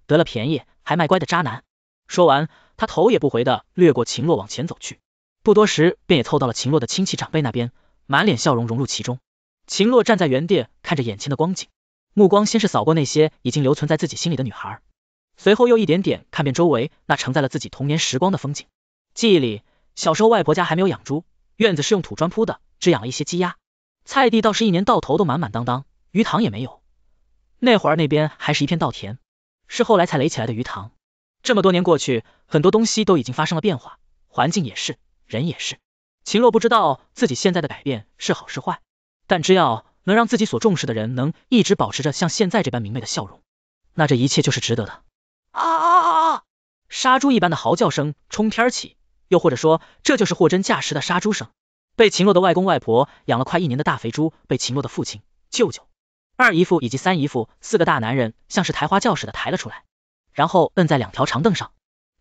得了便宜还卖乖的渣男。”说完，他头也不回的掠过秦洛往前走去，不多时便也凑到了秦洛的亲戚长辈那边，满脸笑容融入其中。秦洛站在原地看着眼前的光景，目光先是扫过那些已经留存在自己心里的女孩，随后又一点点看遍周围那承载了自己童年时光的风景。记忆里，小时候外婆家还没有养猪，院子是用土砖铺的，只养了一些鸡鸭。菜地倒是一年到头都满满当当，鱼塘也没有。那会儿那边还是一片稻田，是后来才垒起来的鱼塘。这么多年过去，很多东西都已经发生了变化，环境也是，人也是。秦洛不知道自己现在的改变是好是坏，但只要能让自己所重视的人能一直保持着像现在这般明媚的笑容，那这一切就是值得的。啊啊啊！啊！杀猪一般的嚎叫声冲天起，又或者说，这就是货真价实的杀猪声。被秦洛的外公外婆养了快一年的大肥猪，被秦洛的父亲、舅舅、二姨夫以及三姨夫四个大男人像是抬花轿似的抬了出来，然后摁在两条长凳上。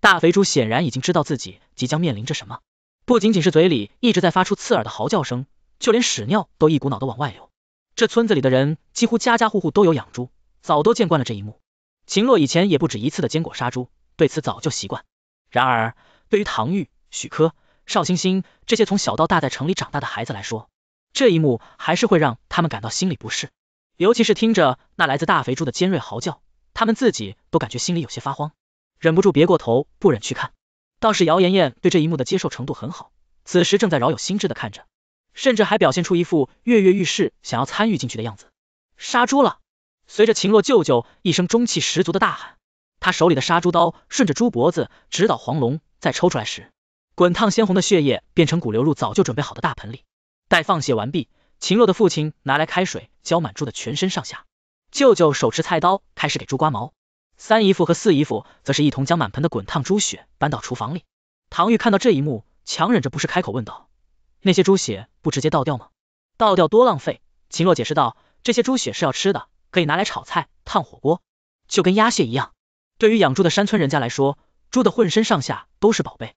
大肥猪显然已经知道自己即将面临着什么，不仅仅是嘴里一直在发出刺耳的嚎叫声，就连屎尿都一股脑的往外流。这村子里的人几乎家家户户都有养猪，早都见惯了这一幕。秦洛以前也不止一次的坚果杀猪，对此早就习惯。然而，对于唐玉、许科。邵星星这些从小到大在城里长大的孩子来说，这一幕还是会让他们感到心里不适。尤其是听着那来自大肥猪的尖锐嚎叫，他们自己都感觉心里有些发慌，忍不住别过头，不忍去看。倒是姚妍妍对这一幕的接受程度很好，此时正在饶有兴致的看着，甚至还表现出一副跃跃欲试，想要参与进去的样子。杀猪了！随着秦洛舅舅一声中气十足的大喊，他手里的杀猪刀顺着猪脖子直捣黄龙，再抽出来时。滚烫鲜红的血液变成骨流入早就准备好的大盆里。待放血完毕，秦洛的父亲拿来开水浇满猪的全身上下。舅舅手持菜刀开始给猪刮毛，三姨夫和四姨夫则是一同将满盆的滚烫猪血搬到厨房里。唐玉看到这一幕，强忍着不是开口问道：“那些猪血不直接倒掉吗？倒掉多浪费。”秦洛解释道：“这些猪血是要吃的，可以拿来炒菜、烫火锅，就跟鸭血一样。对于养猪的山村人家来说，猪的浑身上下都是宝贝。”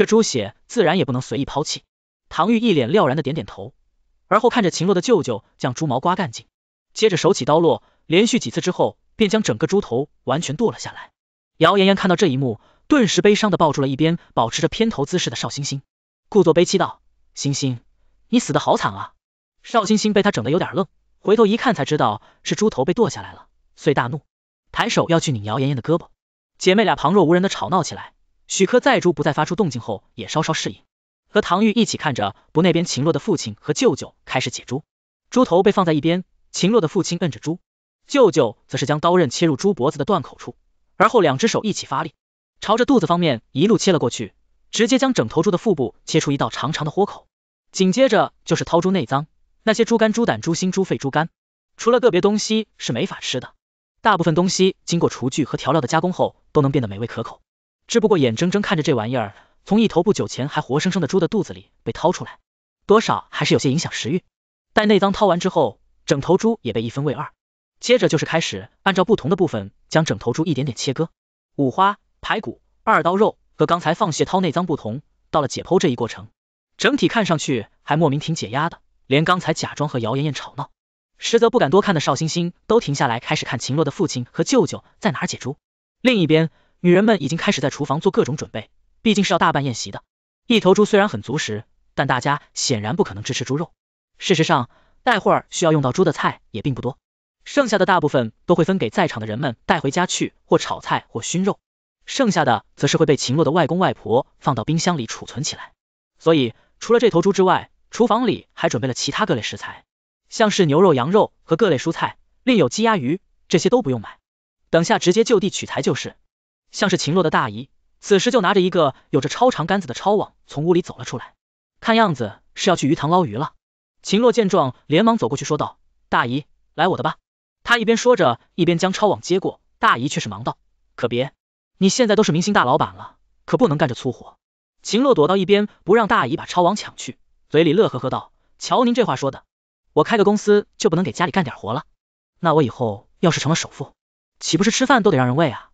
这猪血自然也不能随意抛弃，唐玉一脸了然的点点头，而后看着秦洛的舅舅将猪毛刮干净，接着手起刀落，连续几次之后，便将整个猪头完全剁了下来。姚妍妍看到这一幕，顿时悲伤的抱住了一边保持着偏头姿势的邵星星，故作悲戚道：“星星，你死的好惨啊！”邵星星被他整的有点愣，回头一看才知道是猪头被剁下来了，遂大怒，抬手要去拧姚妍妍的胳膊，姐妹俩旁若无人的吵闹起来。许科在猪不再发出动静后，也稍稍适应，和唐玉一起看着不那边秦洛的父亲和舅舅开始解猪，猪头被放在一边，秦洛的父亲摁着猪，舅舅则是将刀刃切入猪脖子的断口处，而后两只手一起发力，朝着肚子方面一路切了过去，直接将整头猪的腹部切出一道长长的豁口，紧接着就是掏猪内脏，那些猪肝、猪胆、猪心、猪肺、猪肝，除了个别东西是没法吃的，大部分东西经过厨具和调料的加工后，都能变得美味可口。只不过眼睁睁看着这玩意儿从一头不久前还活生生的猪的肚子里被掏出来，多少还是有些影响食欲。待内脏掏完之后，整头猪也被一分为二，接着就是开始按照不同的部分将整头猪一点点切割。五花、排骨、二刀肉和刚才放血掏内脏不同，到了解剖这一过程，整体看上去还莫名挺解压的。连刚才假装和姚妍妍吵闹，实则不敢多看的邵星星都停下来开始看秦洛的父亲和舅舅在哪解猪。另一边。女人们已经开始在厨房做各种准备，毕竟是要大办宴席的。一头猪虽然很足食，但大家显然不可能只吃猪肉。事实上，待会儿需要用到猪的菜也并不多，剩下的大部分都会分给在场的人们带回家去，或炒菜，或熏肉。剩下的则是会被秦洛的外公外婆放到冰箱里储存起来。所以除了这头猪之外，厨房里还准备了其他各类食材，像是牛肉、羊肉和各类蔬菜，另有鸡、鸭、鱼，这些都不用买，等下直接就地取材就是。像是秦洛的大姨，此时就拿着一个有着超长杆子的抄网从屋里走了出来，看样子是要去鱼塘捞鱼了。秦洛见状，连忙走过去说道：“大姨，来我的吧。”他一边说着，一边将抄网接过。大姨却是忙道：“可别，你现在都是明星大老板了，可不能干这粗活。”秦洛躲到一边，不让大姨把抄网抢去，嘴里乐呵呵道：“瞧您这话说的，我开个公司就不能给家里干点活了？那我以后要是成了首富，岂不是吃饭都得让人喂啊？”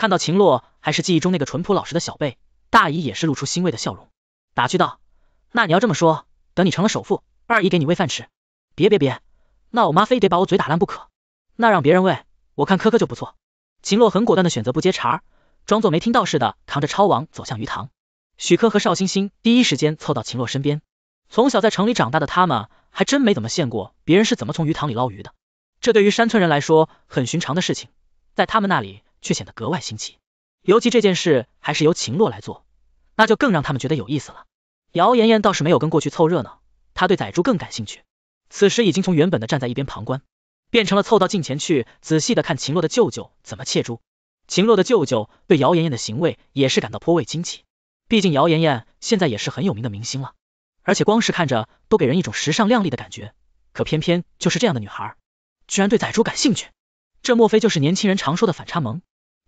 看到秦洛还是记忆中那个淳朴老实的小辈，大姨也是露出欣慰的笑容，打趣道：“那你要这么说，等你成了首富，二姨给你喂饭吃。”“别别别，那我妈非得把我嘴打烂不可。”“那让别人喂，我看科科就不错。”秦洛很果断的选择不接茬，装作没听到似的，扛着抄网走向鱼塘。许科和邵星星第一时间凑到秦洛身边，从小在城里长大的他们还真没怎么见过别人是怎么从鱼塘里捞鱼的，这对于山村人来说很寻常的事情，在他们那里。却显得格外新奇，尤其这件事还是由秦洛来做，那就更让他们觉得有意思了。姚妍妍倒是没有跟过去凑热闹，她对宰猪更感兴趣。此时已经从原本的站在一边旁观，变成了凑到近前去仔细的看秦洛的舅舅怎么切猪。秦洛的舅舅对姚妍妍的行为也是感到颇为惊奇，毕竟姚妍妍现在也是很有名的明星了，而且光是看着都给人一种时尚靓丽的感觉。可偏偏就是这样的女孩，居然对宰猪感兴趣，这莫非就是年轻人常说的反差萌？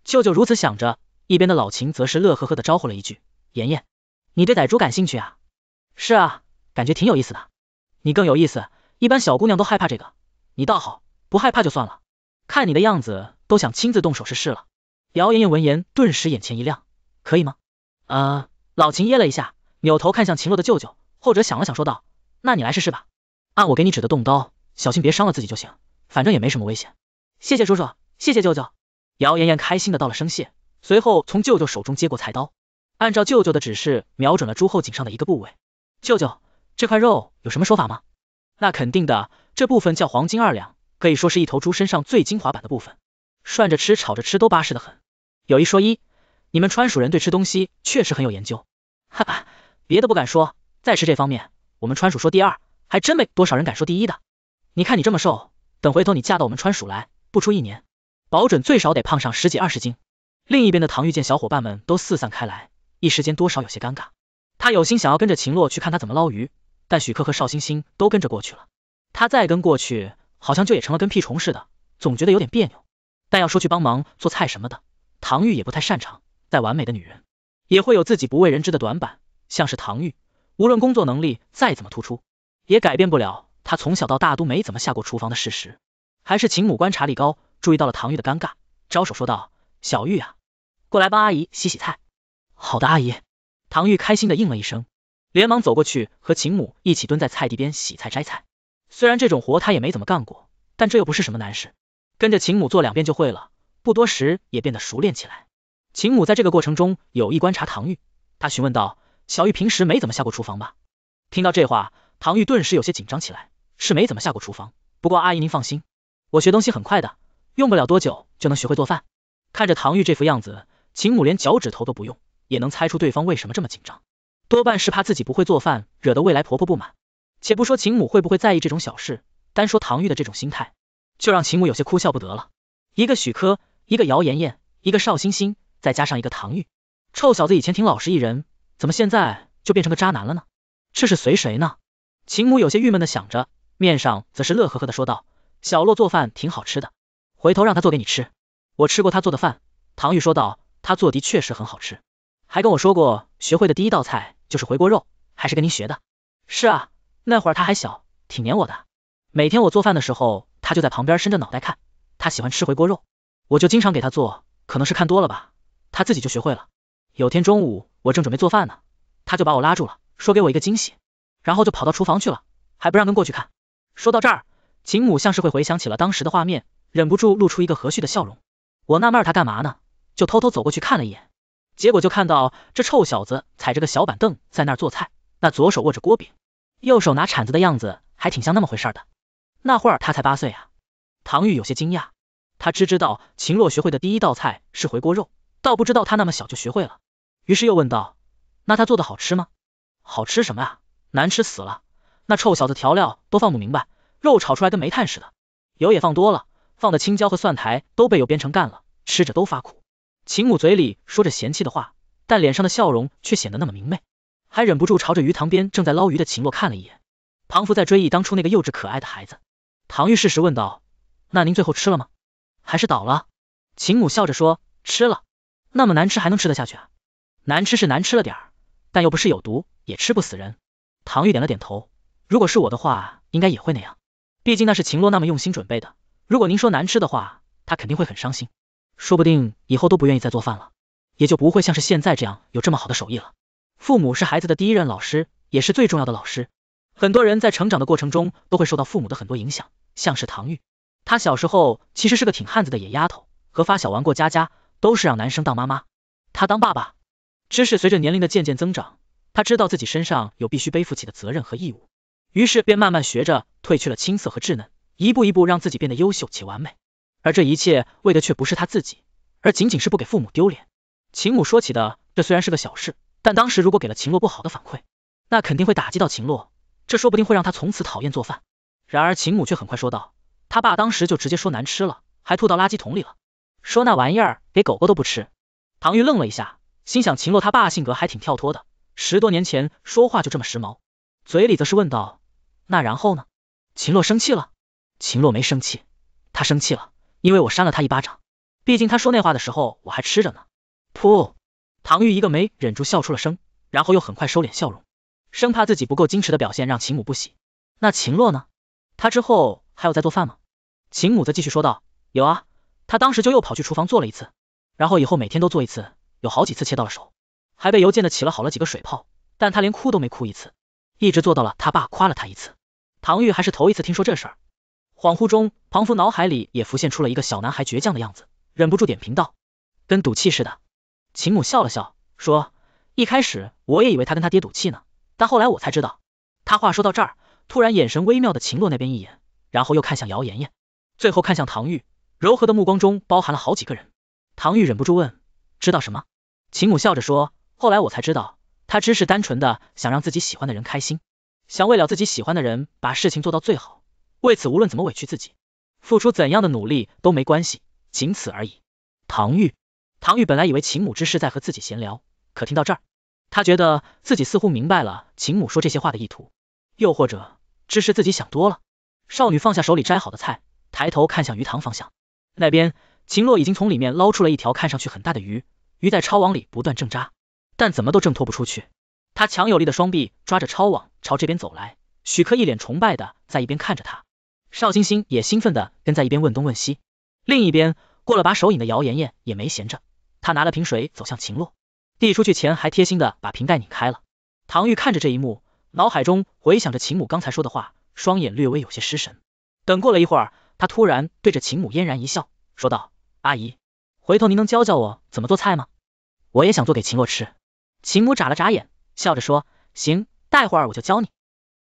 舅舅如此想着，一边的老秦则是乐呵呵的招呼了一句：“妍妍，你对逮猪感兴趣啊？是啊，感觉挺有意思的。你更有意思，一般小姑娘都害怕这个，你倒好，不害怕就算了，看你的样子都想亲自动手试试了。”姚妍妍闻言顿时眼前一亮，可以吗？啊，老秦噎了一下，扭头看向秦洛的舅舅，后者想了想说道：“那你来试试吧，按我给你指的动刀，小心别伤了自己就行，反正也没什么危险。”谢谢叔叔，谢谢舅舅。姚妍妍开心的道了声谢，随后从舅舅手中接过菜刀，按照舅舅的指示，瞄准了猪后颈上的一个部位。舅舅，这块肉有什么说法吗？那肯定的，这部分叫黄金二两，可以说是一头猪身上最精华版的部分，涮着吃、炒着吃都巴适的很。有一说一，你们川蜀人对吃东西确实很有研究，哈哈，别的不敢说，在吃这方面，我们川蜀说第二，还真没多少人敢说第一的。你看你这么瘦，等回头你嫁到我们川蜀来，不出一年。保准最少得胖上十几二十斤。另一边的唐玉见小伙伴们都四散开来，一时间多少有些尴尬。他有心想要跟着秦洛去看他怎么捞鱼，但许克和邵星星都跟着过去了，他再跟过去，好像就也成了跟屁虫似的，总觉得有点别扭。但要说去帮忙做菜什么的，唐玉也不太擅长。再完美的女人，也会有自己不为人知的短板。像是唐玉，无论工作能力再怎么突出，也改变不了她从小到大都没怎么下过厨房的事实。还是秦母观察力高。注意到了唐玉的尴尬，招手说道：“小玉啊，过来帮阿姨洗洗菜。”“好的，阿姨。”唐玉开心的应了一声，连忙走过去和秦母一起蹲在菜地边洗菜摘菜。虽然这种活他也没怎么干过，但这又不是什么难事，跟着秦母做两遍就会了。不多时也变得熟练起来。秦母在这个过程中有意观察唐玉，他询问道：“小玉平时没怎么下过厨房吧？”听到这话，唐玉顿时有些紧张起来，是没怎么下过厨房，不过阿姨您放心，我学东西很快的。用不了多久就能学会做饭。看着唐玉这副样子，秦母连脚趾头都不用，也能猜出对方为什么这么紧张，多半是怕自己不会做饭，惹得未来婆婆不满。且不说秦母会不会在意这种小事，单说唐玉的这种心态，就让秦母有些哭笑不得了。一个许科，一个姚妍妍，一个邵星星，再加上一个唐玉，臭小子以前挺老实一人，怎么现在就变成个渣男了呢？这是随谁呢？秦母有些郁闷的想着，面上则是乐呵呵的说道：“小洛做饭挺好吃的。”回头让他做给你吃，我吃过他做的饭。唐玉说道，他做的确实很好吃，还跟我说过，学会的第一道菜就是回锅肉，还是跟您学的。是啊，那会儿他还小，挺粘我的。每天我做饭的时候，他就在旁边伸着脑袋看。他喜欢吃回锅肉，我就经常给他做，可能是看多了吧，他自己就学会了。有天中午，我正准备做饭呢，他就把我拉住了，说给我一个惊喜，然后就跑到厨房去了，还不让跟过去看。说到这儿，秦母像是会回想起了当时的画面。忍不住露出一个和煦的笑容。我纳闷他干嘛呢，就偷偷走过去看了一眼，结果就看到这臭小子踩着个小板凳在那儿做菜，那左手握着锅柄，右手拿铲子的样子还挺像那么回事的。那会儿他才八岁啊。唐玉有些惊讶，他只知道秦若学会的第一道菜是回锅肉，倒不知道他那么小就学会了。于是又问道：“那他做的好吃吗？”“好吃什么啊？难吃死了！那臭小子调料都放不明白，肉炒出来跟煤炭似的，油也放多了。”放的青椒和蒜苔都被油煸成干了，吃着都发苦。秦母嘴里说着嫌弃的话，但脸上的笑容却显得那么明媚，还忍不住朝着鱼塘边正在捞鱼的秦洛看了一眼。庞福在追忆当初那个幼稚可爱的孩子。唐玉适时问道：“那您最后吃了吗？还是倒了？”秦母笑着说：“吃了，那么难吃还能吃得下去啊？难吃是难吃了点儿，但又不是有毒，也吃不死人。”唐玉点了点头：“如果是我的话，应该也会那样，毕竟那是秦洛那么用心准备的。”如果您说难吃的话，他肯定会很伤心，说不定以后都不愿意再做饭了，也就不会像是现在这样有这么好的手艺了。父母是孩子的第一任老师，也是最重要的老师。很多人在成长的过程中都会受到父母的很多影响，像是唐钰，她小时候其实是个挺汉子的野丫头，和发小玩过家家，都是让男生当妈妈，她当爸爸。只是随着年龄的渐渐增长，她知道自己身上有必须背负起的责任和义务，于是便慢慢学着褪去了青涩和稚嫩。一步一步让自己变得优秀且完美，而这一切为的却不是他自己，而仅仅是不给父母丢脸。秦母说起的这虽然是个小事，但当时如果给了秦洛不好的反馈，那肯定会打击到秦洛，这说不定会让他从此讨厌做饭。然而秦母却很快说道，他爸当时就直接说难吃了，还吐到垃圾桶里了，说那玩意儿给狗狗都不吃。唐玉愣了一下，心想秦洛他爸性格还挺跳脱的，十多年前说话就这么时髦，嘴里则是问道，那然后呢？秦洛生气了？秦洛没生气，他生气了，因为我扇了他一巴掌。毕竟他说那话的时候，我还吃着呢。噗，唐玉一个没忍住笑出了声，然后又很快收敛笑容，生怕自己不够矜持的表现让秦母不喜。那秦洛呢？他之后还有在做饭吗？秦母则继续说道，有啊，他当时就又跑去厨房做了一次，然后以后每天都做一次，有好几次切到了手，还被油溅的起了好了几个水泡，但他连哭都没哭一次，一直做到了他爸夸了他一次。唐玉还是头一次听说这事。恍惚中，庞福脑海里也浮现出了一个小男孩倔强的样子，忍不住点评道：“跟赌气似的。”秦母笑了笑，说：“一开始我也以为他跟他爹赌气呢，但后来我才知道。”他话说到这儿，突然眼神微妙的秦洛那边一眼，然后又看向姚妍妍，最后看向唐玉，柔和的目光中包含了好几个人。唐玉忍不住问：“知道什么？”秦母笑着说：“后来我才知道，他只是单纯的想让自己喜欢的人开心，想为了自己喜欢的人把事情做到最好。”为此，无论怎么委屈自己，付出怎样的努力都没关系，仅此而已。唐玉，唐玉本来以为秦母只是在和自己闲聊，可听到这儿，他觉得自己似乎明白了秦母说这些话的意图，又或者只是自己想多了。少女放下手里摘好的菜，抬头看向鱼塘方向，那边秦洛已经从里面捞出了一条看上去很大的鱼，鱼在抄网里不断挣扎，但怎么都挣脱不出去。他强有力的双臂抓着抄网朝这边走来，许柯一脸崇拜的在一边看着他。邵星星也兴奋的跟在一边问东问西，另一边过了把手瘾的姚妍妍也没闲着，她拿了瓶水走向秦洛，递出去前还贴心的把瓶盖拧开了。唐玉看着这一幕，脑海中回想着秦母刚才说的话，双眼略微有些失神。等过了一会儿，他突然对着秦母嫣然一笑，说道：“阿姨，回头您能教教我怎么做菜吗？我也想做给秦洛吃。”秦母眨了眨眼，笑着说：“行，待会儿我就教你。”